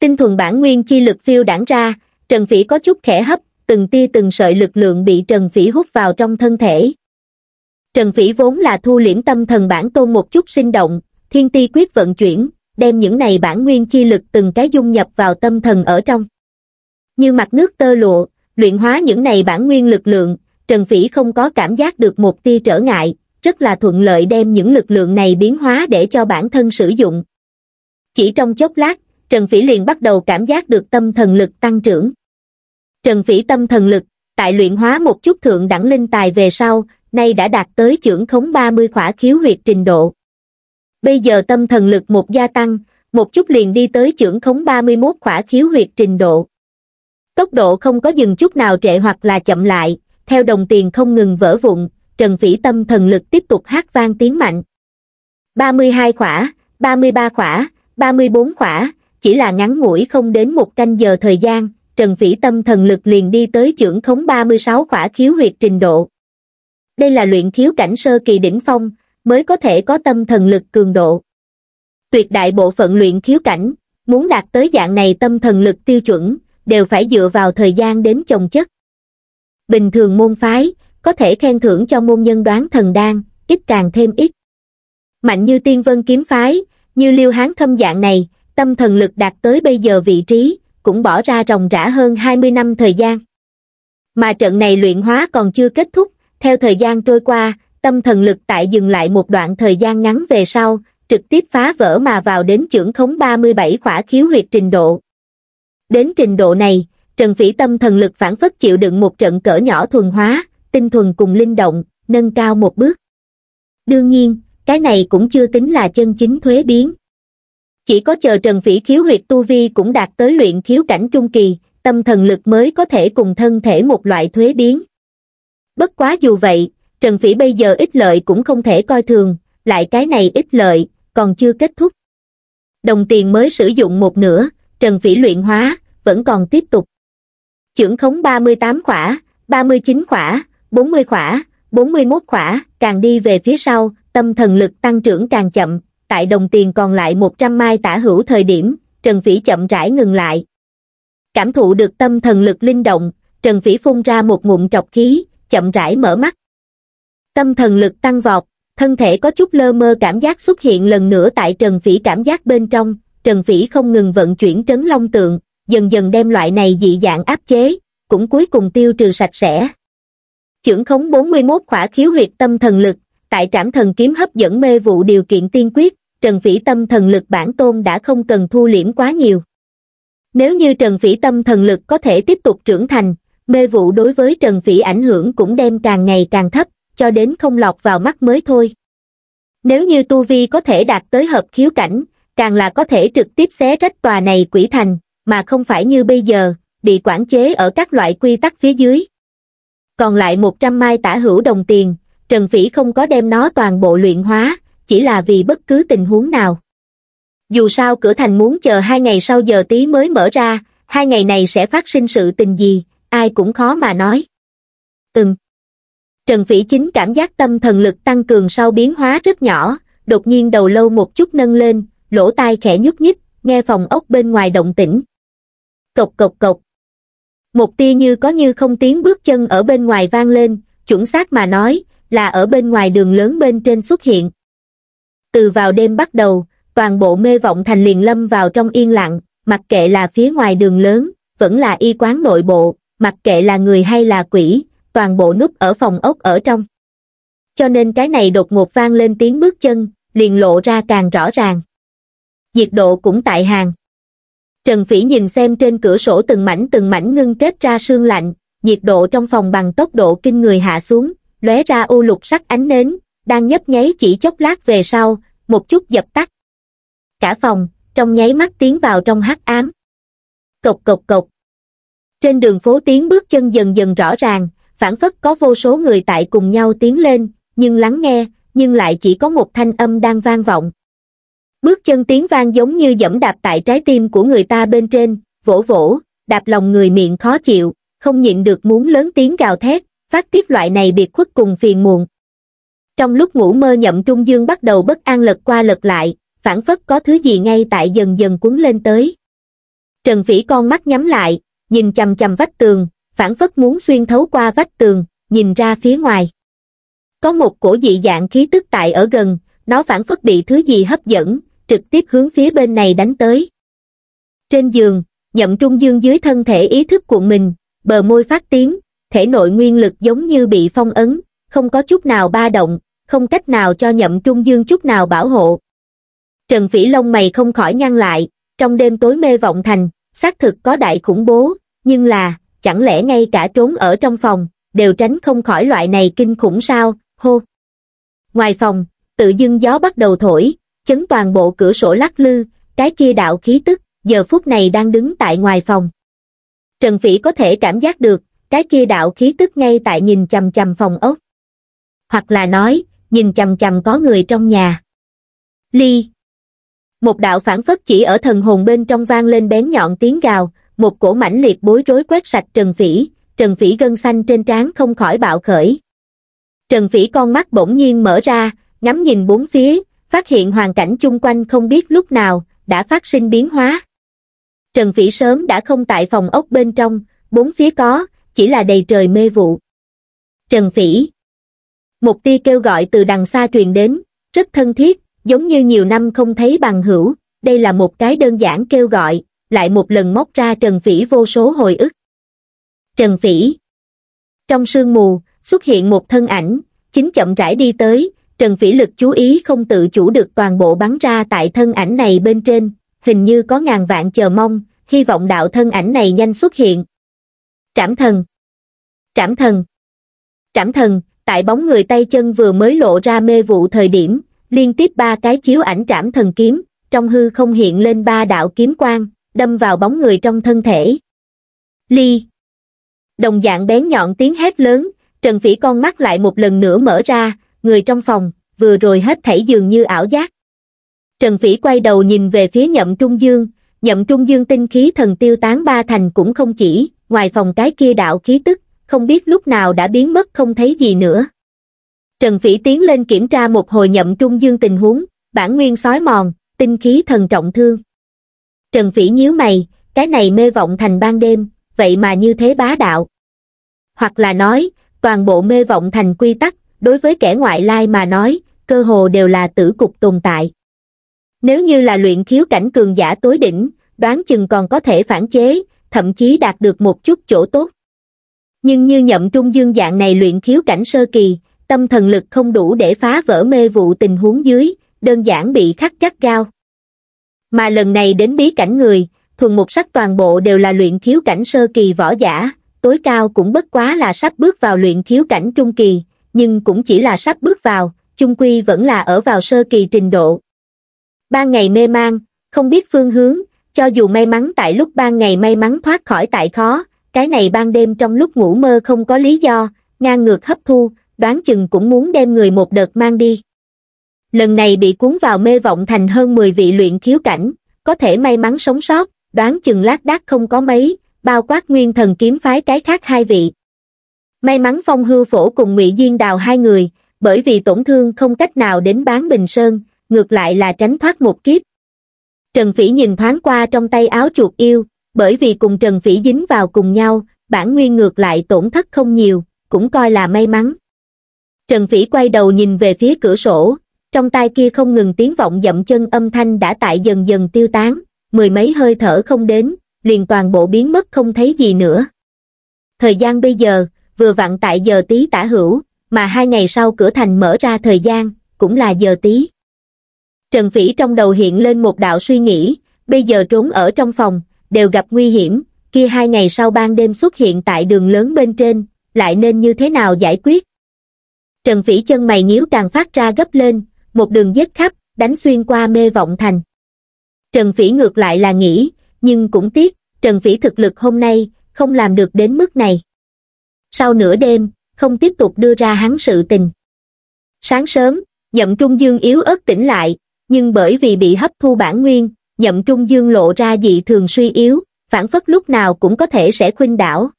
Tinh thuần bản nguyên chi lực phiêu đảng ra, Trần Phỉ có chút khẽ hấp, từng tia từng sợi lực lượng bị Trần Phỉ hút vào trong thân thể. Trần Phỉ vốn là thu liễm tâm thần bản tôn một chút sinh động, thiên ti quyết vận chuyển, đem những này bản nguyên chi lực từng cái dung nhập vào tâm thần ở trong. Như mặt nước tơ lụa, luyện hóa những này bản nguyên lực lượng, Trần Phỉ không có cảm giác được một tia trở ngại, rất là thuận lợi đem những lực lượng này biến hóa để cho bản thân sử dụng. Chỉ trong chốc lát, Trần Phỉ liền bắt đầu cảm giác được tâm thần lực tăng trưởng. Trần Phỉ tâm thần lực, tại luyện hóa một chút thượng đẳng linh tài về sau, nay đã đạt tới trưởng khống 30 khỏa khiếu huyệt trình độ. Bây giờ tâm thần lực một gia tăng, một chút liền đi tới trưởng khống 31 khỏa khiếu huyệt trình độ. Tốc độ không có dừng chút nào trệ hoặc là chậm lại, theo đồng tiền không ngừng vỡ vụn, Trần Phỉ tâm thần lực tiếp tục hát vang tiếng mạnh. 32 khỏa, 33 khỏa, 34 khỏa, chỉ là ngắn ngủi không đến một canh giờ thời gian, Trần Phỉ tâm thần lực liền đi tới trưởng khống 36 khỏa khiếu huyệt trình độ. Đây là luyện khiếu cảnh sơ kỳ đỉnh phong, mới có thể có tâm thần lực cường độ. Tuyệt đại bộ phận luyện khiếu cảnh, muốn đạt tới dạng này tâm thần lực tiêu chuẩn, đều phải dựa vào thời gian đến chồng chất. Bình thường môn phái, có thể khen thưởng cho môn nhân đoán thần đan, ít càng thêm ít. Mạnh như tiên vân kiếm phái, như liêu hán thâm dạng này, tâm thần lực đạt tới bây giờ vị trí, cũng bỏ ra ròng rã hơn 20 năm thời gian. Mà trận này luyện hóa còn chưa kết thúc, theo thời gian trôi qua, tâm thần lực tại dừng lại một đoạn thời gian ngắn về sau, trực tiếp phá vỡ mà vào đến trưởng khống 37 khỏa khiếu huyệt trình độ. Đến trình độ này, Trần Phỉ tâm thần lực phản phất chịu đựng một trận cỡ nhỏ thuần hóa, tinh thuần cùng linh động, nâng cao một bước. Đương nhiên, cái này cũng chưa tính là chân chính thuế biến chỉ có chờ trần phỉ khiếu huyệt tu vi cũng đạt tới luyện khiếu cảnh trung kỳ tâm thần lực mới có thể cùng thân thể một loại thuế biến bất quá dù vậy trần phỉ bây giờ ít lợi cũng không thể coi thường lại cái này ít lợi còn chưa kết thúc đồng tiền mới sử dụng một nửa trần phỉ luyện hóa vẫn còn tiếp tục chưởng khống 38 khỏa 39 khỏa 40 khỏa 41 khỏa càng đi về phía sau tâm thần lực tăng trưởng càng chậm tại đồng tiền còn lại 100 mai tả hữu thời điểm, Trần Phỉ chậm rãi ngừng lại. Cảm thụ được tâm thần lực linh động, Trần Phỉ phun ra một ngụm trọc khí, chậm rãi mở mắt. Tâm thần lực tăng vọt, thân thể có chút lơ mơ cảm giác xuất hiện lần nữa tại Trần Phỉ cảm giác bên trong, Trần Phỉ không ngừng vận chuyển trấn long tượng, dần dần đem loại này dị dạng áp chế, cũng cuối cùng tiêu trừ sạch sẽ. Chưởng khống 41 khỏa khiếu huyệt tâm thần lực, tại trảm thần kiếm hấp dẫn mê vụ điều kiện tiên quyết, Trần phỉ Tâm thần lực bản tôn đã không cần thu liễm quá nhiều. Nếu như Trần phỉ Tâm thần lực có thể tiếp tục trưởng thành, mê vụ đối với Trần phỉ ảnh hưởng cũng đem càng ngày càng thấp, cho đến không lọt vào mắt mới thôi. Nếu như Tu Vi có thể đạt tới hợp khiếu cảnh, càng là có thể trực tiếp xé rách tòa này quỷ thành, mà không phải như bây giờ, bị quản chế ở các loại quy tắc phía dưới. Còn lại 100 mai tả hữu đồng tiền, Trần phỉ không có đem nó toàn bộ luyện hóa, chỉ là vì bất cứ tình huống nào. Dù sao cửa thành muốn chờ hai ngày sau giờ tí mới mở ra, hai ngày này sẽ phát sinh sự tình gì, ai cũng khó mà nói. Ừm. Trần Phỉ Chính cảm giác tâm thần lực tăng cường sau biến hóa rất nhỏ, đột nhiên đầu lâu một chút nâng lên, lỗ tai khẽ nhúc nhích, nghe phòng ốc bên ngoài động tĩnh. Cộc cộc cộc. Một tia như có như không tiếng bước chân ở bên ngoài vang lên, chuẩn xác mà nói, là ở bên ngoài đường lớn bên trên xuất hiện từ vào đêm bắt đầu, toàn bộ mê vọng thành liền lâm vào trong yên lặng, mặc kệ là phía ngoài đường lớn, vẫn là y quán nội bộ, mặc kệ là người hay là quỷ, toàn bộ núp ở phòng ốc ở trong. Cho nên cái này đột ngột vang lên tiếng bước chân, liền lộ ra càng rõ ràng. nhiệt độ cũng tại hàng. Trần Phỉ nhìn xem trên cửa sổ từng mảnh từng mảnh ngưng kết ra sương lạnh, nhiệt độ trong phòng bằng tốc độ kinh người hạ xuống, lóe ra u lục sắc ánh nến, đang nhấp nháy chỉ chốc lát về sau một chút dập tắt cả phòng trong nháy mắt tiến vào trong hắc ám cộc cộc cộc trên đường phố tiếng bước chân dần dần rõ ràng phản phất có vô số người tại cùng nhau tiến lên nhưng lắng nghe nhưng lại chỉ có một thanh âm đang vang vọng bước chân tiếng vang giống như dẫm đạp tại trái tim của người ta bên trên vỗ vỗ đạp lòng người miệng khó chịu không nhịn được muốn lớn tiếng gào thét phát tiết loại này biệt khuất cùng phiền muộn trong lúc ngủ mơ nhậm trung dương bắt đầu bất an lật qua lật lại phản phất có thứ gì ngay tại dần dần cuốn lên tới trần phỉ con mắt nhắm lại nhìn chầm chầm vách tường phản phất muốn xuyên thấu qua vách tường nhìn ra phía ngoài có một cổ dị dạng khí tức tại ở gần nó phản phất bị thứ gì hấp dẫn trực tiếp hướng phía bên này đánh tới trên giường nhậm trung dương dưới thân thể ý thức của mình bờ môi phát tiếng thể nội nguyên lực giống như bị phong ấn không có chút nào ba động, không cách nào cho nhậm trung dương chút nào bảo hộ. Trần Phỉ lông mày không khỏi nhăn lại, trong đêm tối mê vọng thành, xác thực có đại khủng bố, nhưng là, chẳng lẽ ngay cả trốn ở trong phòng, đều tránh không khỏi loại này kinh khủng sao, hô. Ngoài phòng, tự dưng gió bắt đầu thổi, chấn toàn bộ cửa sổ lắc lư, cái kia đạo khí tức, giờ phút này đang đứng tại ngoài phòng. Trần Phỉ có thể cảm giác được, cái kia đạo khí tức ngay tại nhìn chầm chầm phòng ốc hoặc là nói, nhìn chằm chằm có người trong nhà. Ly Một đạo phản phất chỉ ở thần hồn bên trong vang lên bén nhọn tiếng gào, một cổ mãnh liệt bối rối quét sạch Trần Phỉ, Trần Phỉ gân xanh trên trán không khỏi bạo khởi. Trần Phỉ con mắt bỗng nhiên mở ra, ngắm nhìn bốn phía, phát hiện hoàn cảnh chung quanh không biết lúc nào, đã phát sinh biến hóa. Trần Phỉ sớm đã không tại phòng ốc bên trong, bốn phía có, chỉ là đầy trời mê vụ. Trần Phỉ một tia kêu gọi từ đằng xa truyền đến, rất thân thiết, giống như nhiều năm không thấy bằng hữu, đây là một cái đơn giản kêu gọi, lại một lần móc ra Trần Phỉ vô số hồi ức. Trần Phỉ Trong sương mù, xuất hiện một thân ảnh, chính chậm rãi đi tới, Trần Phỉ lực chú ý không tự chủ được toàn bộ bắn ra tại thân ảnh này bên trên, hình như có ngàn vạn chờ mong, hy vọng đạo thân ảnh này nhanh xuất hiện. Trảm thần Trảm thần Trảm thần, tại bóng người tay chân vừa mới lộ ra mê vụ thời điểm, liên tiếp ba cái chiếu ảnh trảm thần kiếm, trong hư không hiện lên ba đạo kiếm quang, đâm vào bóng người trong thân thể. Ly Đồng dạng bén nhọn tiếng hét lớn, Trần Phỉ con mắt lại một lần nữa mở ra, người trong phòng, vừa rồi hết thảy dường như ảo giác. Trần Phỉ quay đầu nhìn về phía nhậm trung dương, nhậm trung dương tinh khí thần tiêu tán ba thành cũng không chỉ, ngoài phòng cái kia đạo khí tức, không biết lúc nào đã biến mất không thấy gì nữa. Trần Phỉ tiến lên kiểm tra một hồi nhậm trung dương tình huống, bản nguyên sói mòn, tinh khí thần trọng thương. Trần Phỉ nhíu mày, cái này mê vọng thành ban đêm, vậy mà như thế bá đạo. Hoặc là nói, toàn bộ mê vọng thành quy tắc, đối với kẻ ngoại lai mà nói, cơ hồ đều là tử cục tồn tại. Nếu như là luyện khiếu cảnh cường giả tối đỉnh, đoán chừng còn có thể phản chế, thậm chí đạt được một chút chỗ tốt nhưng như nhậm trung dương dạng này luyện khiếu cảnh sơ kỳ tâm thần lực không đủ để phá vỡ mê vụ tình huống dưới đơn giản bị khắc gắt cao mà lần này đến bí cảnh người thuần một sắc toàn bộ đều là luyện khiếu cảnh sơ kỳ võ giả tối cao cũng bất quá là sắp bước vào luyện khiếu cảnh trung kỳ nhưng cũng chỉ là sắp bước vào chung quy vẫn là ở vào sơ kỳ trình độ ba ngày mê mang không biết phương hướng cho dù may mắn tại lúc ban ngày may mắn thoát khỏi tại khó cái này ban đêm trong lúc ngủ mơ không có lý do, ngang ngược hấp thu, đoán chừng cũng muốn đem người một đợt mang đi. Lần này bị cuốn vào mê vọng thành hơn 10 vị luyện khiếu cảnh, có thể may mắn sống sót, đoán chừng lát đác không có mấy, bao quát nguyên thần kiếm phái cái khác hai vị. May mắn phong hư phổ cùng ngụy Diên đào hai người, bởi vì tổn thương không cách nào đến bán Bình Sơn, ngược lại là tránh thoát một kiếp. Trần Phỉ nhìn thoáng qua trong tay áo chuột yêu, bởi vì cùng Trần Phỉ dính vào cùng nhau, bản nguyên ngược lại tổn thất không nhiều, cũng coi là may mắn. Trần Phỉ quay đầu nhìn về phía cửa sổ, trong tai kia không ngừng tiếng vọng dậm chân âm thanh đã tại dần dần tiêu tán, mười mấy hơi thở không đến, liền toàn bộ biến mất không thấy gì nữa. Thời gian bây giờ, vừa vặn tại giờ tí tả hữu, mà hai ngày sau cửa thành mở ra thời gian, cũng là giờ tí. Trần Phỉ trong đầu hiện lên một đạo suy nghĩ, bây giờ trốn ở trong phòng, đều gặp nguy hiểm Khi hai ngày sau ban đêm xuất hiện tại đường lớn bên trên lại nên như thế nào giải quyết trần phỉ chân mày nhíu càng phát ra gấp lên một đường dứt khắp đánh xuyên qua mê vọng thành trần phỉ ngược lại là nghĩ nhưng cũng tiếc trần phỉ thực lực hôm nay không làm được đến mức này sau nửa đêm không tiếp tục đưa ra hắn sự tình sáng sớm nhậm trung dương yếu ớt tỉnh lại nhưng bởi vì bị hấp thu bản nguyên nhậm trung dương lộ ra dị thường suy yếu, phản phất lúc nào cũng có thể sẽ khuynh đảo.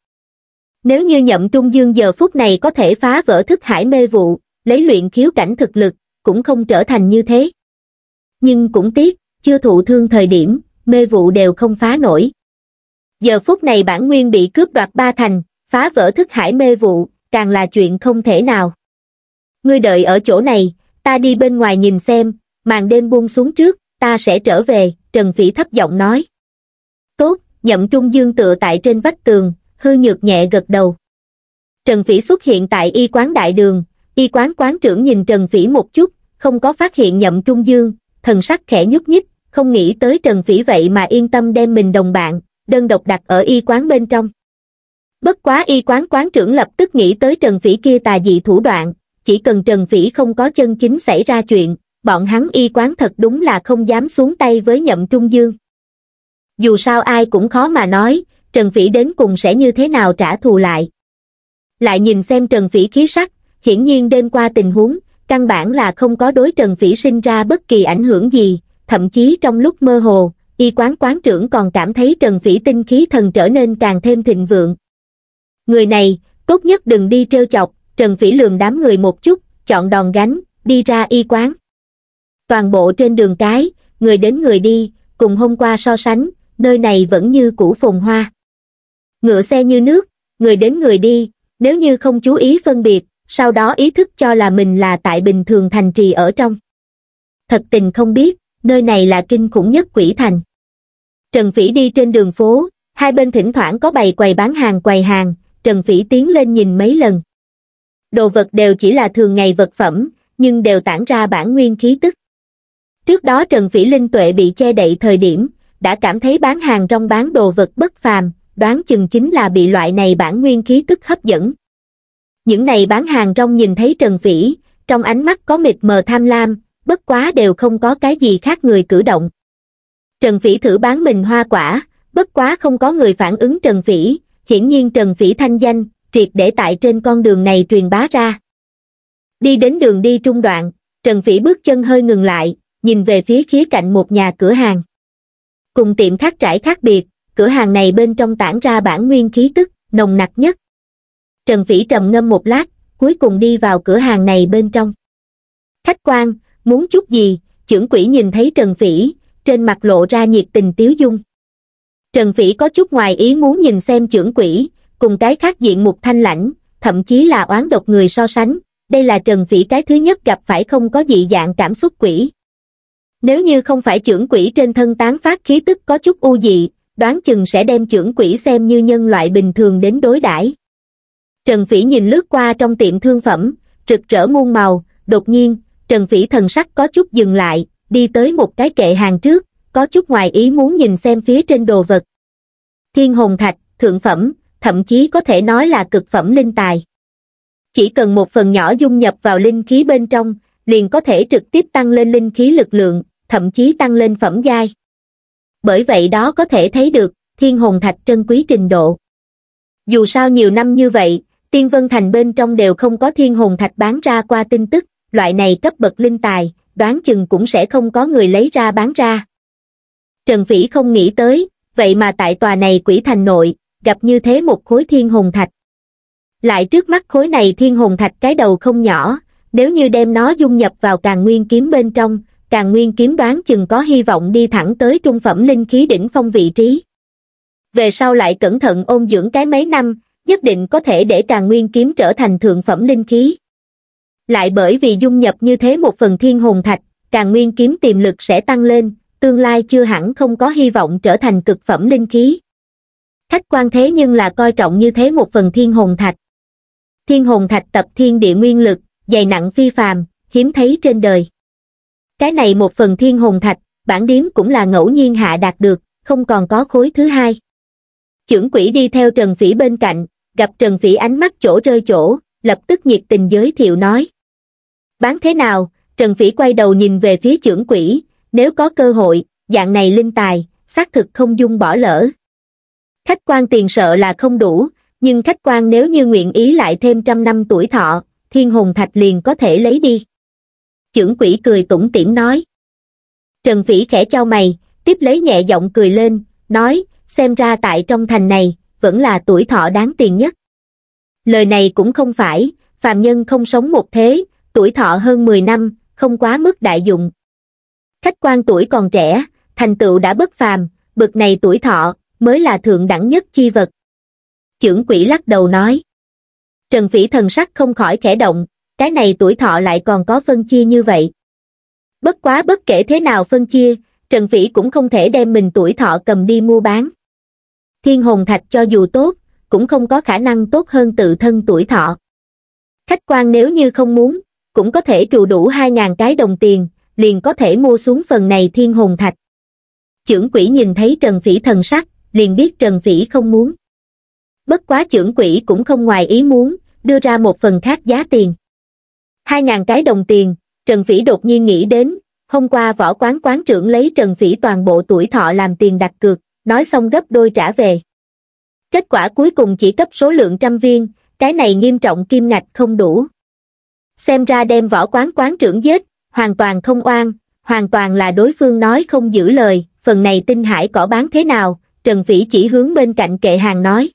Nếu như nhậm trung dương giờ phút này có thể phá vỡ thức hải mê vụ, lấy luyện khiếu cảnh thực lực, cũng không trở thành như thế. Nhưng cũng tiếc, chưa thụ thương thời điểm, mê vụ đều không phá nổi. Giờ phút này bản nguyên bị cướp đoạt ba thành, phá vỡ thức hải mê vụ, càng là chuyện không thể nào. Ngươi đợi ở chỗ này, ta đi bên ngoài nhìn xem, màn đêm buông xuống trước, ta sẽ trở về, Trần Phỉ thấp giọng nói. Tốt, nhậm trung dương tựa tại trên vách tường, hư nhược nhẹ gật đầu. Trần Phỉ xuất hiện tại y quán đại đường, y quán quán trưởng nhìn Trần Phỉ một chút, không có phát hiện nhậm trung dương, thần sắc khẽ nhúc nhích, không nghĩ tới Trần Phỉ vậy mà yên tâm đem mình đồng bạn, đơn độc đặt ở y quán bên trong. Bất quá y quán quán trưởng lập tức nghĩ tới Trần Phỉ kia tà dị thủ đoạn, chỉ cần Trần Phỉ không có chân chính xảy ra chuyện, bọn hắn y quán thật đúng là không dám xuống tay với nhậm trung dương. Dù sao ai cũng khó mà nói, Trần Phỉ đến cùng sẽ như thế nào trả thù lại. Lại nhìn xem Trần Phỉ khí sắc, hiển nhiên đêm qua tình huống, căn bản là không có đối Trần Phỉ sinh ra bất kỳ ảnh hưởng gì, thậm chí trong lúc mơ hồ, y quán quán trưởng còn cảm thấy Trần Phỉ tinh khí thần trở nên càng thêm thịnh vượng. Người này, tốt nhất đừng đi trêu chọc, Trần Phỉ lườm đám người một chút, chọn đòn gánh, đi ra y quán. Toàn bộ trên đường cái, người đến người đi, cùng hôm qua so sánh, nơi này vẫn như cũ phồn hoa. Ngựa xe như nước, người đến người đi, nếu như không chú ý phân biệt, sau đó ý thức cho là mình là tại bình thường thành trì ở trong. Thật tình không biết, nơi này là kinh khủng nhất quỷ thành. Trần Phỉ đi trên đường phố, hai bên thỉnh thoảng có bày quầy bán hàng quầy hàng, Trần Phỉ tiến lên nhìn mấy lần. Đồ vật đều chỉ là thường ngày vật phẩm, nhưng đều tản ra bản nguyên khí tức. Trước đó Trần Vĩ Linh Tuệ bị che đậy thời điểm, đã cảm thấy bán hàng trong bán đồ vật bất phàm, đoán chừng chính là bị loại này bản nguyên khí tức hấp dẫn. Những này bán hàng trong nhìn thấy Trần Vĩ, trong ánh mắt có mịt mờ tham lam, bất quá đều không có cái gì khác người cử động. Trần Vĩ thử bán mình hoa quả, bất quá không có người phản ứng Trần Vĩ, hiển nhiên Trần Vĩ thanh danh, triệt để tại trên con đường này truyền bá ra. Đi đến đường đi trung đoạn, Trần Vĩ bước chân hơi ngừng lại, nhìn về phía khía cạnh một nhà cửa hàng. Cùng tiệm thác trải khác biệt, cửa hàng này bên trong tản ra bản nguyên khí tức, nồng nặc nhất. Trần Phỉ trầm ngâm một lát, cuối cùng đi vào cửa hàng này bên trong. Khách quan, muốn chút gì, trưởng quỷ nhìn thấy Trần Phỉ, trên mặt lộ ra nhiệt tình tiếu dung. Trần Phỉ có chút ngoài ý muốn nhìn xem trưởng quỷ, cùng cái khác diện một thanh lãnh, thậm chí là oán độc người so sánh, đây là Trần Phỉ cái thứ nhất gặp phải không có dị dạng cảm xúc quỷ. Nếu như không phải trưởng quỷ trên thân tán phát khí tức có chút u dị, đoán chừng sẽ đem trưởng quỷ xem như nhân loại bình thường đến đối đãi. Trần Phỉ nhìn lướt qua trong tiệm thương phẩm, rực rỡ muôn màu, đột nhiên, Trần Phỉ thần sắc có chút dừng lại, đi tới một cái kệ hàng trước, có chút ngoài ý muốn nhìn xem phía trên đồ vật. Thiên hồn thạch, thượng phẩm, thậm chí có thể nói là cực phẩm linh tài. Chỉ cần một phần nhỏ dung nhập vào linh khí bên trong, liền có thể trực tiếp tăng lên linh khí lực lượng, thậm chí tăng lên phẩm giai. Bởi vậy đó có thể thấy được, thiên hồn thạch trân quý trình độ. Dù sao nhiều năm như vậy, Tiên Vân Thành bên trong đều không có thiên hồn thạch bán ra qua tin tức, loại này cấp bậc linh tài, đoán chừng cũng sẽ không có người lấy ra bán ra. Trần Phỉ không nghĩ tới, vậy mà tại tòa này quỷ thành nội, gặp như thế một khối thiên hồn thạch. Lại trước mắt khối này thiên hồn thạch cái đầu không nhỏ, nếu như đem nó dung nhập vào càng nguyên kiếm bên trong, càng nguyên kiếm đoán chừng có hy vọng đi thẳng tới trung phẩm linh khí đỉnh phong vị trí. Về sau lại cẩn thận ôn dưỡng cái mấy năm, nhất định có thể để càng nguyên kiếm trở thành thượng phẩm linh khí. Lại bởi vì dung nhập như thế một phần thiên hồn thạch, càng nguyên kiếm tiềm lực sẽ tăng lên, tương lai chưa hẳn không có hy vọng trở thành cực phẩm linh khí. Khách quan thế nhưng là coi trọng như thế một phần thiên hồn thạch. Thiên hồn thạch tập thiên địa nguyên lực, dày nặng phi phàm, hiếm thấy trên đời. Cái này một phần thiên hồn thạch, bản điếm cũng là ngẫu nhiên hạ đạt được, không còn có khối thứ hai. Chưởng quỷ đi theo Trần Phỉ bên cạnh, gặp Trần Phỉ ánh mắt chỗ rơi chỗ, lập tức nhiệt tình giới thiệu nói. Bán thế nào, Trần Phỉ quay đầu nhìn về phía trưởng quỷ, nếu có cơ hội, dạng này linh tài, xác thực không dung bỏ lỡ. Khách quan tiền sợ là không đủ, nhưng khách quan nếu như nguyện ý lại thêm trăm năm tuổi thọ, thiên hồn thạch liền có thể lấy đi trưởng quỷ cười tủm tỉm nói trần vĩ khẽ trao mày tiếp lấy nhẹ giọng cười lên nói xem ra tại trong thành này vẫn là tuổi thọ đáng tiền nhất lời này cũng không phải phàm nhân không sống một thế tuổi thọ hơn 10 năm không quá mức đại dụng khách quan tuổi còn trẻ thành tựu đã bất phàm bực này tuổi thọ mới là thượng đẳng nhất chi vật chưởng quỷ lắc đầu nói Trần vĩ thần sắc không khỏi khẽ động, cái này tuổi thọ lại còn có phân chia như vậy. Bất quá bất kể thế nào phân chia, Trần Vĩ cũng không thể đem mình tuổi thọ cầm đi mua bán. Thiên hồn thạch cho dù tốt, cũng không có khả năng tốt hơn tự thân tuổi thọ. Khách quan nếu như không muốn, cũng có thể trù đủ 2.000 cái đồng tiền, liền có thể mua xuống phần này thiên hồn thạch. Chưởng quỷ nhìn thấy Trần Phỉ thần sắc, liền biết Trần Phỉ không muốn. Bất quá trưởng quỷ cũng không ngoài ý muốn, đưa ra một phần khác giá tiền. Hai ngàn cái đồng tiền, Trần Phỉ đột nhiên nghĩ đến, hôm qua võ quán quán trưởng lấy Trần Phỉ toàn bộ tuổi thọ làm tiền đặt cược, nói xong gấp đôi trả về. Kết quả cuối cùng chỉ cấp số lượng trăm viên, cái này nghiêm trọng kim ngạch không đủ. Xem ra đem võ quán quán trưởng giết, hoàn toàn không oan, hoàn toàn là đối phương nói không giữ lời, phần này tinh hải cỏ bán thế nào, Trần Phỉ chỉ hướng bên cạnh kệ hàng nói.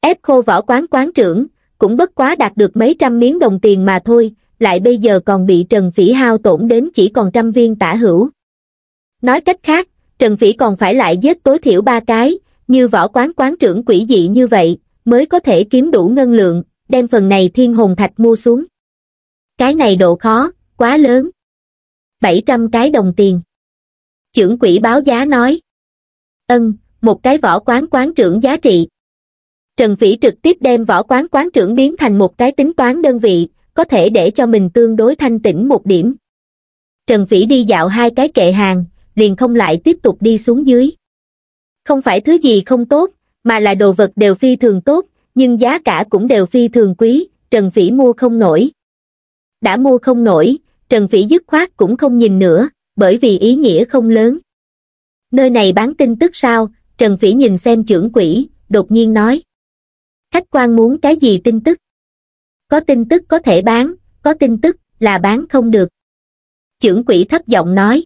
Ép khô võ quán quán trưởng, cũng bất quá đạt được mấy trăm miếng đồng tiền mà thôi, lại bây giờ còn bị Trần Phỉ hao tổn đến chỉ còn trăm viên tả hữu. Nói cách khác, Trần Phỉ còn phải lại giết tối thiểu ba cái, như võ quán quán trưởng quỷ dị như vậy, mới có thể kiếm đủ ngân lượng, đem phần này thiên hồn thạch mua xuống. Cái này độ khó, quá lớn. 700 cái đồng tiền. Trưởng quỷ báo giá nói. Ân, một cái võ quán quán trưởng giá trị. Trần phỉ trực tiếp đem võ quán quán trưởng biến thành một cái tính toán đơn vị, có thể để cho mình tương đối thanh tĩnh một điểm. Trần phỉ đi dạo hai cái kệ hàng, liền không lại tiếp tục đi xuống dưới. Không phải thứ gì không tốt, mà là đồ vật đều phi thường tốt, nhưng giá cả cũng đều phi thường quý, Trần phỉ mua không nổi. Đã mua không nổi, Trần phỉ dứt khoát cũng không nhìn nữa, bởi vì ý nghĩa không lớn. Nơi này bán tin tức sao, Trần phỉ nhìn xem trưởng quỷ đột nhiên nói khách quan muốn cái gì tin tức có tin tức có thể bán có tin tức là bán không được chưởng quỹ thấp giọng nói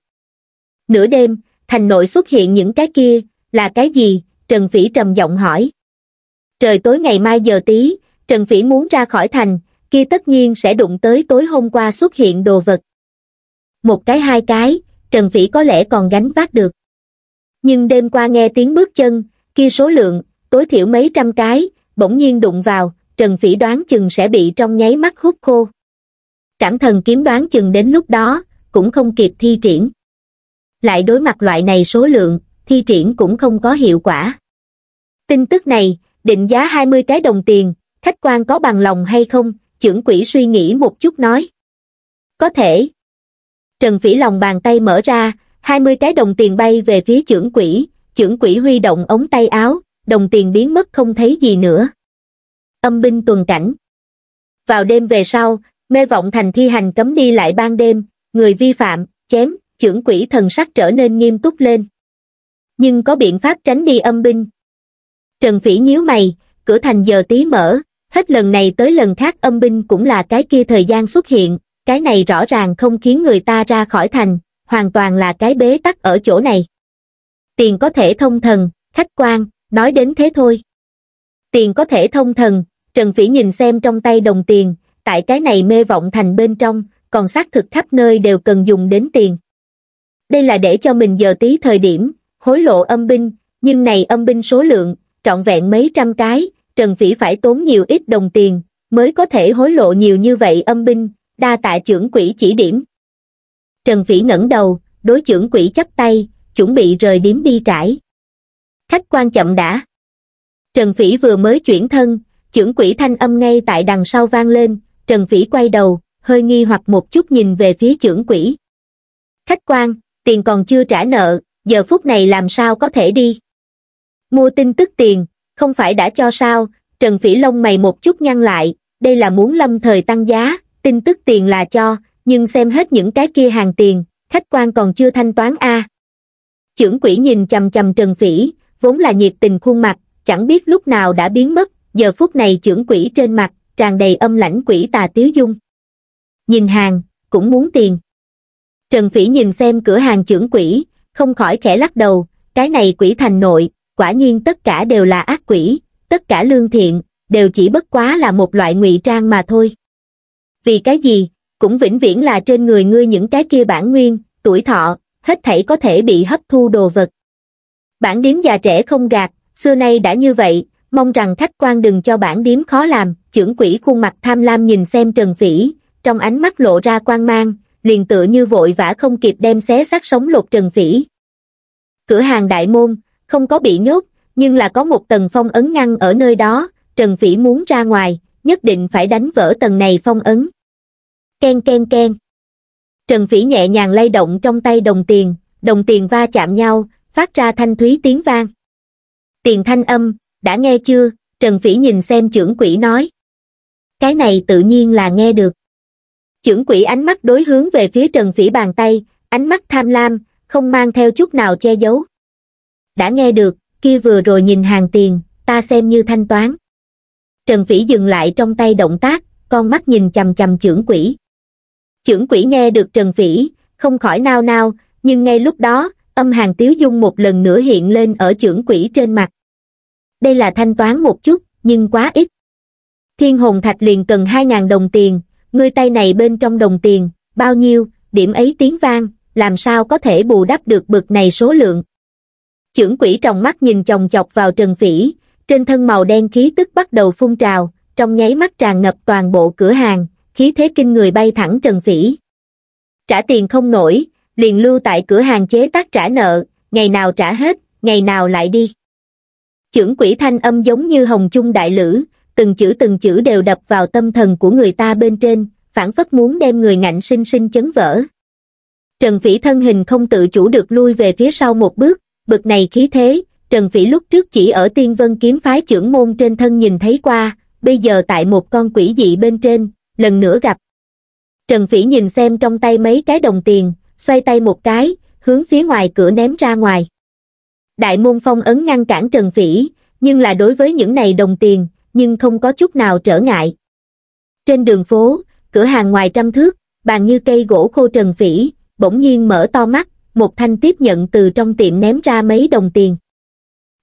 nửa đêm thành nội xuất hiện những cái kia là cái gì trần phỉ trầm giọng hỏi trời tối ngày mai giờ tí trần phỉ muốn ra khỏi thành kia tất nhiên sẽ đụng tới tối hôm qua xuất hiện đồ vật một cái hai cái trần phỉ có lẽ còn gánh vác được nhưng đêm qua nghe tiếng bước chân kia số lượng tối thiểu mấy trăm cái bỗng nhiên đụng vào, Trần Phỉ đoán chừng sẽ bị trong nháy mắt hút khô. Trảm thần kiếm đoán chừng đến lúc đó, cũng không kịp thi triển. Lại đối mặt loại này số lượng, thi triển cũng không có hiệu quả. Tin tức này, định giá 20 cái đồng tiền, khách quan có bằng lòng hay không, trưởng quỹ suy nghĩ một chút nói. Có thể. Trần Phỉ lòng bàn tay mở ra, 20 cái đồng tiền bay về phía trưởng quỹ, trưởng quỹ huy động ống tay áo, đồng tiền biến mất không thấy gì nữa. Âm binh tuần cảnh Vào đêm về sau, mê vọng thành thi hành cấm đi lại ban đêm, người vi phạm, chém, trưởng quỷ thần sắc trở nên nghiêm túc lên. Nhưng có biện pháp tránh đi âm binh. Trần Phỉ nhíu mày, cửa thành giờ tí mở, hết lần này tới lần khác âm binh cũng là cái kia thời gian xuất hiện, cái này rõ ràng không khiến người ta ra khỏi thành, hoàn toàn là cái bế tắc ở chỗ này. Tiền có thể thông thần, khách quan, nói đến thế thôi. Tiền có thể thông thần, Trần Phỉ nhìn xem trong tay đồng tiền, tại cái này mê vọng thành bên trong, còn xác thực khắp nơi đều cần dùng đến tiền. Đây là để cho mình giờ tí thời điểm, hối lộ âm binh, nhưng này âm binh số lượng, trọn vẹn mấy trăm cái, Trần Phỉ phải tốn nhiều ít đồng tiền, mới có thể hối lộ nhiều như vậy âm binh, đa tạ trưởng quỹ chỉ điểm. Trần Phỉ ngẩng đầu, đối trưởng quỹ chắp tay, chuẩn bị rời điếm đi trải khách quan chậm đã trần phỉ vừa mới chuyển thân trưởng quỹ thanh âm ngay tại đằng sau vang lên trần phỉ quay đầu hơi nghi hoặc một chút nhìn về phía trưởng quỹ. khách quan tiền còn chưa trả nợ giờ phút này làm sao có thể đi mua tin tức tiền không phải đã cho sao trần phỉ lông mày một chút nhăn lại đây là muốn lâm thời tăng giá tin tức tiền là cho nhưng xem hết những cái kia hàng tiền khách quan còn chưa thanh toán a Trưởng quỹ nhìn chầm chầm trần phỉ vốn là nhiệt tình khuôn mặt, chẳng biết lúc nào đã biến mất, giờ phút này trưởng quỷ trên mặt, tràn đầy âm lãnh quỷ tà tiếu dung. Nhìn hàng, cũng muốn tiền. Trần Phỉ nhìn xem cửa hàng trưởng quỷ, không khỏi khẽ lắc đầu, cái này quỷ thành nội, quả nhiên tất cả đều là ác quỷ, tất cả lương thiện, đều chỉ bất quá là một loại ngụy trang mà thôi. Vì cái gì, cũng vĩnh viễn là trên người ngươi những cái kia bản nguyên, tuổi thọ, hết thảy có thể bị hấp thu đồ vật bản điếm già trẻ không gạt, xưa nay đã như vậy, mong rằng khách quan đừng cho bản điếm khó làm, trưởng quỷ khuôn mặt tham lam nhìn xem Trần Phỉ, trong ánh mắt lộ ra quan mang, liền tựa như vội vã không kịp đem xé xác sống lột Trần Phỉ. Cửa hàng đại môn, không có bị nhốt, nhưng là có một tầng phong ấn ngăn ở nơi đó, Trần Phỉ muốn ra ngoài, nhất định phải đánh vỡ tầng này phong ấn. Ken ken ken. Trần Phỉ nhẹ nhàng lay động trong tay đồng tiền, đồng tiền va chạm nhau, phát ra thanh thúy tiếng vang tiền thanh âm đã nghe chưa trần phỉ nhìn xem trưởng quỷ nói cái này tự nhiên là nghe được trưởng quỷ ánh mắt đối hướng về phía trần phỉ bàn tay ánh mắt tham lam không mang theo chút nào che giấu đã nghe được kia vừa rồi nhìn hàng tiền ta xem như thanh toán trần phỉ dừng lại trong tay động tác con mắt nhìn chằm chằm trưởng quỷ trưởng quỷ nghe được trần phỉ không khỏi nao nao nhưng ngay lúc đó âm hàng tiếu dung một lần nữa hiện lên ở chưởng quỷ trên mặt đây là thanh toán một chút nhưng quá ít thiên hồn thạch liền cần hai ngàn đồng tiền ngươi tay này bên trong đồng tiền bao nhiêu điểm ấy tiếng vang làm sao có thể bù đắp được bực này số lượng chưởng quỷ trong mắt nhìn chồng chọc vào trần phỉ trên thân màu đen khí tức bắt đầu phun trào trong nháy mắt tràn ngập toàn bộ cửa hàng khí thế kinh người bay thẳng trần phỉ trả tiền không nổi liền lưu tại cửa hàng chế tác trả nợ ngày nào trả hết ngày nào lại đi chưởng quỷ thanh âm giống như hồng trung đại lửa từng chữ từng chữ đều đập vào tâm thần của người ta bên trên phản phất muốn đem người ngạnh sinh sinh chấn vỡ trần phỉ thân hình không tự chủ được lui về phía sau một bước bực này khí thế trần phỉ lúc trước chỉ ở tiên vân kiếm phái trưởng môn trên thân nhìn thấy qua bây giờ tại một con quỷ dị bên trên lần nữa gặp trần phỉ nhìn xem trong tay mấy cái đồng tiền xoay tay một cái, hướng phía ngoài cửa ném ra ngoài. Đại môn phong ấn ngăn cản Trần Phỉ, nhưng là đối với những này đồng tiền, nhưng không có chút nào trở ngại. Trên đường phố, cửa hàng ngoài trăm thước, bàn như cây gỗ khô Trần Phỉ, bỗng nhiên mở to mắt, một thanh tiếp nhận từ trong tiệm ném ra mấy đồng tiền.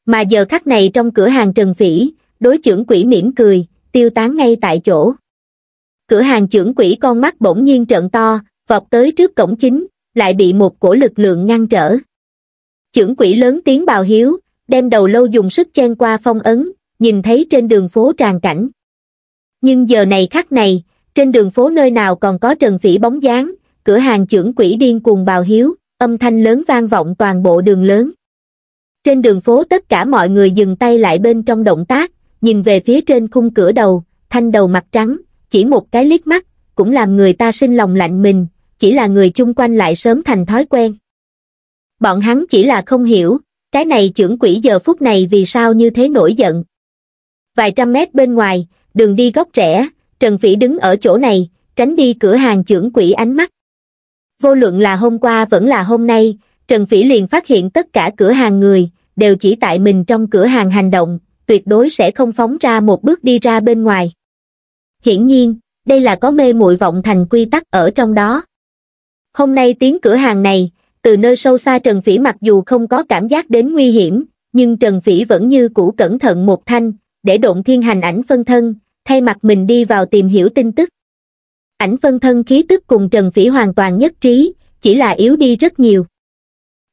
Mà giờ khắc này trong cửa hàng Trần Phỉ, đối trưởng quỷ mỉm cười, tiêu tán ngay tại chỗ. Cửa hàng trưởng quỷ con mắt bỗng nhiên trợn to, vọt tới trước cổng chính, lại bị một cổ lực lượng ngăn trở. Chưởng quỷ lớn tiếng bào hiếu, đem đầu lâu dùng sức chen qua phong ấn, nhìn thấy trên đường phố tràn cảnh. Nhưng giờ này khắc này, trên đường phố nơi nào còn có trần phỉ bóng dáng, cửa hàng chưởng quỷ điên cuồng bào hiếu, âm thanh lớn vang vọng toàn bộ đường lớn. Trên đường phố tất cả mọi người dừng tay lại bên trong động tác, nhìn về phía trên khung cửa đầu, thanh đầu mặt trắng, chỉ một cái liếc mắt, cũng làm người ta sinh lòng lạnh mình, chỉ là người chung quanh lại sớm thành thói quen. Bọn hắn chỉ là không hiểu, cái này trưởng quỷ giờ phút này vì sao như thế nổi giận. Vài trăm mét bên ngoài, đường đi góc rẽ, Trần Phỉ đứng ở chỗ này, tránh đi cửa hàng trưởng quỷ ánh mắt. Vô luận là hôm qua vẫn là hôm nay, Trần Phỉ liền phát hiện tất cả cửa hàng người, đều chỉ tại mình trong cửa hàng hành động, tuyệt đối sẽ không phóng ra một bước đi ra bên ngoài. Hiển nhiên, đây là có mê muội vọng thành quy tắc ở trong đó hôm nay tiếng cửa hàng này từ nơi sâu xa trần phỉ mặc dù không có cảm giác đến nguy hiểm nhưng trần phỉ vẫn như cũ cẩn thận một thanh để động thiên hành ảnh phân thân thay mặt mình đi vào tìm hiểu tin tức ảnh phân thân khí tức cùng trần phỉ hoàn toàn nhất trí chỉ là yếu đi rất nhiều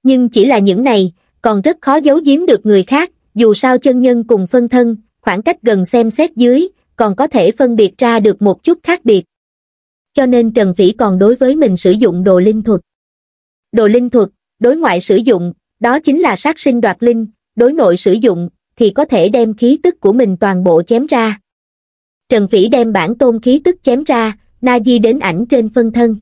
nhưng chỉ là những này còn rất khó giấu giếm được người khác dù sao chân nhân cùng phân thân khoảng cách gần xem xét dưới còn có thể phân biệt ra được một chút khác biệt cho nên Trần Phỉ còn đối với mình sử dụng đồ linh thuật. Đồ linh thuật, đối ngoại sử dụng, đó chính là sát sinh đoạt linh, đối nội sử dụng, thì có thể đem khí tức của mình toàn bộ chém ra. Trần Phỉ đem bản tôn khí tức chém ra, Na Di đến ảnh trên phân thân.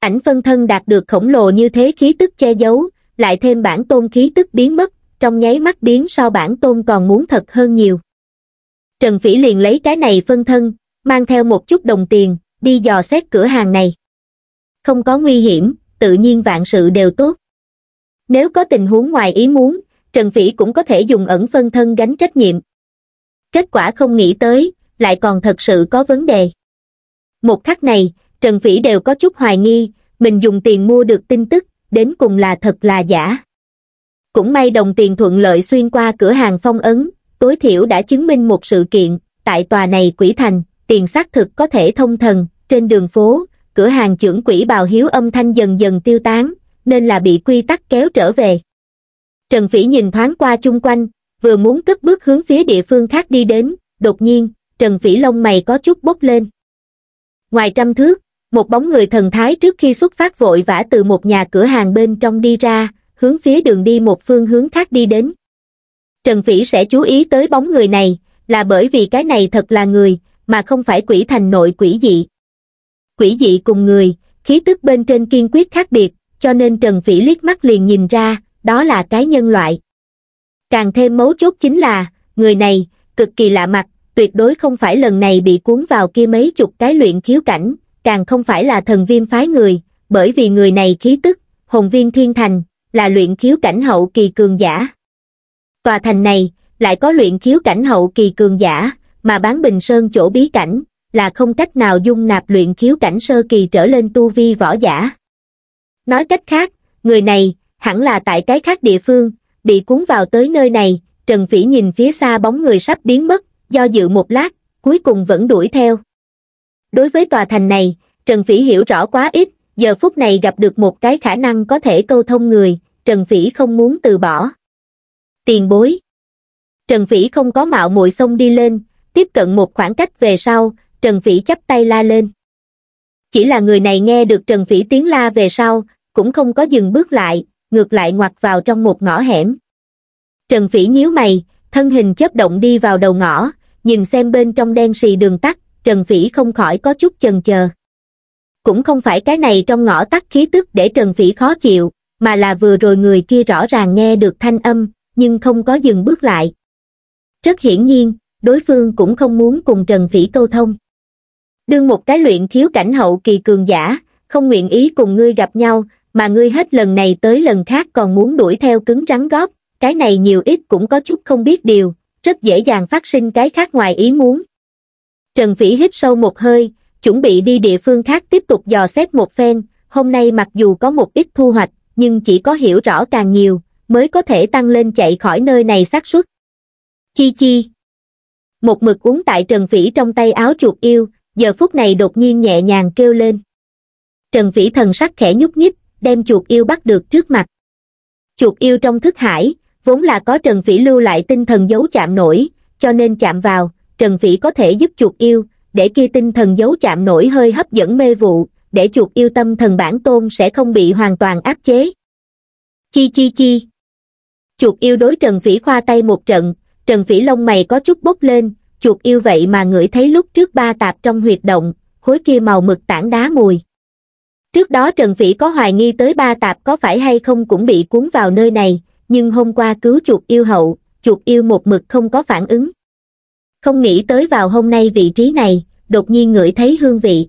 Ảnh phân thân đạt được khổng lồ như thế khí tức che giấu, lại thêm bản tôn khí tức biến mất, trong nháy mắt biến sau bản tôn còn muốn thật hơn nhiều. Trần Phỉ liền lấy cái này phân thân, mang theo một chút đồng tiền, đi dò xét cửa hàng này không có nguy hiểm tự nhiên vạn sự đều tốt nếu có tình huống ngoài ý muốn trần phỉ cũng có thể dùng ẩn phân thân gánh trách nhiệm kết quả không nghĩ tới lại còn thật sự có vấn đề một khắc này trần phỉ đều có chút hoài nghi mình dùng tiền mua được tin tức đến cùng là thật là giả cũng may đồng tiền thuận lợi xuyên qua cửa hàng phong ấn tối thiểu đã chứng minh một sự kiện tại tòa này quỷ thành tiền xác thực có thể thông thần trên đường phố, cửa hàng trưởng quỹ bào hiếu âm thanh dần dần tiêu tán, nên là bị quy tắc kéo trở về. Trần Phỉ nhìn thoáng qua chung quanh, vừa muốn cất bước hướng phía địa phương khác đi đến, đột nhiên, Trần Phỉ lông mày có chút bốc lên. Ngoài trăm thước, một bóng người thần thái trước khi xuất phát vội vã từ một nhà cửa hàng bên trong đi ra, hướng phía đường đi một phương hướng khác đi đến. Trần Phỉ sẽ chú ý tới bóng người này, là bởi vì cái này thật là người, mà không phải quỷ thành nội quỷ dị quỷ dị cùng người, khí tức bên trên kiên quyết khác biệt, cho nên Trần Phỉ liếc mắt liền nhìn ra, đó là cái nhân loại. Càng thêm mấu chốt chính là, người này, cực kỳ lạ mặt, tuyệt đối không phải lần này bị cuốn vào kia mấy chục cái luyện khiếu cảnh, càng không phải là thần viêm phái người, bởi vì người này khí tức, hồn viên thiên thành, là luyện khiếu cảnh hậu kỳ cường giả. Tòa thành này, lại có luyện khiếu cảnh hậu kỳ cường giả, mà bán bình sơn chỗ bí cảnh, là không cách nào dung nạp luyện khiếu cảnh sơ kỳ trở lên tu vi võ giả. Nói cách khác, người này, hẳn là tại cái khác địa phương, bị cuốn vào tới nơi này, Trần Phỉ nhìn phía xa bóng người sắp biến mất, do dự một lát, cuối cùng vẫn đuổi theo. Đối với tòa thành này, Trần Phỉ hiểu rõ quá ít, giờ phút này gặp được một cái khả năng có thể câu thông người, Trần Phỉ không muốn từ bỏ. Tiền bối Trần Phỉ không có mạo muội xông đi lên, tiếp cận một khoảng cách về sau, trần phỉ chắp tay la lên chỉ là người này nghe được trần phỉ tiếng la về sau cũng không có dừng bước lại ngược lại ngoặt vào trong một ngõ hẻm trần phỉ nhíu mày thân hình chớp động đi vào đầu ngõ nhìn xem bên trong đen xì đường tắt trần phỉ không khỏi có chút chần chờ cũng không phải cái này trong ngõ tắt khí tức để trần phỉ khó chịu mà là vừa rồi người kia rõ ràng nghe được thanh âm nhưng không có dừng bước lại rất hiển nhiên đối phương cũng không muốn cùng trần phỉ câu thông đương một cái luyện thiếu cảnh hậu kỳ cường giả không nguyện ý cùng ngươi gặp nhau mà ngươi hết lần này tới lần khác còn muốn đuổi theo cứng rắn góp cái này nhiều ít cũng có chút không biết điều rất dễ dàng phát sinh cái khác ngoài ý muốn trần phỉ hít sâu một hơi chuẩn bị đi địa phương khác tiếp tục dò xét một phen hôm nay mặc dù có một ít thu hoạch nhưng chỉ có hiểu rõ càng nhiều mới có thể tăng lên chạy khỏi nơi này xác suất chi chi một mực uống tại trần phỉ trong tay áo chuột yêu giờ phút này đột nhiên nhẹ nhàng kêu lên trần phỉ thần sắc khẽ nhúc nhích đem chuột yêu bắt được trước mặt chuột yêu trong thức hải vốn là có trần phỉ lưu lại tinh thần dấu chạm nổi cho nên chạm vào trần phỉ có thể giúp chuột yêu để kia tinh thần dấu chạm nổi hơi hấp dẫn mê vụ để chuột yêu tâm thần bản tôn sẽ không bị hoàn toàn áp chế chi chi chi chuột yêu đối trần phỉ khoa tay một trận trần phỉ lông mày có chút bốc lên chuột yêu vậy mà ngửi thấy lúc trước ba tạp trong huyệt động, khối kia màu mực tảng đá mùi. Trước đó Trần Phỉ có hoài nghi tới ba tạp có phải hay không cũng bị cuốn vào nơi này, nhưng hôm qua cứu chuột yêu hậu, chuột yêu một mực không có phản ứng. Không nghĩ tới vào hôm nay vị trí này, đột nhiên ngửi thấy hương vị.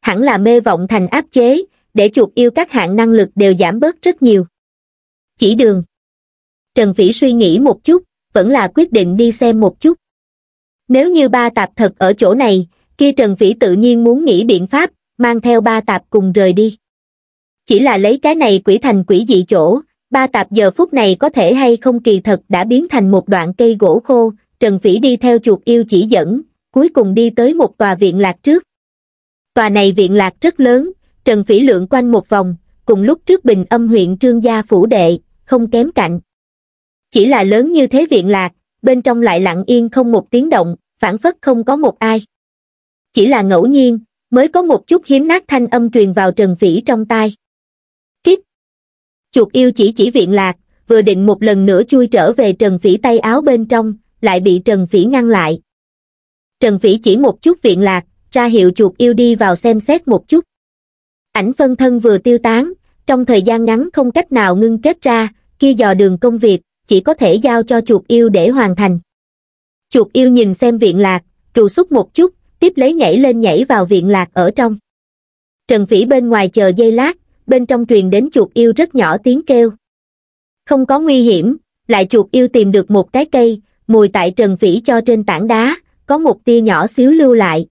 Hẳn là mê vọng thành áp chế, để chuột yêu các hạng năng lực đều giảm bớt rất nhiều. Chỉ đường. Trần Phỉ suy nghĩ một chút, vẫn là quyết định đi xem một chút. Nếu như ba tạp thật ở chỗ này, kia Trần Vĩ tự nhiên muốn nghĩ biện pháp, mang theo ba tạp cùng rời đi. Chỉ là lấy cái này quỷ thành quỷ dị chỗ, ba tạp giờ phút này có thể hay không kỳ thật đã biến thành một đoạn cây gỗ khô, Trần Vĩ đi theo chuột yêu chỉ dẫn, cuối cùng đi tới một tòa viện lạc trước. Tòa này viện lạc rất lớn, Trần Vĩ lượn quanh một vòng, cùng lúc trước bình âm huyện Trương Gia Phủ Đệ, không kém cạnh. Chỉ là lớn như thế viện lạc, bên trong lại lặng yên không một tiếng động, phản phất không có một ai. Chỉ là ngẫu nhiên, mới có một chút hiếm nát thanh âm truyền vào Trần Phỉ trong tai. Kiếp! Chuột yêu chỉ chỉ viện lạc, vừa định một lần nữa chui trở về Trần Phỉ tay áo bên trong, lại bị Trần Phỉ ngăn lại. Trần Phỉ chỉ một chút viện lạc, ra hiệu chuột yêu đi vào xem xét một chút. Ảnh phân thân vừa tiêu tán, trong thời gian ngắn không cách nào ngưng kết ra, kia dò đường công việc, chỉ có thể giao cho chuột yêu để hoàn thành chuột yêu nhìn xem viện lạc, trù xúc một chút, tiếp lấy nhảy lên nhảy vào viện lạc ở trong. Trần Phỉ bên ngoài chờ giây lát, bên trong truyền đến chuột yêu rất nhỏ tiếng kêu. Không có nguy hiểm, lại chuột yêu tìm được một cái cây, mùi tại Trần Phỉ cho trên tảng đá, có một tia nhỏ xíu lưu lại.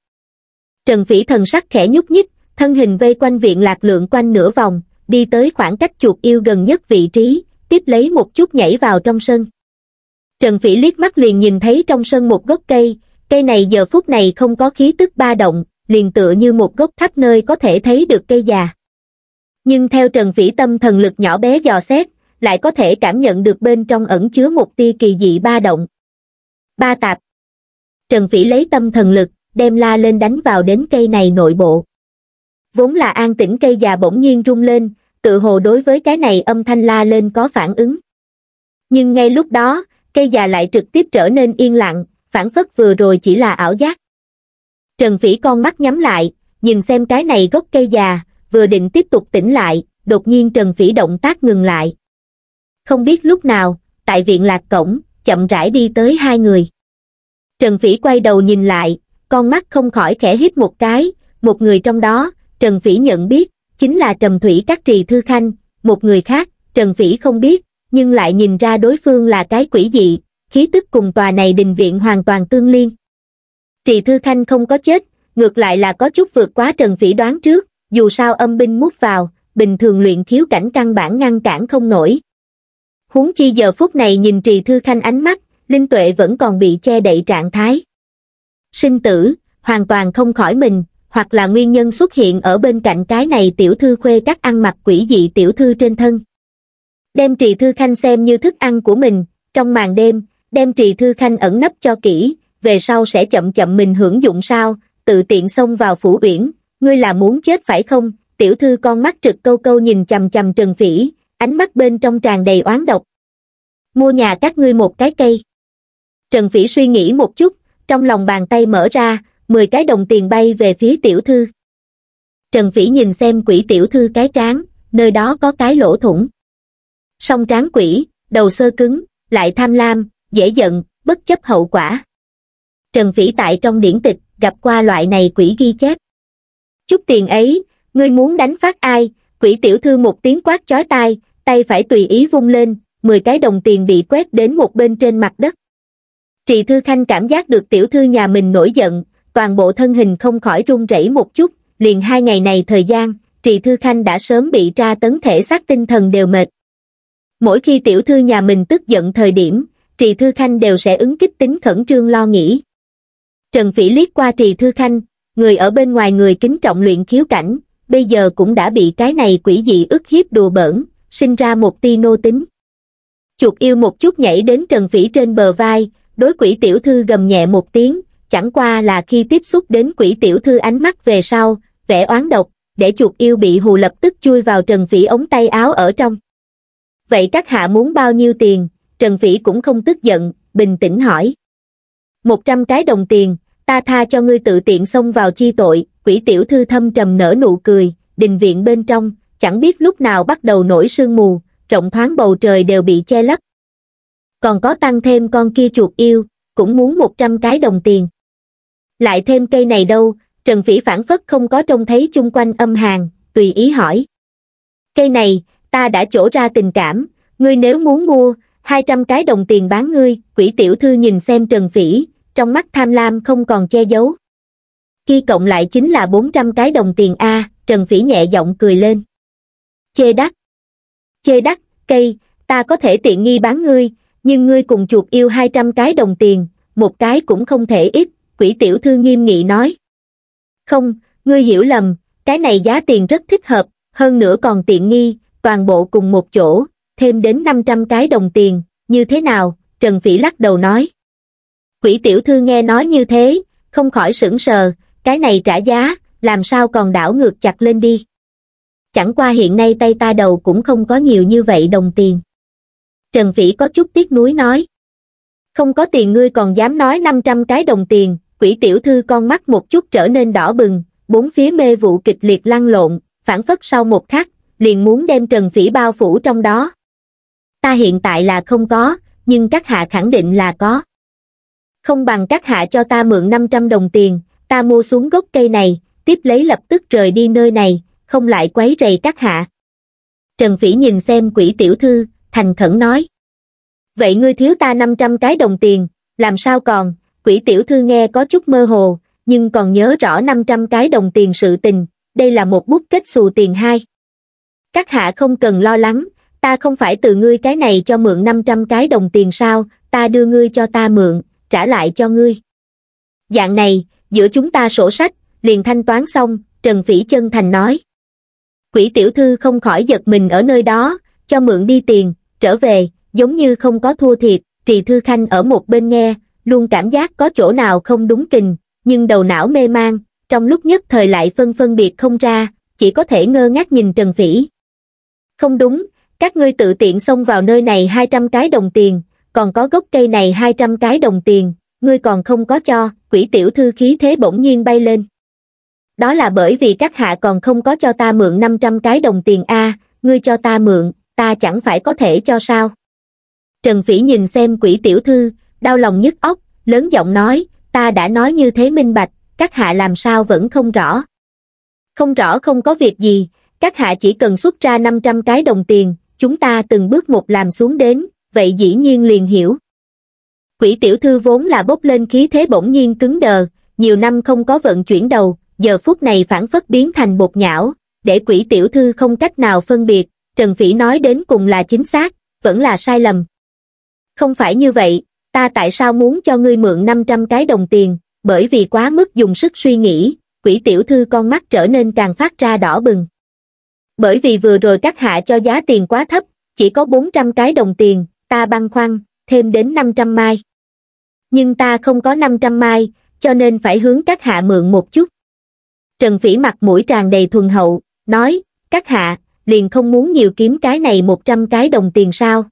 Trần Phỉ thần sắc khẽ nhúc nhích, thân hình vây quanh viện lạc lượng quanh nửa vòng, đi tới khoảng cách chuột yêu gần nhất vị trí, tiếp lấy một chút nhảy vào trong sân. Trần Phỉ liếc mắt liền nhìn thấy trong sân một gốc cây, cây này giờ phút này không có khí tức ba động, liền tựa như một gốc thấp nơi có thể thấy được cây già. Nhưng theo Trần Phỉ tâm thần lực nhỏ bé dò xét, lại có thể cảm nhận được bên trong ẩn chứa một tia kỳ dị ba động. Ba tạp Trần Phỉ lấy tâm thần lực, đem la lên đánh vào đến cây này nội bộ. Vốn là an tĩnh cây già bỗng nhiên rung lên, tự hồ đối với cái này âm thanh la lên có phản ứng. Nhưng ngay lúc đó, cây già lại trực tiếp trở nên yên lặng, phản phất vừa rồi chỉ là ảo giác. Trần Phỉ con mắt nhắm lại, nhìn xem cái này gốc cây già, vừa định tiếp tục tỉnh lại, đột nhiên Trần Phỉ động tác ngừng lại. Không biết lúc nào, tại viện lạc cổng, chậm rãi đi tới hai người. Trần Phỉ quay đầu nhìn lại, con mắt không khỏi khẽ hít một cái, một người trong đó, Trần Phỉ nhận biết, chính là Trầm Thủy Các Trì Thư Khanh, một người khác, Trần Phỉ không biết, nhưng lại nhìn ra đối phương là cái quỷ dị, khí tức cùng tòa này đình viện hoàn toàn tương liên. Trì Thư Khanh không có chết, ngược lại là có chút vượt quá Trần Phỉ đoán trước, dù sao âm binh mút vào, bình thường luyện khiếu cảnh căn bản ngăn cản không nổi. Huống chi giờ phút này nhìn Trì Thư Khanh ánh mắt, linh tuệ vẫn còn bị che đậy trạng thái. Sinh tử, hoàn toàn không khỏi mình, hoặc là nguyên nhân xuất hiện ở bên cạnh cái này tiểu thư khuê các ăn mặc quỷ dị tiểu thư trên thân đem Trì Thư Khanh xem như thức ăn của mình, trong màn đêm, đem Trì Thư Khanh ẩn nấp cho kỹ, về sau sẽ chậm chậm mình hưởng dụng sao, tự tiện xông vào phủ uyển, ngươi là muốn chết phải không? Tiểu thư con mắt trực câu câu nhìn chầm chầm Trần Phỉ, ánh mắt bên trong tràn đầy oán độc. Mua nhà các ngươi một cái cây. Trần Phỉ suy nghĩ một chút, trong lòng bàn tay mở ra, 10 cái đồng tiền bay về phía tiểu thư. Trần Phỉ nhìn xem quỷ tiểu thư cái trán, nơi đó có cái lỗ thủng song tráng quỷ, đầu sơ cứng, lại tham lam, dễ giận, bất chấp hậu quả. Trần Vĩ tại trong điển tịch gặp qua loại này quỷ ghi chép. Chút tiền ấy, ngươi muốn đánh phát ai, quỷ tiểu thư một tiếng quát chói tai, tay phải tùy ý vung lên, 10 cái đồng tiền bị quét đến một bên trên mặt đất. Trì Thư Khanh cảm giác được tiểu thư nhà mình nổi giận, toàn bộ thân hình không khỏi run rẩy một chút, liền hai ngày này thời gian, Trì Thư Khanh đã sớm bị tra tấn thể xác tinh thần đều mệt. Mỗi khi tiểu thư nhà mình tức giận thời điểm, Trì Thư Khanh đều sẽ ứng kích tính khẩn trương lo nghĩ. Trần Phỉ liếc qua Trì Thư Khanh, người ở bên ngoài người kính trọng luyện khiếu cảnh, bây giờ cũng đã bị cái này quỷ dị ức hiếp đùa bỡn, sinh ra một ti nô tính. Chuột yêu một chút nhảy đến Trần Phỉ trên bờ vai, đối quỷ tiểu thư gầm nhẹ một tiếng, chẳng qua là khi tiếp xúc đến quỷ tiểu thư ánh mắt về sau, vẻ oán độc, để chuột yêu bị hù lập tức chui vào Trần Phỉ ống tay áo ở trong vậy các hạ muốn bao nhiêu tiền, Trần Vĩ cũng không tức giận, bình tĩnh hỏi. Một trăm cái đồng tiền, ta tha cho ngươi tự tiện xông vào chi tội, quỷ tiểu thư thâm trầm nở nụ cười, đình viện bên trong, chẳng biết lúc nào bắt đầu nổi sương mù, rộng thoáng bầu trời đều bị che lấp. Còn có tăng thêm con kia chuột yêu, cũng muốn một trăm cái đồng tiền. Lại thêm cây này đâu, Trần Vĩ phản phất không có trông thấy chung quanh âm hàng, tùy ý hỏi. Cây này, ta đã trổ ra tình cảm ngươi nếu muốn mua hai trăm cái đồng tiền bán ngươi quỷ tiểu thư nhìn xem trần phỉ trong mắt tham lam không còn che giấu khi cộng lại chính là bốn trăm cái đồng tiền a trần phỉ nhẹ giọng cười lên chê đắt chê đắt cây ta có thể tiện nghi bán ngươi nhưng ngươi cùng chuột yêu hai trăm cái đồng tiền một cái cũng không thể ít quỷ tiểu thư nghiêm nghị nói không ngươi hiểu lầm cái này giá tiền rất thích hợp hơn nữa còn tiện nghi toàn bộ cùng một chỗ, thêm đến 500 cái đồng tiền, như thế nào, Trần Phỉ lắc đầu nói. Quỷ tiểu thư nghe nói như thế, không khỏi sững sờ, cái này trả giá, làm sao còn đảo ngược chặt lên đi. Chẳng qua hiện nay tay ta đầu cũng không có nhiều như vậy đồng tiền. Trần Phỉ có chút tiếc nuối nói. Không có tiền ngươi còn dám nói 500 cái đồng tiền, quỷ tiểu thư con mắt một chút trở nên đỏ bừng, bốn phía mê vụ kịch liệt lăn lộn, phản phất sau một khắc, liền muốn đem Trần Phỉ bao phủ trong đó. Ta hiện tại là không có, nhưng các hạ khẳng định là có. Không bằng các hạ cho ta mượn 500 đồng tiền, ta mua xuống gốc cây này, tiếp lấy lập tức rời đi nơi này, không lại quấy rầy các hạ. Trần Phỉ nhìn xem quỷ tiểu thư, thành khẩn nói. Vậy ngươi thiếu ta 500 cái đồng tiền, làm sao còn, quỷ tiểu thư nghe có chút mơ hồ, nhưng còn nhớ rõ 500 cái đồng tiền sự tình, đây là một bút kết xù tiền hai các hạ không cần lo lắng ta không phải từ ngươi cái này cho mượn 500 cái đồng tiền sao, ta đưa ngươi cho ta mượn, trả lại cho ngươi. Dạng này, giữa chúng ta sổ sách, liền thanh toán xong, Trần Phỉ chân thành nói. Quỷ tiểu thư không khỏi giật mình ở nơi đó, cho mượn đi tiền, trở về, giống như không có thua thiệt, trì thư khanh ở một bên nghe, luôn cảm giác có chỗ nào không đúng kình, nhưng đầu não mê mang, trong lúc nhất thời lại phân phân biệt không ra, chỉ có thể ngơ ngác nhìn Trần Phỉ không đúng các ngươi tự tiện xông vào nơi này hai trăm cái đồng tiền còn có gốc cây này hai trăm cái đồng tiền ngươi còn không có cho quỷ tiểu thư khí thế bỗng nhiên bay lên đó là bởi vì các hạ còn không có cho ta mượn năm trăm cái đồng tiền a ngươi cho ta mượn ta chẳng phải có thể cho sao trần phỉ nhìn xem quỷ tiểu thư đau lòng nhức óc lớn giọng nói ta đã nói như thế minh bạch các hạ làm sao vẫn không rõ không rõ không có việc gì các hạ chỉ cần xuất ra 500 cái đồng tiền, chúng ta từng bước một làm xuống đến, vậy dĩ nhiên liền hiểu. Quỷ tiểu thư vốn là bốc lên khí thế bỗng nhiên cứng đờ, nhiều năm không có vận chuyển đầu, giờ phút này phản phất biến thành bột nhão, để quỷ tiểu thư không cách nào phân biệt, Trần Phỉ nói đến cùng là chính xác, vẫn là sai lầm. Không phải như vậy, ta tại sao muốn cho ngươi mượn 500 cái đồng tiền, bởi vì quá mức dùng sức suy nghĩ, quỷ tiểu thư con mắt trở nên càng phát ra đỏ bừng bởi vì vừa rồi các hạ cho giá tiền quá thấp, chỉ có 400 cái đồng tiền, ta băng khoăn, thêm đến 500 mai. Nhưng ta không có 500 mai, cho nên phải hướng các hạ mượn một chút. Trần Phỉ mặt mũi tràn đầy thuần hậu, nói, các hạ, liền không muốn nhiều kiếm cái này 100 cái đồng tiền sao.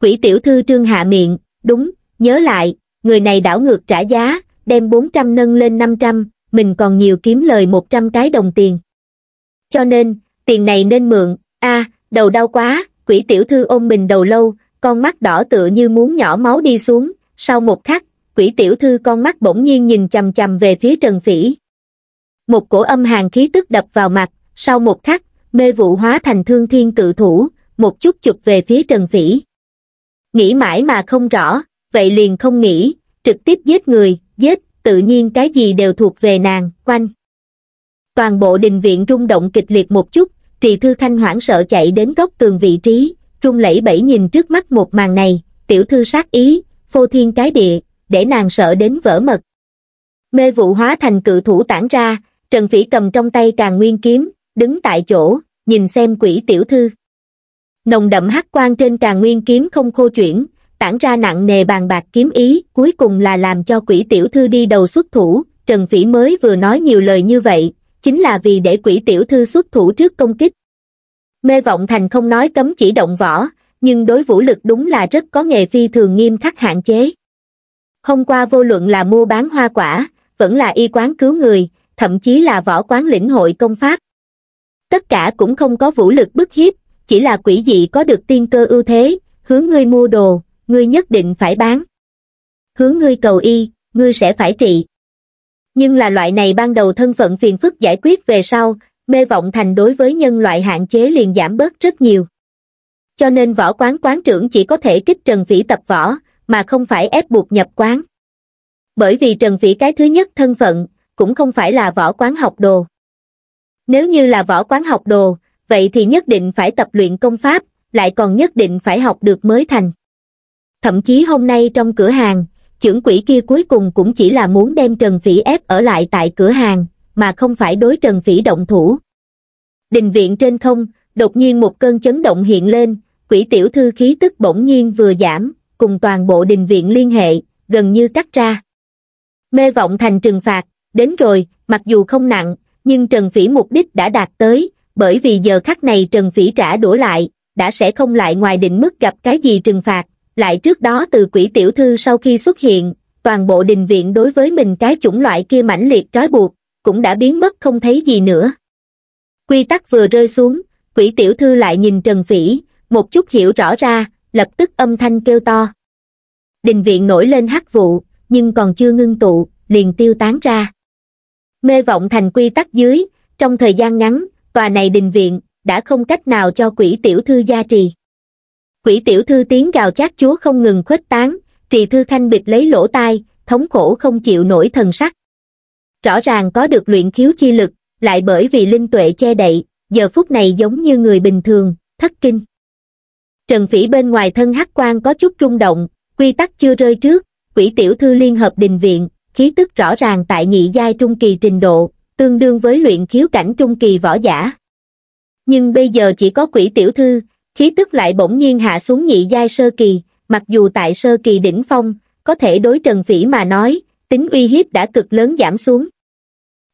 Quỷ tiểu thư trương hạ miệng, đúng, nhớ lại, người này đảo ngược trả giá, đem 400 nâng lên 500, mình còn nhiều kiếm lời 100 cái đồng tiền. Cho nên, tiền này nên mượn a đầu đau quá quỷ tiểu thư ôm mình đầu lâu con mắt đỏ tựa như muốn nhỏ máu đi xuống sau một khắc quỷ tiểu thư con mắt bỗng nhiên nhìn chầm chầm về phía trần phỉ một cổ âm hàng khí tức đập vào mặt sau một khắc mê vụ hóa thành thương thiên cự thủ một chút chụp về phía trần phỉ nghĩ mãi mà không rõ vậy liền không nghĩ trực tiếp giết người giết tự nhiên cái gì đều thuộc về nàng quanh toàn bộ đình viện rung động kịch liệt một chút Trì Thư Thanh hoảng sợ chạy đến góc tường vị trí, trung lẫy bẫy nhìn trước mắt một màn này, tiểu thư sát ý, phô thiên cái địa, để nàng sợ đến vỡ mật. Mê vụ hóa thành cự thủ tản ra, Trần Phỉ cầm trong tay càng nguyên kiếm, đứng tại chỗ, nhìn xem quỷ tiểu thư. Nồng đậm hắc quang trên càng nguyên kiếm không khô chuyển, tản ra nặng nề bàn bạc kiếm ý, cuối cùng là làm cho quỷ tiểu thư đi đầu xuất thủ, Trần Phỉ mới vừa nói nhiều lời như vậy, chính là vì để quỷ tiểu thư xuất thủ trước công kích. Mê Vọng Thành không nói cấm chỉ động võ, nhưng đối vũ lực đúng là rất có nghề phi thường nghiêm khắc hạn chế. Hôm qua vô luận là mua bán hoa quả, vẫn là y quán cứu người, thậm chí là võ quán lĩnh hội công pháp. Tất cả cũng không có vũ lực bức hiếp, chỉ là quỷ dị có được tiên cơ ưu thế, hướng ngươi mua đồ, ngươi nhất định phải bán. Hướng ngươi cầu y, ngươi sẽ phải trị nhưng là loại này ban đầu thân phận phiền phức giải quyết về sau, mê vọng thành đối với nhân loại hạn chế liền giảm bớt rất nhiều. Cho nên võ quán quán trưởng chỉ có thể kích Trần Phỉ tập võ, mà không phải ép buộc nhập quán. Bởi vì Trần Phỉ cái thứ nhất thân phận, cũng không phải là võ quán học đồ. Nếu như là võ quán học đồ, vậy thì nhất định phải tập luyện công pháp, lại còn nhất định phải học được mới thành. Thậm chí hôm nay trong cửa hàng, chưởng quỷ kia cuối cùng cũng chỉ là muốn đem Trần Phỉ ép ở lại tại cửa hàng, mà không phải đối Trần Phỉ động thủ. Đình viện trên không, đột nhiên một cơn chấn động hiện lên, quỷ tiểu thư khí tức bỗng nhiên vừa giảm, cùng toàn bộ đình viện liên hệ, gần như cắt ra. Mê vọng thành trừng phạt, đến rồi, mặc dù không nặng, nhưng Trần Phỉ mục đích đã đạt tới, bởi vì giờ khắc này Trần Phỉ trả đũa lại, đã sẽ không lại ngoài định mức gặp cái gì trừng phạt, lại trước đó từ quỷ tiểu thư sau khi xuất hiện, toàn bộ đình viện đối với mình cái chủng loại kia mãnh liệt trói buộc, cũng đã biến mất không thấy gì nữa. Quy tắc vừa rơi xuống, quỷ tiểu thư lại nhìn Trần Phỉ, một chút hiểu rõ ra, lập tức âm thanh kêu to. Đình viện nổi lên hắc vụ, nhưng còn chưa ngưng tụ, liền tiêu tán ra. Mê vọng thành quy tắc dưới, trong thời gian ngắn, tòa này đình viện, đã không cách nào cho quỷ tiểu thư gia trì quỷ tiểu thư tiếng gào chát chúa không ngừng khuếch tán trì thư khanh bịt lấy lỗ tai thống khổ không chịu nổi thần sắc rõ ràng có được luyện khiếu chi lực lại bởi vì linh tuệ che đậy giờ phút này giống như người bình thường thất kinh trần phỉ bên ngoài thân hắc quan có chút rung động quy tắc chưa rơi trước quỷ tiểu thư liên hợp đình viện khí tức rõ ràng tại nhị giai trung kỳ trình độ tương đương với luyện khiếu cảnh trung kỳ võ giả nhưng bây giờ chỉ có quỷ tiểu thư khí tức lại bỗng nhiên hạ xuống nhị giai sơ kỳ, mặc dù tại sơ kỳ đỉnh phong, có thể đối Trần Phỉ mà nói, tính uy hiếp đã cực lớn giảm xuống.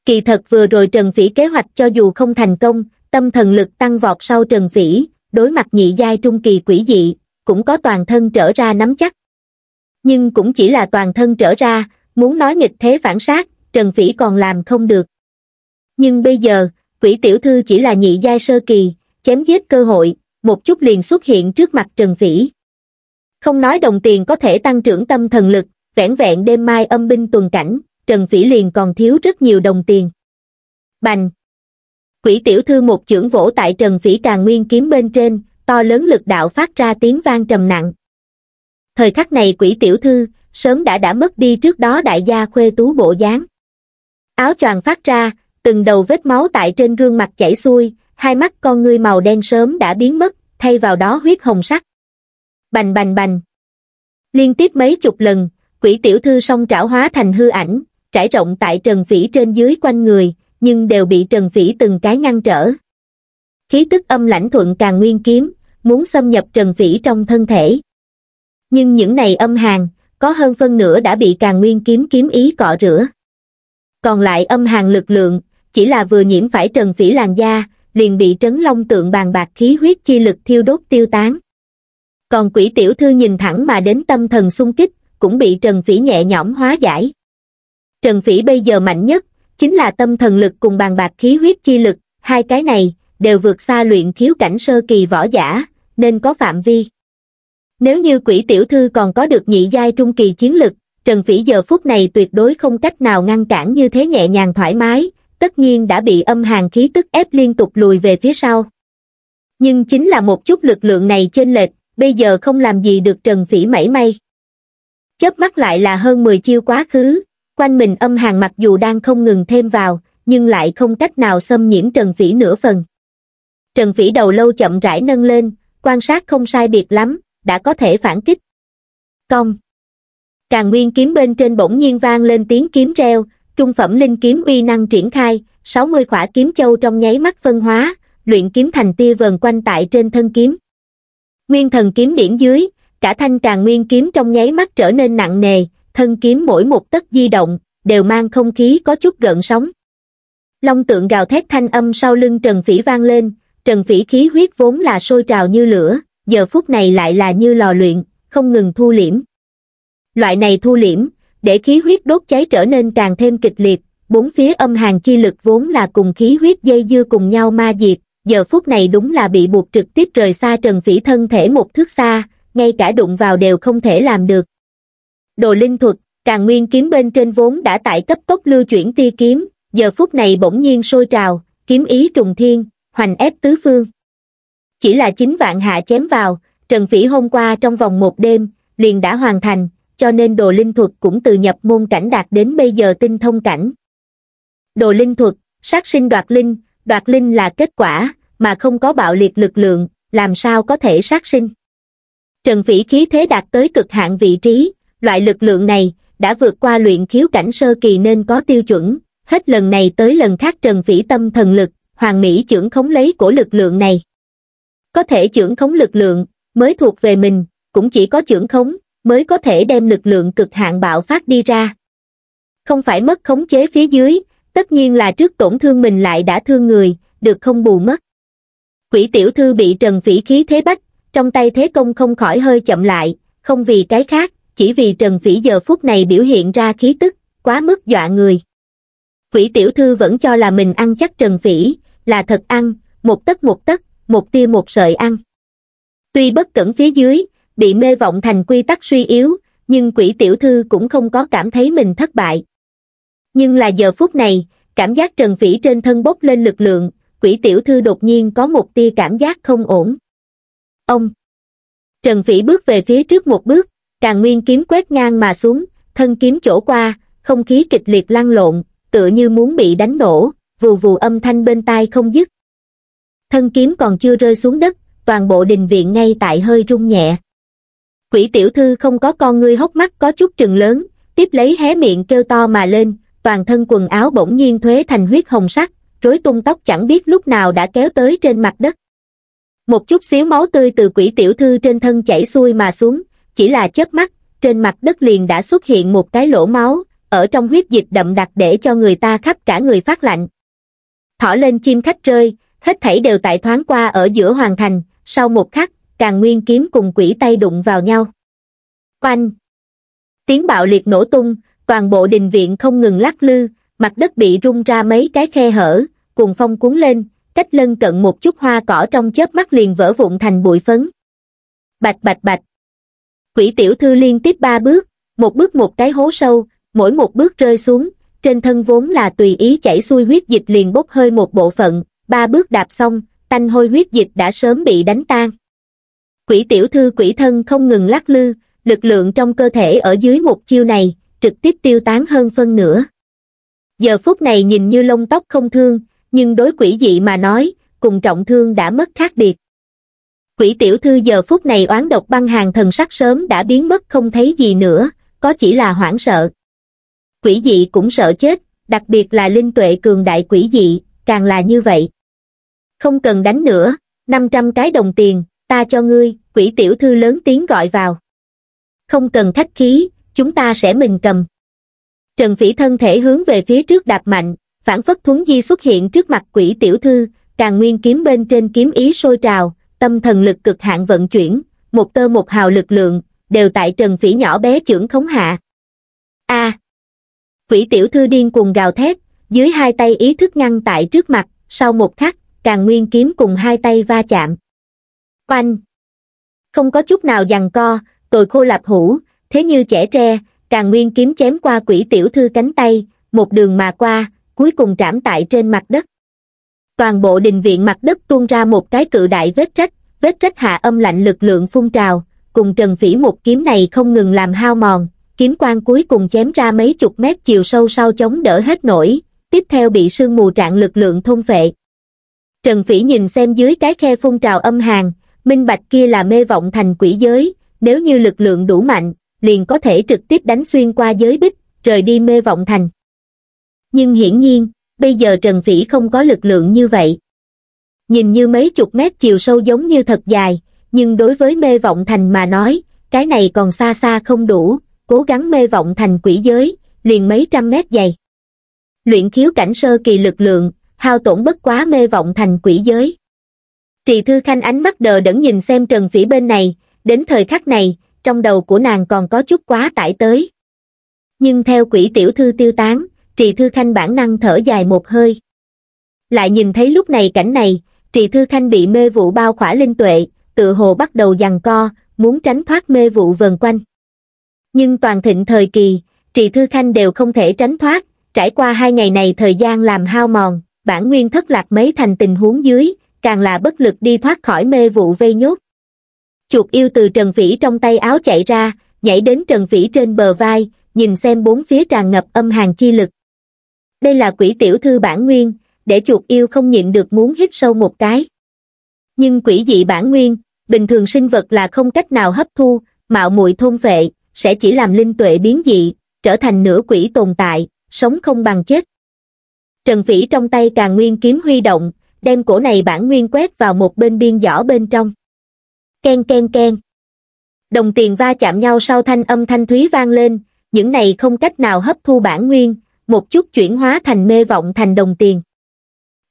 Kỳ thật vừa rồi Trần Phỉ kế hoạch cho dù không thành công, tâm thần lực tăng vọt sau Trần Phỉ, đối mặt nhị giai trung kỳ quỷ dị, cũng có toàn thân trở ra nắm chắc. Nhưng cũng chỉ là toàn thân trở ra, muốn nói nghịch thế phản sát, Trần Phỉ còn làm không được. Nhưng bây giờ, quỷ tiểu thư chỉ là nhị giai sơ kỳ, chém giết cơ hội, một chút liền xuất hiện trước mặt Trần Phỉ, Không nói đồng tiền có thể tăng trưởng tâm thần lực, vẻn vẹn đêm mai âm binh tuần cảnh, Trần Phỉ liền còn thiếu rất nhiều đồng tiền. Bành! Quỷ tiểu thư một chưởng vỗ tại Trần Phỉ càng nguyên kiếm bên trên, to lớn lực đạo phát ra tiếng vang trầm nặng. Thời khắc này quỷ tiểu thư, sớm đã đã mất đi trước đó đại gia khuê tú bộ dáng. Áo choàng phát ra, từng đầu vết máu tại trên gương mặt chảy xuôi, hai mắt con ngươi màu đen sớm đã biến mất, thay vào đó huyết hồng sắc. Bành bành bành. Liên tiếp mấy chục lần, quỷ tiểu thư song trảo hóa thành hư ảnh, trải rộng tại Trần Phỉ trên dưới quanh người, nhưng đều bị Trần Phỉ từng cái ngăn trở. Khí tức âm lãnh thuận càng nguyên kiếm, muốn xâm nhập Trần Phỉ trong thân thể. Nhưng những này âm hàng, có hơn phân nửa đã bị càng nguyên kiếm kiếm ý cọ rửa. Còn lại âm hàng lực lượng, chỉ là vừa nhiễm phải Trần Phỉ làn da, liền bị trấn long tượng bàn bạc khí huyết chi lực thiêu đốt tiêu tán. Còn quỷ tiểu thư nhìn thẳng mà đến tâm thần sung kích, cũng bị Trần Phỉ nhẹ nhõm hóa giải. Trần Phỉ bây giờ mạnh nhất, chính là tâm thần lực cùng bàn bạc khí huyết chi lực, hai cái này, đều vượt xa luyện khiếu cảnh sơ kỳ võ giả, nên có phạm vi. Nếu như quỷ tiểu thư còn có được nhị giai trung kỳ chiến lực, Trần Phỉ giờ phút này tuyệt đối không cách nào ngăn cản như thế nhẹ nhàng thoải mái, tất nhiên đã bị âm hàng khí tức ép liên tục lùi về phía sau nhưng chính là một chút lực lượng này chênh lệch bây giờ không làm gì được trần phỉ mảy may chớp mắt lại là hơn mười chiêu quá khứ quanh mình âm hàng mặc dù đang không ngừng thêm vào nhưng lại không cách nào xâm nhiễm trần phỉ nửa phần trần phỉ đầu lâu chậm rãi nâng lên quan sát không sai biệt lắm đã có thể phản kích công càng nguyên kiếm bên trên bỗng nhiên vang lên tiếng kiếm treo trung phẩm linh kiếm uy năng triển khai, 60 khỏa kiếm châu trong nháy mắt phân hóa, luyện kiếm thành tia vờn quanh tại trên thân kiếm. Nguyên thần kiếm điển dưới, cả thanh tràng nguyên kiếm trong nháy mắt trở nên nặng nề, thân kiếm mỗi một tấc di động, đều mang không khí có chút gợn sóng. Long tượng gào thét thanh âm sau lưng Trần Phỉ vang lên, Trần Phỉ khí huyết vốn là sôi trào như lửa, giờ phút này lại là như lò luyện, không ngừng thu liễm. Loại này thu liễm, để khí huyết đốt cháy trở nên càng thêm kịch liệt, bốn phía âm hàng chi lực vốn là cùng khí huyết dây dưa cùng nhau ma diệt, giờ phút này đúng là bị buộc trực tiếp rời xa Trần Phỉ thân thể một thước xa, ngay cả đụng vào đều không thể làm được. Đồ linh thuật, càng nguyên kiếm bên trên vốn đã tại cấp tốc lưu chuyển tia kiếm, giờ phút này bỗng nhiên sôi trào, kiếm ý trùng thiên, hoành ép tứ phương. Chỉ là chính vạn hạ chém vào, Trần Phỉ hôm qua trong vòng một đêm, liền đã hoàn thành, cho nên đồ linh thuật cũng từ nhập môn cảnh đạt đến bây giờ tinh thông cảnh. Đồ linh thuật, sát sinh đoạt linh, đoạt linh là kết quả, mà không có bạo liệt lực lượng, làm sao có thể sát sinh. Trần Phỉ khí thế đạt tới cực hạn vị trí, loại lực lượng này đã vượt qua luyện khiếu cảnh sơ kỳ nên có tiêu chuẩn, hết lần này tới lần khác Trần Phỉ tâm thần lực, hoàng mỹ trưởng khống lấy của lực lượng này. Có thể trưởng khống lực lượng, mới thuộc về mình, cũng chỉ có trưởng khống, mới có thể đem lực lượng cực hạn bạo phát đi ra không phải mất khống chế phía dưới tất nhiên là trước tổn thương mình lại đã thương người được không bù mất quỷ tiểu thư bị trần phỉ khí thế bách trong tay thế công không khỏi hơi chậm lại không vì cái khác chỉ vì trần phỉ giờ phút này biểu hiện ra khí tức quá mức dọa người quỷ tiểu thư vẫn cho là mình ăn chắc trần phỉ là thật ăn một tấc một tấc một tia một sợi ăn tuy bất cẩn phía dưới bị mê vọng thành quy tắc suy yếu, nhưng quỷ tiểu thư cũng không có cảm thấy mình thất bại. Nhưng là giờ phút này, cảm giác Trần Phỉ trên thân bốc lên lực lượng, quỷ tiểu thư đột nhiên có một tia cảm giác không ổn. Ông! Trần Phỉ bước về phía trước một bước, càng nguyên kiếm quét ngang mà xuống, thân kiếm chỗ qua, không khí kịch liệt lăn lộn, tựa như muốn bị đánh nổ, vù vù âm thanh bên tai không dứt. Thân kiếm còn chưa rơi xuống đất, toàn bộ đình viện ngay tại hơi rung nhẹ quỷ tiểu thư không có con ngươi hốc mắt có chút trừng lớn tiếp lấy hé miệng kêu to mà lên toàn thân quần áo bỗng nhiên thuế thành huyết hồng sắc rối tung tóc chẳng biết lúc nào đã kéo tới trên mặt đất một chút xíu máu tươi từ quỷ tiểu thư trên thân chảy xuôi mà xuống chỉ là chớp mắt trên mặt đất liền đã xuất hiện một cái lỗ máu ở trong huyết dịch đậm đặc để cho người ta khắp cả người phát lạnh thỏ lên chim khách rơi hết thảy đều tại thoáng qua ở giữa hoàng thành sau một khắc càng nguyên kiếm cùng quỷ tay đụng vào nhau. Oanh! Tiếng bạo liệt nổ tung, toàn bộ đình viện không ngừng lắc lư, mặt đất bị rung ra mấy cái khe hở, cùng phong cuốn lên, cách lân cận một chút hoa cỏ trong chớp mắt liền vỡ vụn thành bụi phấn. Bạch bạch bạch! Quỷ tiểu thư liên tiếp ba bước, một bước một cái hố sâu, mỗi một bước rơi xuống, trên thân vốn là tùy ý chảy xuôi huyết dịch liền bốc hơi một bộ phận, ba bước đạp xong, tanh hôi huyết dịch đã sớm bị đánh tan. Quỷ tiểu thư quỷ thân không ngừng lắc lư, lực lượng trong cơ thể ở dưới một chiêu này, trực tiếp tiêu tán hơn phân nửa. Giờ phút này nhìn như lông tóc không thương, nhưng đối quỷ dị mà nói, cùng trọng thương đã mất khác biệt. Quỷ tiểu thư giờ phút này oán độc băng hàng thần sắc sớm đã biến mất không thấy gì nữa, có chỉ là hoảng sợ. Quỷ dị cũng sợ chết, đặc biệt là linh tuệ cường đại quỷ dị, càng là như vậy. Không cần đánh nữa, 500 cái đồng tiền, ta cho ngươi quỷ tiểu thư lớn tiếng gọi vào không cần khách khí chúng ta sẽ mình cầm trần phỉ thân thể hướng về phía trước đạp mạnh phản phất thuấn di xuất hiện trước mặt quỷ tiểu thư càng nguyên kiếm bên trên kiếm ý sôi trào tâm thần lực cực hạn vận chuyển một tơ một hào lực lượng đều tại trần phỉ nhỏ bé trưởng khống hạ a quỷ tiểu thư điên cuồng gào thét dưới hai tay ý thức ngăn tại trước mặt sau một khắc càng nguyên kiếm cùng hai tay va chạm Oanh! Không có chút nào giằng co, tồi khô lạp hủ, thế như trẻ tre, càng nguyên kiếm chém qua quỷ tiểu thư cánh tay, một đường mà qua, cuối cùng trảm tại trên mặt đất. Toàn bộ đình viện mặt đất tuôn ra một cái cự đại vết rách, vết rách hạ âm lạnh lực lượng phun trào, cùng trần phỉ một kiếm này không ngừng làm hao mòn, kiếm quan cuối cùng chém ra mấy chục mét chiều sâu sau chống đỡ hết nổi, tiếp theo bị sương mù trạng lực lượng thông phệ. Trần phỉ nhìn xem dưới cái khe phun trào âm hàng, minh bạch kia là mê vọng thành quỷ giới, nếu như lực lượng đủ mạnh, liền có thể trực tiếp đánh xuyên qua giới bích, rời đi mê vọng thành. Nhưng hiển nhiên, bây giờ Trần Phỉ không có lực lượng như vậy. Nhìn như mấy chục mét chiều sâu giống như thật dài, nhưng đối với mê vọng thành mà nói, cái này còn xa xa không đủ, cố gắng mê vọng thành quỷ giới, liền mấy trăm mét dày. Luyện khiếu cảnh sơ kỳ lực lượng, hao tổn bất quá mê vọng thành quỷ giới. Trì Thư Khanh ánh mắt đờ đẫn nhìn xem Trần Phỉ bên này, đến thời khắc này, trong đầu của nàng còn có chút quá tải tới. Nhưng theo quỷ tiểu thư tiêu tán, Trì Thư Khanh bản năng thở dài một hơi. Lại nhìn thấy lúc này cảnh này, Trì Thư Khanh bị mê vụ bao khỏa linh tuệ, tự hồ bắt đầu giằng co, muốn tránh thoát mê vụ vần quanh. Nhưng toàn thịnh thời kỳ, Trì Thư Khanh đều không thể tránh thoát, trải qua hai ngày này thời gian làm hao mòn, bản nguyên thất lạc mấy thành tình huống dưới, càng là bất lực đi thoát khỏi mê vụ vây nhốt chuột yêu từ trần phỉ trong tay áo chạy ra nhảy đến trần phỉ trên bờ vai nhìn xem bốn phía tràn ngập âm hàng chi lực đây là quỷ tiểu thư bản nguyên để chuột yêu không nhịn được muốn hít sâu một cái nhưng quỷ dị bản nguyên bình thường sinh vật là không cách nào hấp thu mạo muội thôn vệ sẽ chỉ làm linh tuệ biến dị trở thành nửa quỷ tồn tại sống không bằng chết trần phỉ trong tay càng nguyên kiếm huy động đem cổ này bản nguyên quét vào một bên biên giỏ bên trong. Ken ken ken. Đồng tiền va chạm nhau sau thanh âm thanh thúy vang lên, những này không cách nào hấp thu bản nguyên, một chút chuyển hóa thành mê vọng thành đồng tiền.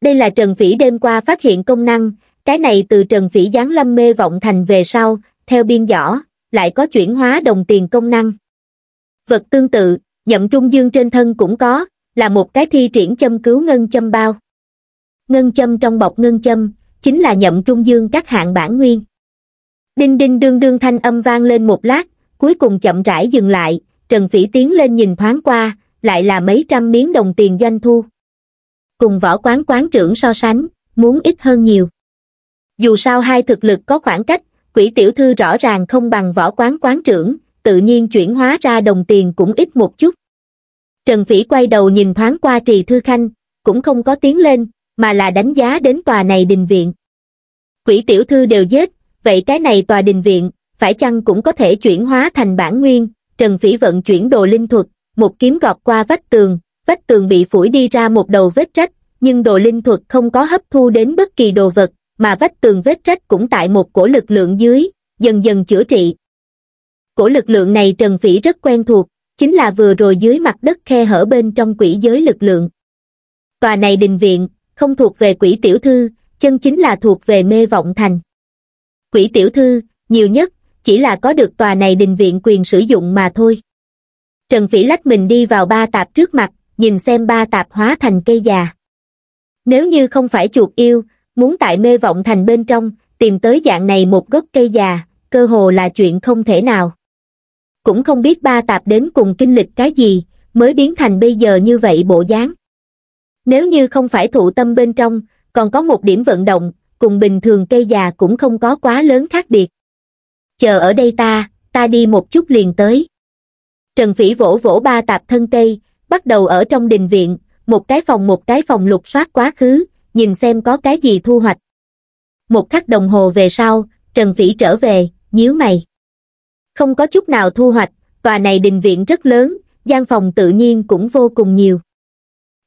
Đây là Trần Phỉ đêm qua phát hiện công năng, cái này từ Trần Phỉ giáng lâm mê vọng thành về sau, theo biên giỏ, lại có chuyển hóa đồng tiền công năng. Vật tương tự, nhậm trung dương trên thân cũng có, là một cái thi triển châm cứu ngân châm bao ngân châm trong bọc ngân châm, chính là nhậm trung dương các hạng bản nguyên. Đinh đinh đương đương thanh âm vang lên một lát, cuối cùng chậm rãi dừng lại, Trần Phỉ tiến lên nhìn thoáng qua, lại là mấy trăm miếng đồng tiền doanh thu. Cùng võ quán quán trưởng so sánh, muốn ít hơn nhiều. Dù sao hai thực lực có khoảng cách, quỷ tiểu thư rõ ràng không bằng võ quán quán trưởng, tự nhiên chuyển hóa ra đồng tiền cũng ít một chút. Trần Phỉ quay đầu nhìn thoáng qua Trì Thư Khanh, cũng không có tiến lên, mà là đánh giá đến tòa này đình viện. Quỷ tiểu thư đều giết, vậy cái này tòa đình viện, phải chăng cũng có thể chuyển hóa thành bản nguyên, Trần Phỉ vận chuyển đồ linh thuật, một kiếm gọt qua vách tường, vách tường bị phủi đi ra một đầu vết rách, nhưng đồ linh thuật không có hấp thu đến bất kỳ đồ vật, mà vách tường vết rách cũng tại một cổ lực lượng dưới, dần dần chữa trị. Cổ lực lượng này Trần Phỉ rất quen thuộc, chính là vừa rồi dưới mặt đất khe hở bên trong quỷ giới lực lượng. Tòa này đình viện, không thuộc về quỷ tiểu thư, chân chính là thuộc về mê vọng thành. Quỷ tiểu thư, nhiều nhất, chỉ là có được tòa này đình viện quyền sử dụng mà thôi. Trần Phỉ lách mình đi vào ba tạp trước mặt, nhìn xem ba tạp hóa thành cây già. Nếu như không phải chuột yêu, muốn tại mê vọng thành bên trong, tìm tới dạng này một gốc cây già, cơ hồ là chuyện không thể nào. Cũng không biết ba tạp đến cùng kinh lịch cái gì, mới biến thành bây giờ như vậy bộ dáng. Nếu như không phải thụ tâm bên trong, còn có một điểm vận động, cùng bình thường cây già cũng không có quá lớn khác biệt. Chờ ở đây ta, ta đi một chút liền tới. Trần Phỉ vỗ vỗ ba tạp thân cây, bắt đầu ở trong đình viện, một cái phòng một cái phòng lục soát quá khứ, nhìn xem có cái gì thu hoạch. Một khắc đồng hồ về sau, Trần Phỉ trở về, nhíu mày. Không có chút nào thu hoạch, tòa này đình viện rất lớn, gian phòng tự nhiên cũng vô cùng nhiều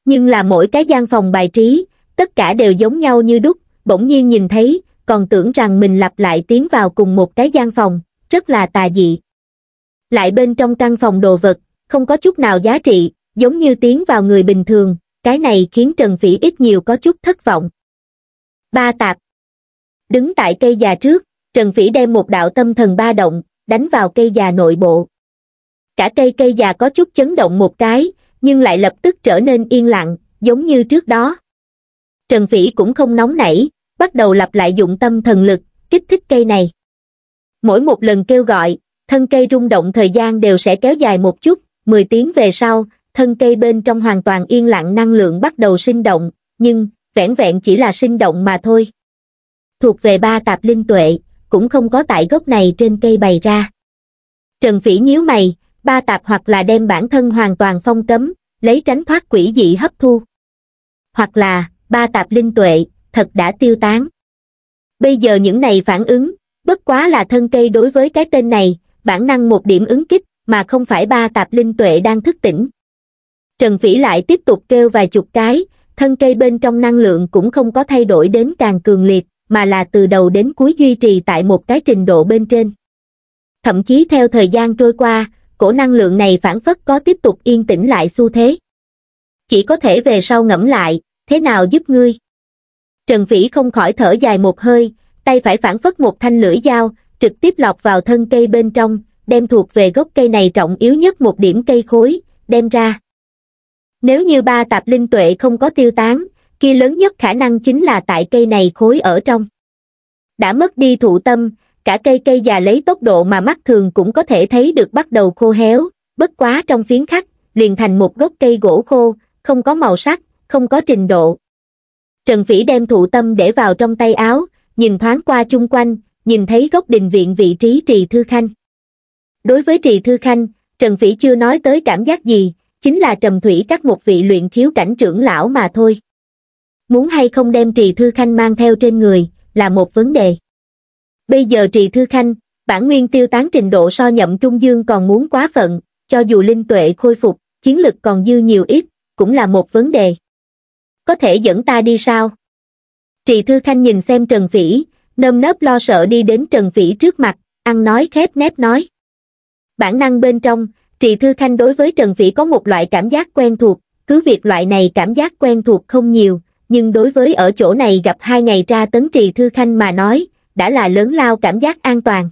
nhưng là mỗi cái gian phòng bài trí, tất cả đều giống nhau như đúc, bỗng nhiên nhìn thấy, còn tưởng rằng mình lặp lại tiến vào cùng một cái gian phòng, rất là tà dị. Lại bên trong căn phòng đồ vật, không có chút nào giá trị, giống như tiến vào người bình thường, cái này khiến Trần Phỉ ít nhiều có chút thất vọng. Ba tạp Đứng tại cây già trước, Trần Phỉ đem một đạo tâm thần ba động, đánh vào cây già nội bộ. Cả cây cây già có chút chấn động một cái, nhưng lại lập tức trở nên yên lặng, giống như trước đó. Trần Phỉ cũng không nóng nảy, bắt đầu lặp lại dụng tâm thần lực, kích thích cây này. Mỗi một lần kêu gọi, thân cây rung động thời gian đều sẽ kéo dài một chút, 10 tiếng về sau, thân cây bên trong hoàn toàn yên lặng năng lượng bắt đầu sinh động, nhưng, vẻn vẹn chỉ là sinh động mà thôi. Thuộc về ba tạp linh tuệ, cũng không có tại gốc này trên cây bày ra. Trần Phỉ nhíu mày, ba tạp hoặc là đem bản thân hoàn toàn phong cấm, lấy tránh thoát quỷ dị hấp thu. Hoặc là, ba tạp linh tuệ, thật đã tiêu tán. Bây giờ những này phản ứng, bất quá là thân cây đối với cái tên này, bản năng một điểm ứng kích, mà không phải ba tạp linh tuệ đang thức tỉnh. Trần Phỉ lại tiếp tục kêu vài chục cái, thân cây bên trong năng lượng cũng không có thay đổi đến càng cường liệt, mà là từ đầu đến cuối duy trì tại một cái trình độ bên trên. Thậm chí theo thời gian trôi qua, cổ năng lượng này phản phất có tiếp tục yên tĩnh lại xu thế. Chỉ có thể về sau ngẫm lại, thế nào giúp ngươi? Trần Phỉ không khỏi thở dài một hơi, tay phải phản phất một thanh lưỡi dao, trực tiếp lọc vào thân cây bên trong, đem thuộc về gốc cây này trọng yếu nhất một điểm cây khối, đem ra. Nếu như ba tạp linh tuệ không có tiêu tán, kia lớn nhất khả năng chính là tại cây này khối ở trong. Đã mất đi thụ tâm, cả cây cây già lấy tốc độ mà mắt thường cũng có thể thấy được bắt đầu khô héo, bất quá trong phiến khắc, liền thành một gốc cây gỗ khô, không có màu sắc, không có trình độ. Trần Phỉ đem thụ tâm để vào trong tay áo, nhìn thoáng qua chung quanh, nhìn thấy gốc đình viện vị trí Trì Thư Khanh. Đối với Trì Thư Khanh, Trần Phỉ chưa nói tới cảm giác gì, chính là trầm thủy các một vị luyện khiếu cảnh trưởng lão mà thôi. Muốn hay không đem Trì Thư Khanh mang theo trên người, là một vấn đề. Bây giờ trì thư khanh, bản nguyên tiêu tán trình độ so nhậm trung dương còn muốn quá phận, cho dù linh tuệ khôi phục, chiến lực còn dư nhiều ít, cũng là một vấn đề. Có thể dẫn ta đi sao? Trì Thư Khanh nhìn xem Trần Phỉ, nâm nớp lo sợ đi đến Trần Phỉ trước mặt, ăn nói khép nép nói. Bản năng bên trong, Trì Thư Khanh đối với Trần Phỉ có một loại cảm giác quen thuộc, cứ việc loại này cảm giác quen thuộc không nhiều, nhưng đối với ở chỗ này gặp hai ngày ra tấn Trì Thư Khanh mà nói, đã là lớn lao cảm giác an toàn.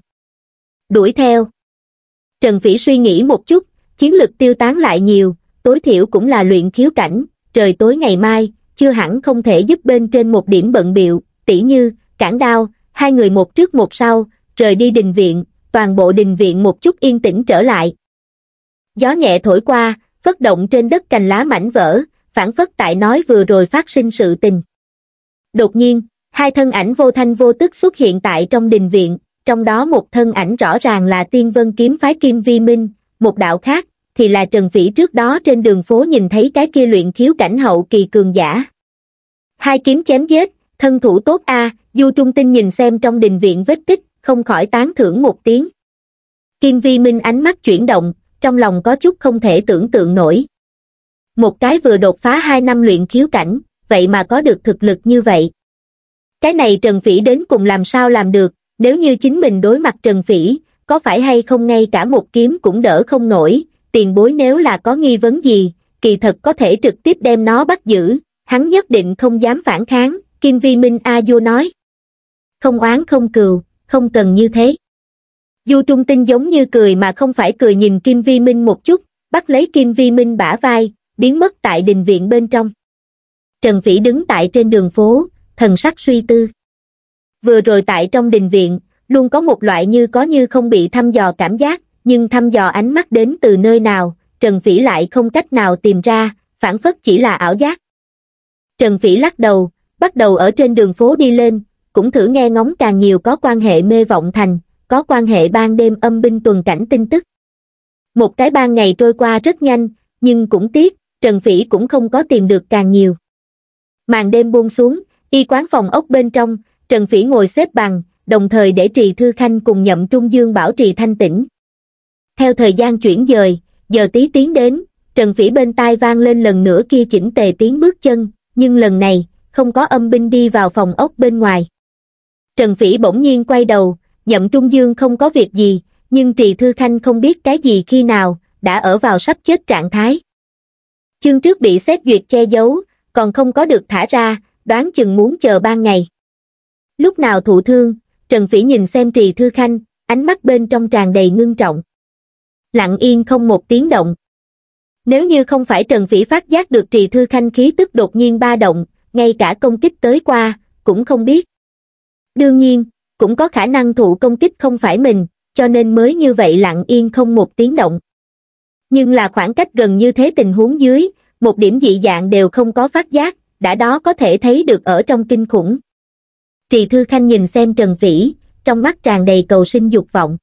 Đuổi theo. Trần Phỉ suy nghĩ một chút, chiến lực tiêu tán lại nhiều, tối thiểu cũng là luyện khiếu cảnh, trời tối ngày mai, chưa hẳn không thể giúp bên trên một điểm bận biệu, tỉ như, cản đao, hai người một trước một sau, rời đi đình viện, toàn bộ đình viện một chút yên tĩnh trở lại. Gió nhẹ thổi qua, phất động trên đất cành lá mảnh vỡ, phản phất tại nói vừa rồi phát sinh sự tình. Đột nhiên, hai thân ảnh vô thanh vô tức xuất hiện tại trong đình viện, trong đó một thân ảnh rõ ràng là tiên vân kiếm phái Kim Vi Minh, một đạo khác, thì là Trần vĩ trước đó trên đường phố nhìn thấy cái kia luyện khiếu cảnh hậu kỳ cường giả. Hai kiếm chém giết, thân thủ tốt a Du Trung Tinh nhìn xem trong đình viện vết tích, không khỏi tán thưởng một tiếng. Kim Vi Minh ánh mắt chuyển động, trong lòng có chút không thể tưởng tượng nổi. Một cái vừa đột phá hai năm luyện khiếu cảnh, vậy mà có được thực lực như vậy. Cái này Trần Phỉ đến cùng làm sao làm được, nếu như chính mình đối mặt Trần Phỉ, có phải hay không ngay cả một kiếm cũng đỡ không nổi, tiền bối nếu là có nghi vấn gì, kỳ thật có thể trực tiếp đem nó bắt giữ, hắn nhất định không dám phản kháng, Kim Vi Minh A Du nói. Không oán không cừu, không cần như thế. Du Trung Tinh giống như cười mà không phải cười nhìn Kim Vi Minh một chút, bắt lấy Kim Vi Minh bả vai, biến mất tại đình viện bên trong. Trần Phỉ đứng tại trên đường phố, thần sắc suy tư. Vừa rồi tại trong đình viện, luôn có một loại như có như không bị thăm dò cảm giác, nhưng thăm dò ánh mắt đến từ nơi nào, Trần Phỉ lại không cách nào tìm ra, phản phất chỉ là ảo giác. Trần Phỉ lắc đầu, bắt đầu ở trên đường phố đi lên, cũng thử nghe ngóng càng nhiều có quan hệ mê vọng thành, có quan hệ ban đêm âm binh tuần cảnh tin tức. Một cái ban ngày trôi qua rất nhanh, nhưng cũng tiếc, Trần Phỉ cũng không có tìm được càng nhiều. Màn đêm buông xuống, Y quán phòng ốc bên trong, Trần Phỉ ngồi xếp bằng, đồng thời để Trì Thư Khanh cùng nhậm Trung Dương bảo trì thanh tĩnh. Theo thời gian chuyển dời, giờ tí tiến đến, Trần Phỉ bên tai vang lên lần nữa kia chỉnh tề tiếng bước chân, nhưng lần này, không có âm binh đi vào phòng ốc bên ngoài. Trần Phỉ bỗng nhiên quay đầu, nhậm Trung Dương không có việc gì, nhưng Trì Thư Khanh không biết cái gì khi nào, đã ở vào sắp chết trạng thái. Chương trước bị xét duyệt che giấu, còn không có được thả ra, đoán chừng muốn chờ ban ngày. Lúc nào thụ thương, Trần Phỉ nhìn xem Trì Thư Khanh, ánh mắt bên trong tràn đầy ngưng trọng. Lặng yên không một tiếng động. Nếu như không phải Trần Phỉ phát giác được Trì Thư Khanh khí tức đột nhiên ba động, ngay cả công kích tới qua, cũng không biết. Đương nhiên, cũng có khả năng thụ công kích không phải mình, cho nên mới như vậy lặng yên không một tiếng động. Nhưng là khoảng cách gần như thế tình huống dưới, một điểm dị dạng đều không có phát giác, đã đó có thể thấy được ở trong kinh khủng. Trì Thư Khanh nhìn xem Trần Vĩ, trong mắt tràn đầy cầu sinh dục vọng.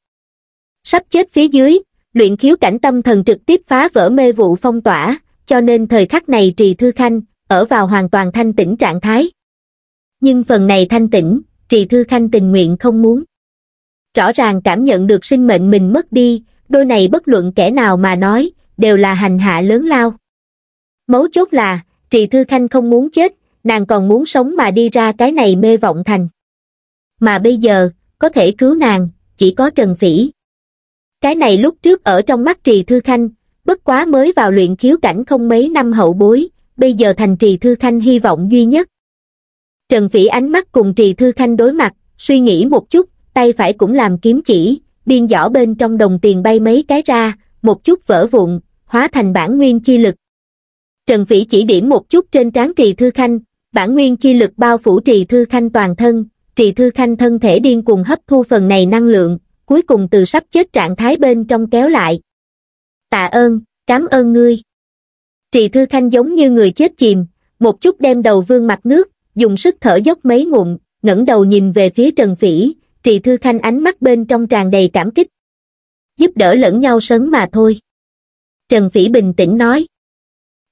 Sắp chết phía dưới, luyện khiếu cảnh tâm thần trực tiếp phá vỡ mê vụ phong tỏa, cho nên thời khắc này Trì Thư Khanh ở vào hoàn toàn thanh tĩnh trạng thái. Nhưng phần này thanh tĩnh, Trì Thư Khanh tình nguyện không muốn. Rõ ràng cảm nhận được sinh mệnh mình mất đi, đôi này bất luận kẻ nào mà nói, đều là hành hạ lớn lao. Mấu chốt là, Trì Thư Khanh không muốn chết, nàng còn muốn sống mà đi ra cái này mê vọng thành. Mà bây giờ, có thể cứu nàng, chỉ có Trần Phỉ. Cái này lúc trước ở trong mắt Trì Thư Khanh, bất quá mới vào luyện khiếu cảnh không mấy năm hậu bối, bây giờ thành Trì Thư Khanh hy vọng duy nhất. Trần Phỉ ánh mắt cùng Trì Thư Khanh đối mặt, suy nghĩ một chút, tay phải cũng làm kiếm chỉ, biên giỏ bên trong đồng tiền bay mấy cái ra, một chút vỡ vụn, hóa thành bản nguyên chi lực, Trần Phỉ chỉ điểm một chút trên trán Trì Thư Khanh, bản nguyên chi lực bao phủ Trì Thư Khanh toàn thân, Trì Thư Khanh thân thể điên cuồng hấp thu phần này năng lượng, cuối cùng từ sắp chết trạng thái bên trong kéo lại. Tạ ơn, cảm ơn ngươi. Trì Thư Khanh giống như người chết chìm, một chút đem đầu vương mặt nước, dùng sức thở dốc mấy ngụm, ngẩng đầu nhìn về phía Trần Phỉ, Trì Thư Khanh ánh mắt bên trong tràn đầy cảm kích. Giúp đỡ lẫn nhau sớm mà thôi. Trần Phỉ bình tĩnh nói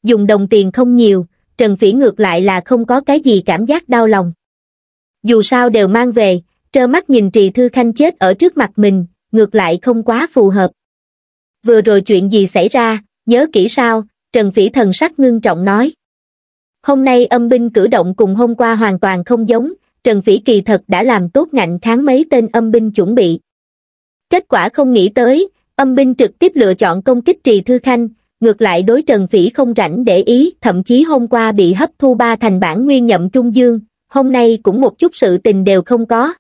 dùng đồng tiền không nhiều, Trần Phỉ ngược lại là không có cái gì cảm giác đau lòng. Dù sao đều mang về, trơ mắt nhìn Trì Thư Khanh chết ở trước mặt mình, ngược lại không quá phù hợp. Vừa rồi chuyện gì xảy ra, nhớ kỹ sao, Trần Phỉ thần sắc ngưng trọng nói. Hôm nay âm binh cử động cùng hôm qua hoàn toàn không giống, Trần Phỉ kỳ thật đã làm tốt ngạnh kháng mấy tên âm binh chuẩn bị. Kết quả không nghĩ tới, âm binh trực tiếp lựa chọn công kích Trì Thư Khanh, ngược lại đối Trần Phỉ không rảnh để ý, thậm chí hôm qua bị hấp thu ba thành bản nguyên nhậm trung dương, hôm nay cũng một chút sự tình đều không có.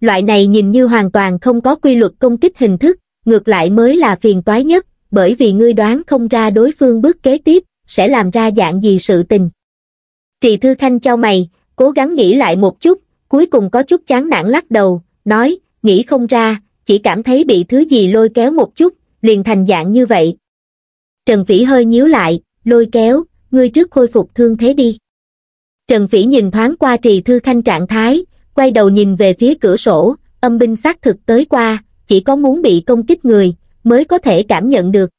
Loại này nhìn như hoàn toàn không có quy luật công kích hình thức, ngược lại mới là phiền toái nhất, bởi vì ngươi đoán không ra đối phương bước kế tiếp, sẽ làm ra dạng gì sự tình. Trì Thư Khanh cho mày, cố gắng nghĩ lại một chút, cuối cùng có chút chán nản lắc đầu, nói, nghĩ không ra, chỉ cảm thấy bị thứ gì lôi kéo một chút, liền thành dạng như vậy, Trần Vĩ hơi nhíu lại, lôi kéo, ngươi trước khôi phục thương thế đi. Trần Vĩ nhìn thoáng qua trì thư khanh trạng thái, quay đầu nhìn về phía cửa sổ, âm binh xác thực tới qua, chỉ có muốn bị công kích người, mới có thể cảm nhận được.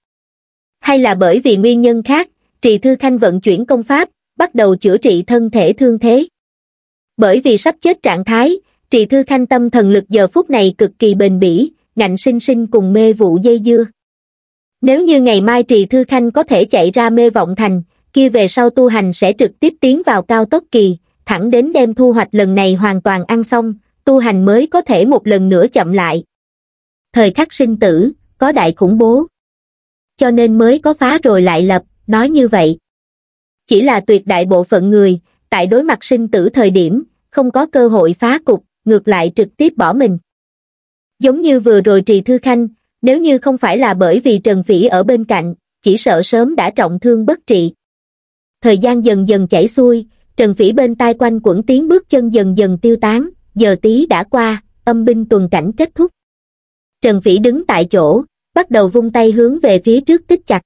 Hay là bởi vì nguyên nhân khác, trì thư khanh vận chuyển công pháp, bắt đầu chữa trị thân thể thương thế. Bởi vì sắp chết trạng thái, trì thư khanh tâm thần lực giờ phút này cực kỳ bền bỉ, ngạnh sinh sinh cùng mê vụ dây dưa. Nếu như ngày mai Trì Thư Khanh có thể chạy ra mê vọng thành, kia về sau tu hành sẽ trực tiếp tiến vào cao tốc kỳ, thẳng đến đem thu hoạch lần này hoàn toàn ăn xong, tu hành mới có thể một lần nữa chậm lại. Thời khắc sinh tử, có đại khủng bố. Cho nên mới có phá rồi lại lập, nói như vậy. Chỉ là tuyệt đại bộ phận người, tại đối mặt sinh tử thời điểm, không có cơ hội phá cục, ngược lại trực tiếp bỏ mình. Giống như vừa rồi Trì Thư Khanh, nếu như không phải là bởi vì Trần Phỉ ở bên cạnh, chỉ sợ sớm đã trọng thương bất trị. Thời gian dần dần chảy xuôi, Trần Phỉ bên tai quanh quẩn tiếng bước chân dần dần tiêu tán, giờ tí đã qua, âm binh tuần cảnh kết thúc. Trần Phỉ đứng tại chỗ, bắt đầu vung tay hướng về phía trước tích chặt.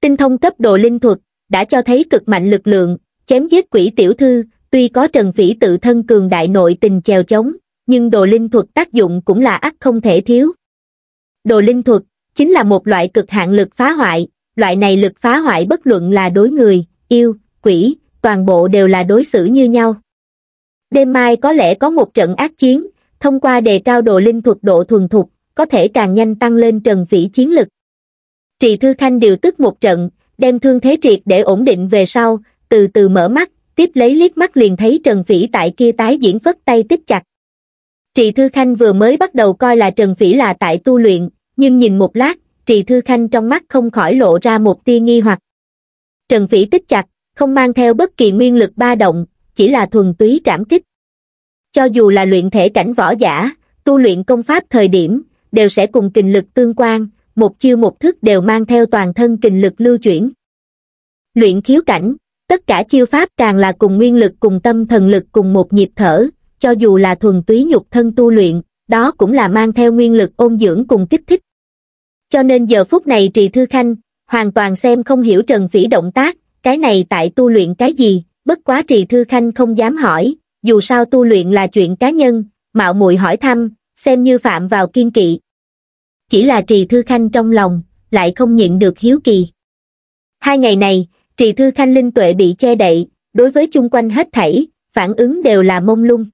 Tinh thông cấp độ linh thuật, đã cho thấy cực mạnh lực lượng, chém giết quỷ tiểu thư, tuy có Trần Phỉ tự thân cường đại nội tình chèo chống, nhưng đồ linh thuật tác dụng cũng là ắt không thể thiếu, đồ linh thuật chính là một loại cực hạn lực phá hoại loại này lực phá hoại bất luận là đối người yêu quỷ toàn bộ đều là đối xử như nhau đêm mai có lẽ có một trận ác chiến thông qua đề cao đồ linh thuật độ thuần thục có thể càng nhanh tăng lên trần vĩ chiến lực trì thư khanh điều tức một trận đem thương thế triệt để ổn định về sau từ từ mở mắt tiếp lấy liếc mắt liền thấy trần vĩ tại kia tái diễn phất tay tiếp chặt trì thư khanh vừa mới bắt đầu coi là trần vĩ là tại tu luyện nhưng nhìn một lát, Trì Thư Khanh trong mắt không khỏi lộ ra một tia nghi hoặc. Trần Phỉ tích chặt, không mang theo bất kỳ nguyên lực ba động, chỉ là thuần túy trảm kích. Cho dù là luyện thể cảnh võ giả, tu luyện công pháp thời điểm, đều sẽ cùng kình lực tương quan, một chiêu một thức đều mang theo toàn thân kình lực lưu chuyển. Luyện khiếu cảnh, tất cả chiêu pháp càng là cùng nguyên lực cùng tâm thần lực cùng một nhịp thở, cho dù là thuần túy nhục thân tu luyện, đó cũng là mang theo nguyên lực ôn dưỡng cùng kích thích cho nên giờ phút này Trì Thư Khanh, hoàn toàn xem không hiểu Trần Phỉ động tác, cái này tại tu luyện cái gì, bất quá Trì Thư Khanh không dám hỏi, dù sao tu luyện là chuyện cá nhân, mạo muội hỏi thăm, xem như phạm vào kiên kỵ. Chỉ là Trì Thư Khanh trong lòng, lại không nhịn được hiếu kỳ. Hai ngày này, Trì Thư Khanh linh tuệ bị che đậy, đối với chung quanh hết thảy, phản ứng đều là mông lung.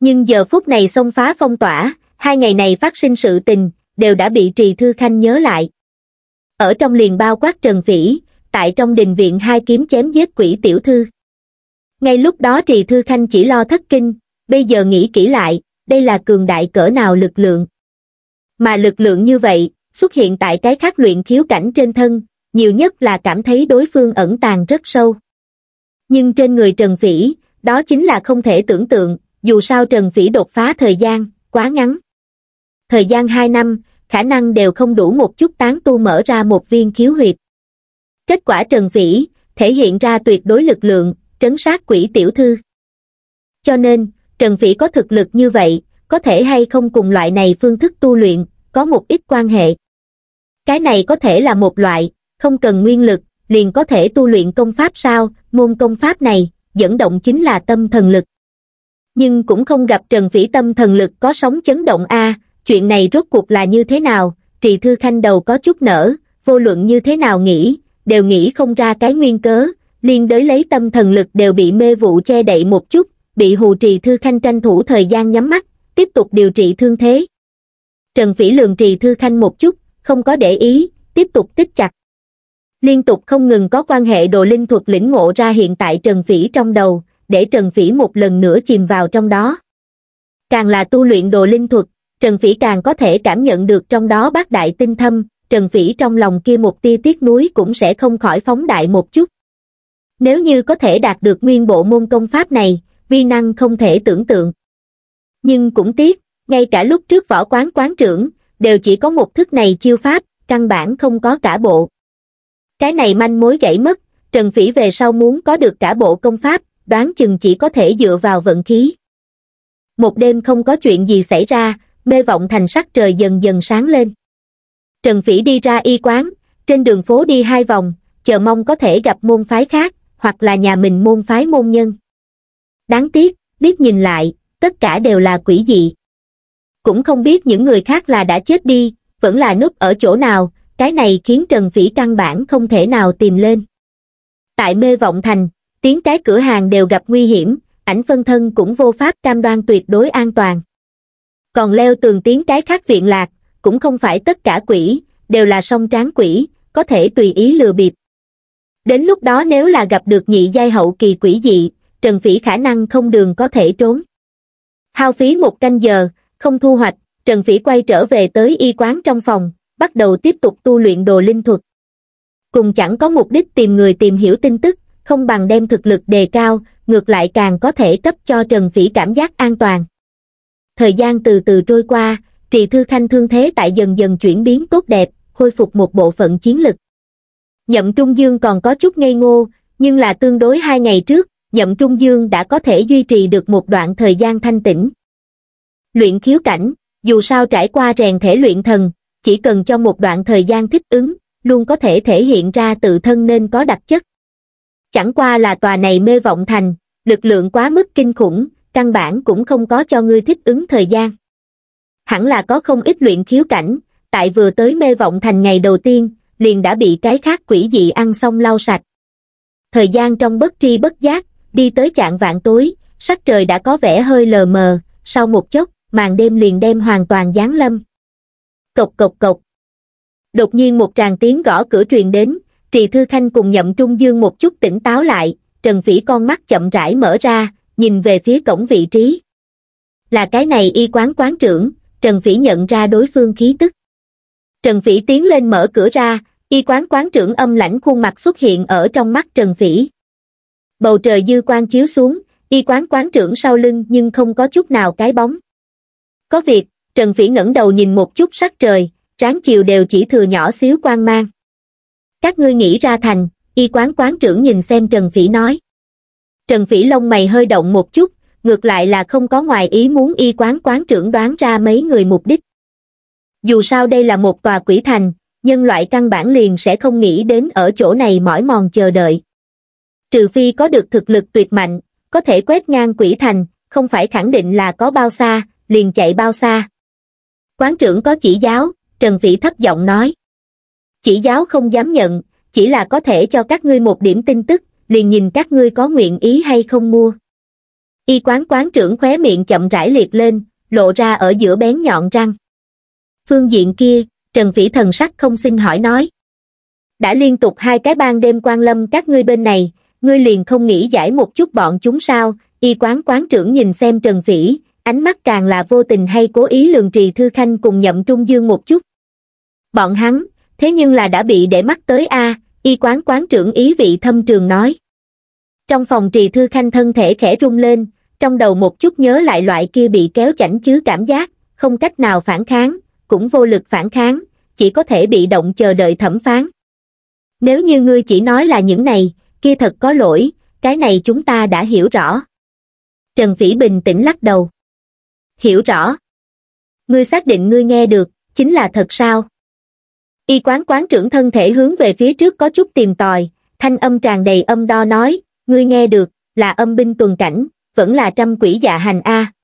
Nhưng giờ phút này xông phá phong tỏa, hai ngày này phát sinh sự tình, đều đã bị Trì Thư Khanh nhớ lại. Ở trong liền bao quát Trần Phỉ, tại trong đình viện hai kiếm chém giết quỷ tiểu thư. Ngay lúc đó Trì Thư Khanh chỉ lo thất kinh, bây giờ nghĩ kỹ lại, đây là cường đại cỡ nào lực lượng. Mà lực lượng như vậy, xuất hiện tại cái khác luyện khiếu cảnh trên thân, nhiều nhất là cảm thấy đối phương ẩn tàng rất sâu. Nhưng trên người Trần Phỉ, đó chính là không thể tưởng tượng, dù sao Trần Phỉ đột phá thời gian, quá ngắn. Thời gian 2 năm, khả năng đều không đủ một chút tán tu mở ra một viên khiếu huyệt. Kết quả Trần Vĩ, thể hiện ra tuyệt đối lực lượng, trấn sát quỷ tiểu thư. Cho nên, Trần Vĩ có thực lực như vậy, có thể hay không cùng loại này phương thức tu luyện, có một ít quan hệ. Cái này có thể là một loại, không cần nguyên lực, liền có thể tu luyện công pháp sao, môn công pháp này, dẫn động chính là tâm thần lực. Nhưng cũng không gặp Trần Vĩ tâm thần lực có sóng chấn động A, chuyện này rốt cuộc là như thế nào trì thư khanh đầu có chút nở vô luận như thế nào nghĩ đều nghĩ không ra cái nguyên cớ liên đới lấy tâm thần lực đều bị mê vụ che đậy một chút bị hù trì thư khanh tranh thủ thời gian nhắm mắt tiếp tục điều trị thương thế trần phỉ lường trì thư khanh một chút không có để ý tiếp tục tích chặt liên tục không ngừng có quan hệ đồ linh thuật lĩnh ngộ ra hiện tại trần phỉ trong đầu để trần phỉ một lần nữa chìm vào trong đó càng là tu luyện đồ linh thuật Trần Phỉ càng có thể cảm nhận được trong đó bác đại tinh thâm, Trần Phỉ trong lòng kia một tia tiếc nuối cũng sẽ không khỏi phóng đại một chút. Nếu như có thể đạt được nguyên bộ môn công pháp này, vi năng không thể tưởng tượng. Nhưng cũng tiếc, ngay cả lúc trước võ quán quán trưởng, đều chỉ có một thức này chiêu pháp, căn bản không có cả bộ. Cái này manh mối gãy mất, Trần Phỉ về sau muốn có được cả bộ công pháp, đoán chừng chỉ có thể dựa vào vận khí. Một đêm không có chuyện gì xảy ra, mê vọng thành sắc trời dần dần sáng lên. Trần Phỉ đi ra y quán, trên đường phố đi hai vòng, chờ mong có thể gặp môn phái khác, hoặc là nhà mình môn phái môn nhân. Đáng tiếc, liếc nhìn lại, tất cả đều là quỷ dị. Cũng không biết những người khác là đã chết đi, vẫn là núp ở chỗ nào, cái này khiến Trần Phỉ căn bản không thể nào tìm lên. Tại mê vọng thành, tiếng cái cửa hàng đều gặp nguy hiểm, ảnh phân thân cũng vô pháp cam đoan tuyệt đối an toàn còn leo tường tiến cái khác viện lạc, cũng không phải tất cả quỷ, đều là song tráng quỷ, có thể tùy ý lừa bịp. Đến lúc đó nếu là gặp được nhị giai hậu kỳ quỷ dị, Trần Phỉ khả năng không đường có thể trốn. Hao phí một canh giờ, không thu hoạch, Trần Phỉ quay trở về tới y quán trong phòng, bắt đầu tiếp tục tu luyện đồ linh thuật. Cùng chẳng có mục đích tìm người tìm hiểu tin tức, không bằng đem thực lực đề cao, ngược lại càng có thể cấp cho Trần Phỉ cảm giác an toàn thời gian từ từ trôi qua, Trì Thư Khanh thương thế tại dần dần chuyển biến tốt đẹp, khôi phục một bộ phận chiến lực. Nhậm Trung Dương còn có chút ngây ngô, nhưng là tương đối hai ngày trước, Nhậm Trung Dương đã có thể duy trì được một đoạn thời gian thanh tĩnh. Luyện khiếu cảnh, dù sao trải qua rèn thể luyện thần, chỉ cần cho một đoạn thời gian thích ứng, luôn có thể thể hiện ra tự thân nên có đặc chất. Chẳng qua là tòa này mê vọng thành, lực lượng quá mức kinh khủng, căn bản cũng không có cho ngươi thích ứng thời gian. Hẳn là có không ít luyện khiếu cảnh, tại vừa tới mê vọng thành ngày đầu tiên, liền đã bị cái khác quỷ dị ăn xong lau sạch. Thời gian trong bất tri bất giác, đi tới trạng vạn tối, sắc trời đã có vẻ hơi lờ mờ, sau một chốc, màn đêm liền đem hoàn toàn giáng lâm. Cộc cộc cộc. Đột nhiên một tràng tiếng gõ cửa truyền đến, Trì Thư Khanh cùng Nhậm Trung Dương một chút tỉnh táo lại, Trần Phỉ con mắt chậm rãi mở ra, nhìn về phía cổng vị trí là cái này y quán quán trưởng trần phỉ nhận ra đối phương khí tức trần phỉ tiến lên mở cửa ra y quán quán trưởng âm lãnh khuôn mặt xuất hiện ở trong mắt trần phỉ bầu trời dư quang chiếu xuống y quán quán trưởng sau lưng nhưng không có chút nào cái bóng có việc trần phỉ ngẩng đầu nhìn một chút sắc trời tráng chiều đều chỉ thừa nhỏ xíu quang mang các ngươi nghĩ ra thành y quán quán trưởng nhìn xem trần phỉ nói Trần Phỉ Long mày hơi động một chút, ngược lại là không có ngoài ý muốn y quán quán trưởng đoán ra mấy người mục đích. Dù sao đây là một tòa quỷ thành, nhân loại căn bản liền sẽ không nghĩ đến ở chỗ này mỏi mòn chờ đợi. Trừ phi có được thực lực tuyệt mạnh, có thể quét ngang quỷ thành, không phải khẳng định là có bao xa, liền chạy bao xa. Quán trưởng có chỉ giáo, Trần Phỉ thấp giọng nói. Chỉ giáo không dám nhận, chỉ là có thể cho các ngươi một điểm tin tức, liền nhìn các ngươi có nguyện ý hay không mua. Y quán quán trưởng khóe miệng chậm rãi liệt lên, lộ ra ở giữa bén nhọn răng. Phương diện kia, Trần Phỉ thần sắc không xin hỏi nói. Đã liên tục hai cái ban đêm quan lâm các ngươi bên này, ngươi liền không nghĩ giải một chút bọn chúng sao, y quán quán trưởng nhìn xem Trần Phỉ, ánh mắt càng là vô tình hay cố ý lường trì thư khanh cùng nhậm trung dương một chút. Bọn hắn, thế nhưng là đã bị để mắt tới a y quán quán trưởng ý vị thâm trường nói. Trong phòng trì thư khanh thân thể khẽ rung lên, trong đầu một chút nhớ lại loại kia bị kéo chảnh chứ cảm giác, không cách nào phản kháng, cũng vô lực phản kháng, chỉ có thể bị động chờ đợi thẩm phán. Nếu như ngươi chỉ nói là những này, kia thật có lỗi, cái này chúng ta đã hiểu rõ. Trần Phỉ bình tĩnh lắc đầu. Hiểu rõ. Ngươi xác định ngươi nghe được, chính là thật sao? y quán quán trưởng thân thể hướng về phía trước có chút tìm tòi thanh âm tràn đầy âm đo nói ngươi nghe được là âm binh tuần cảnh vẫn là trăm quỷ dạ hành a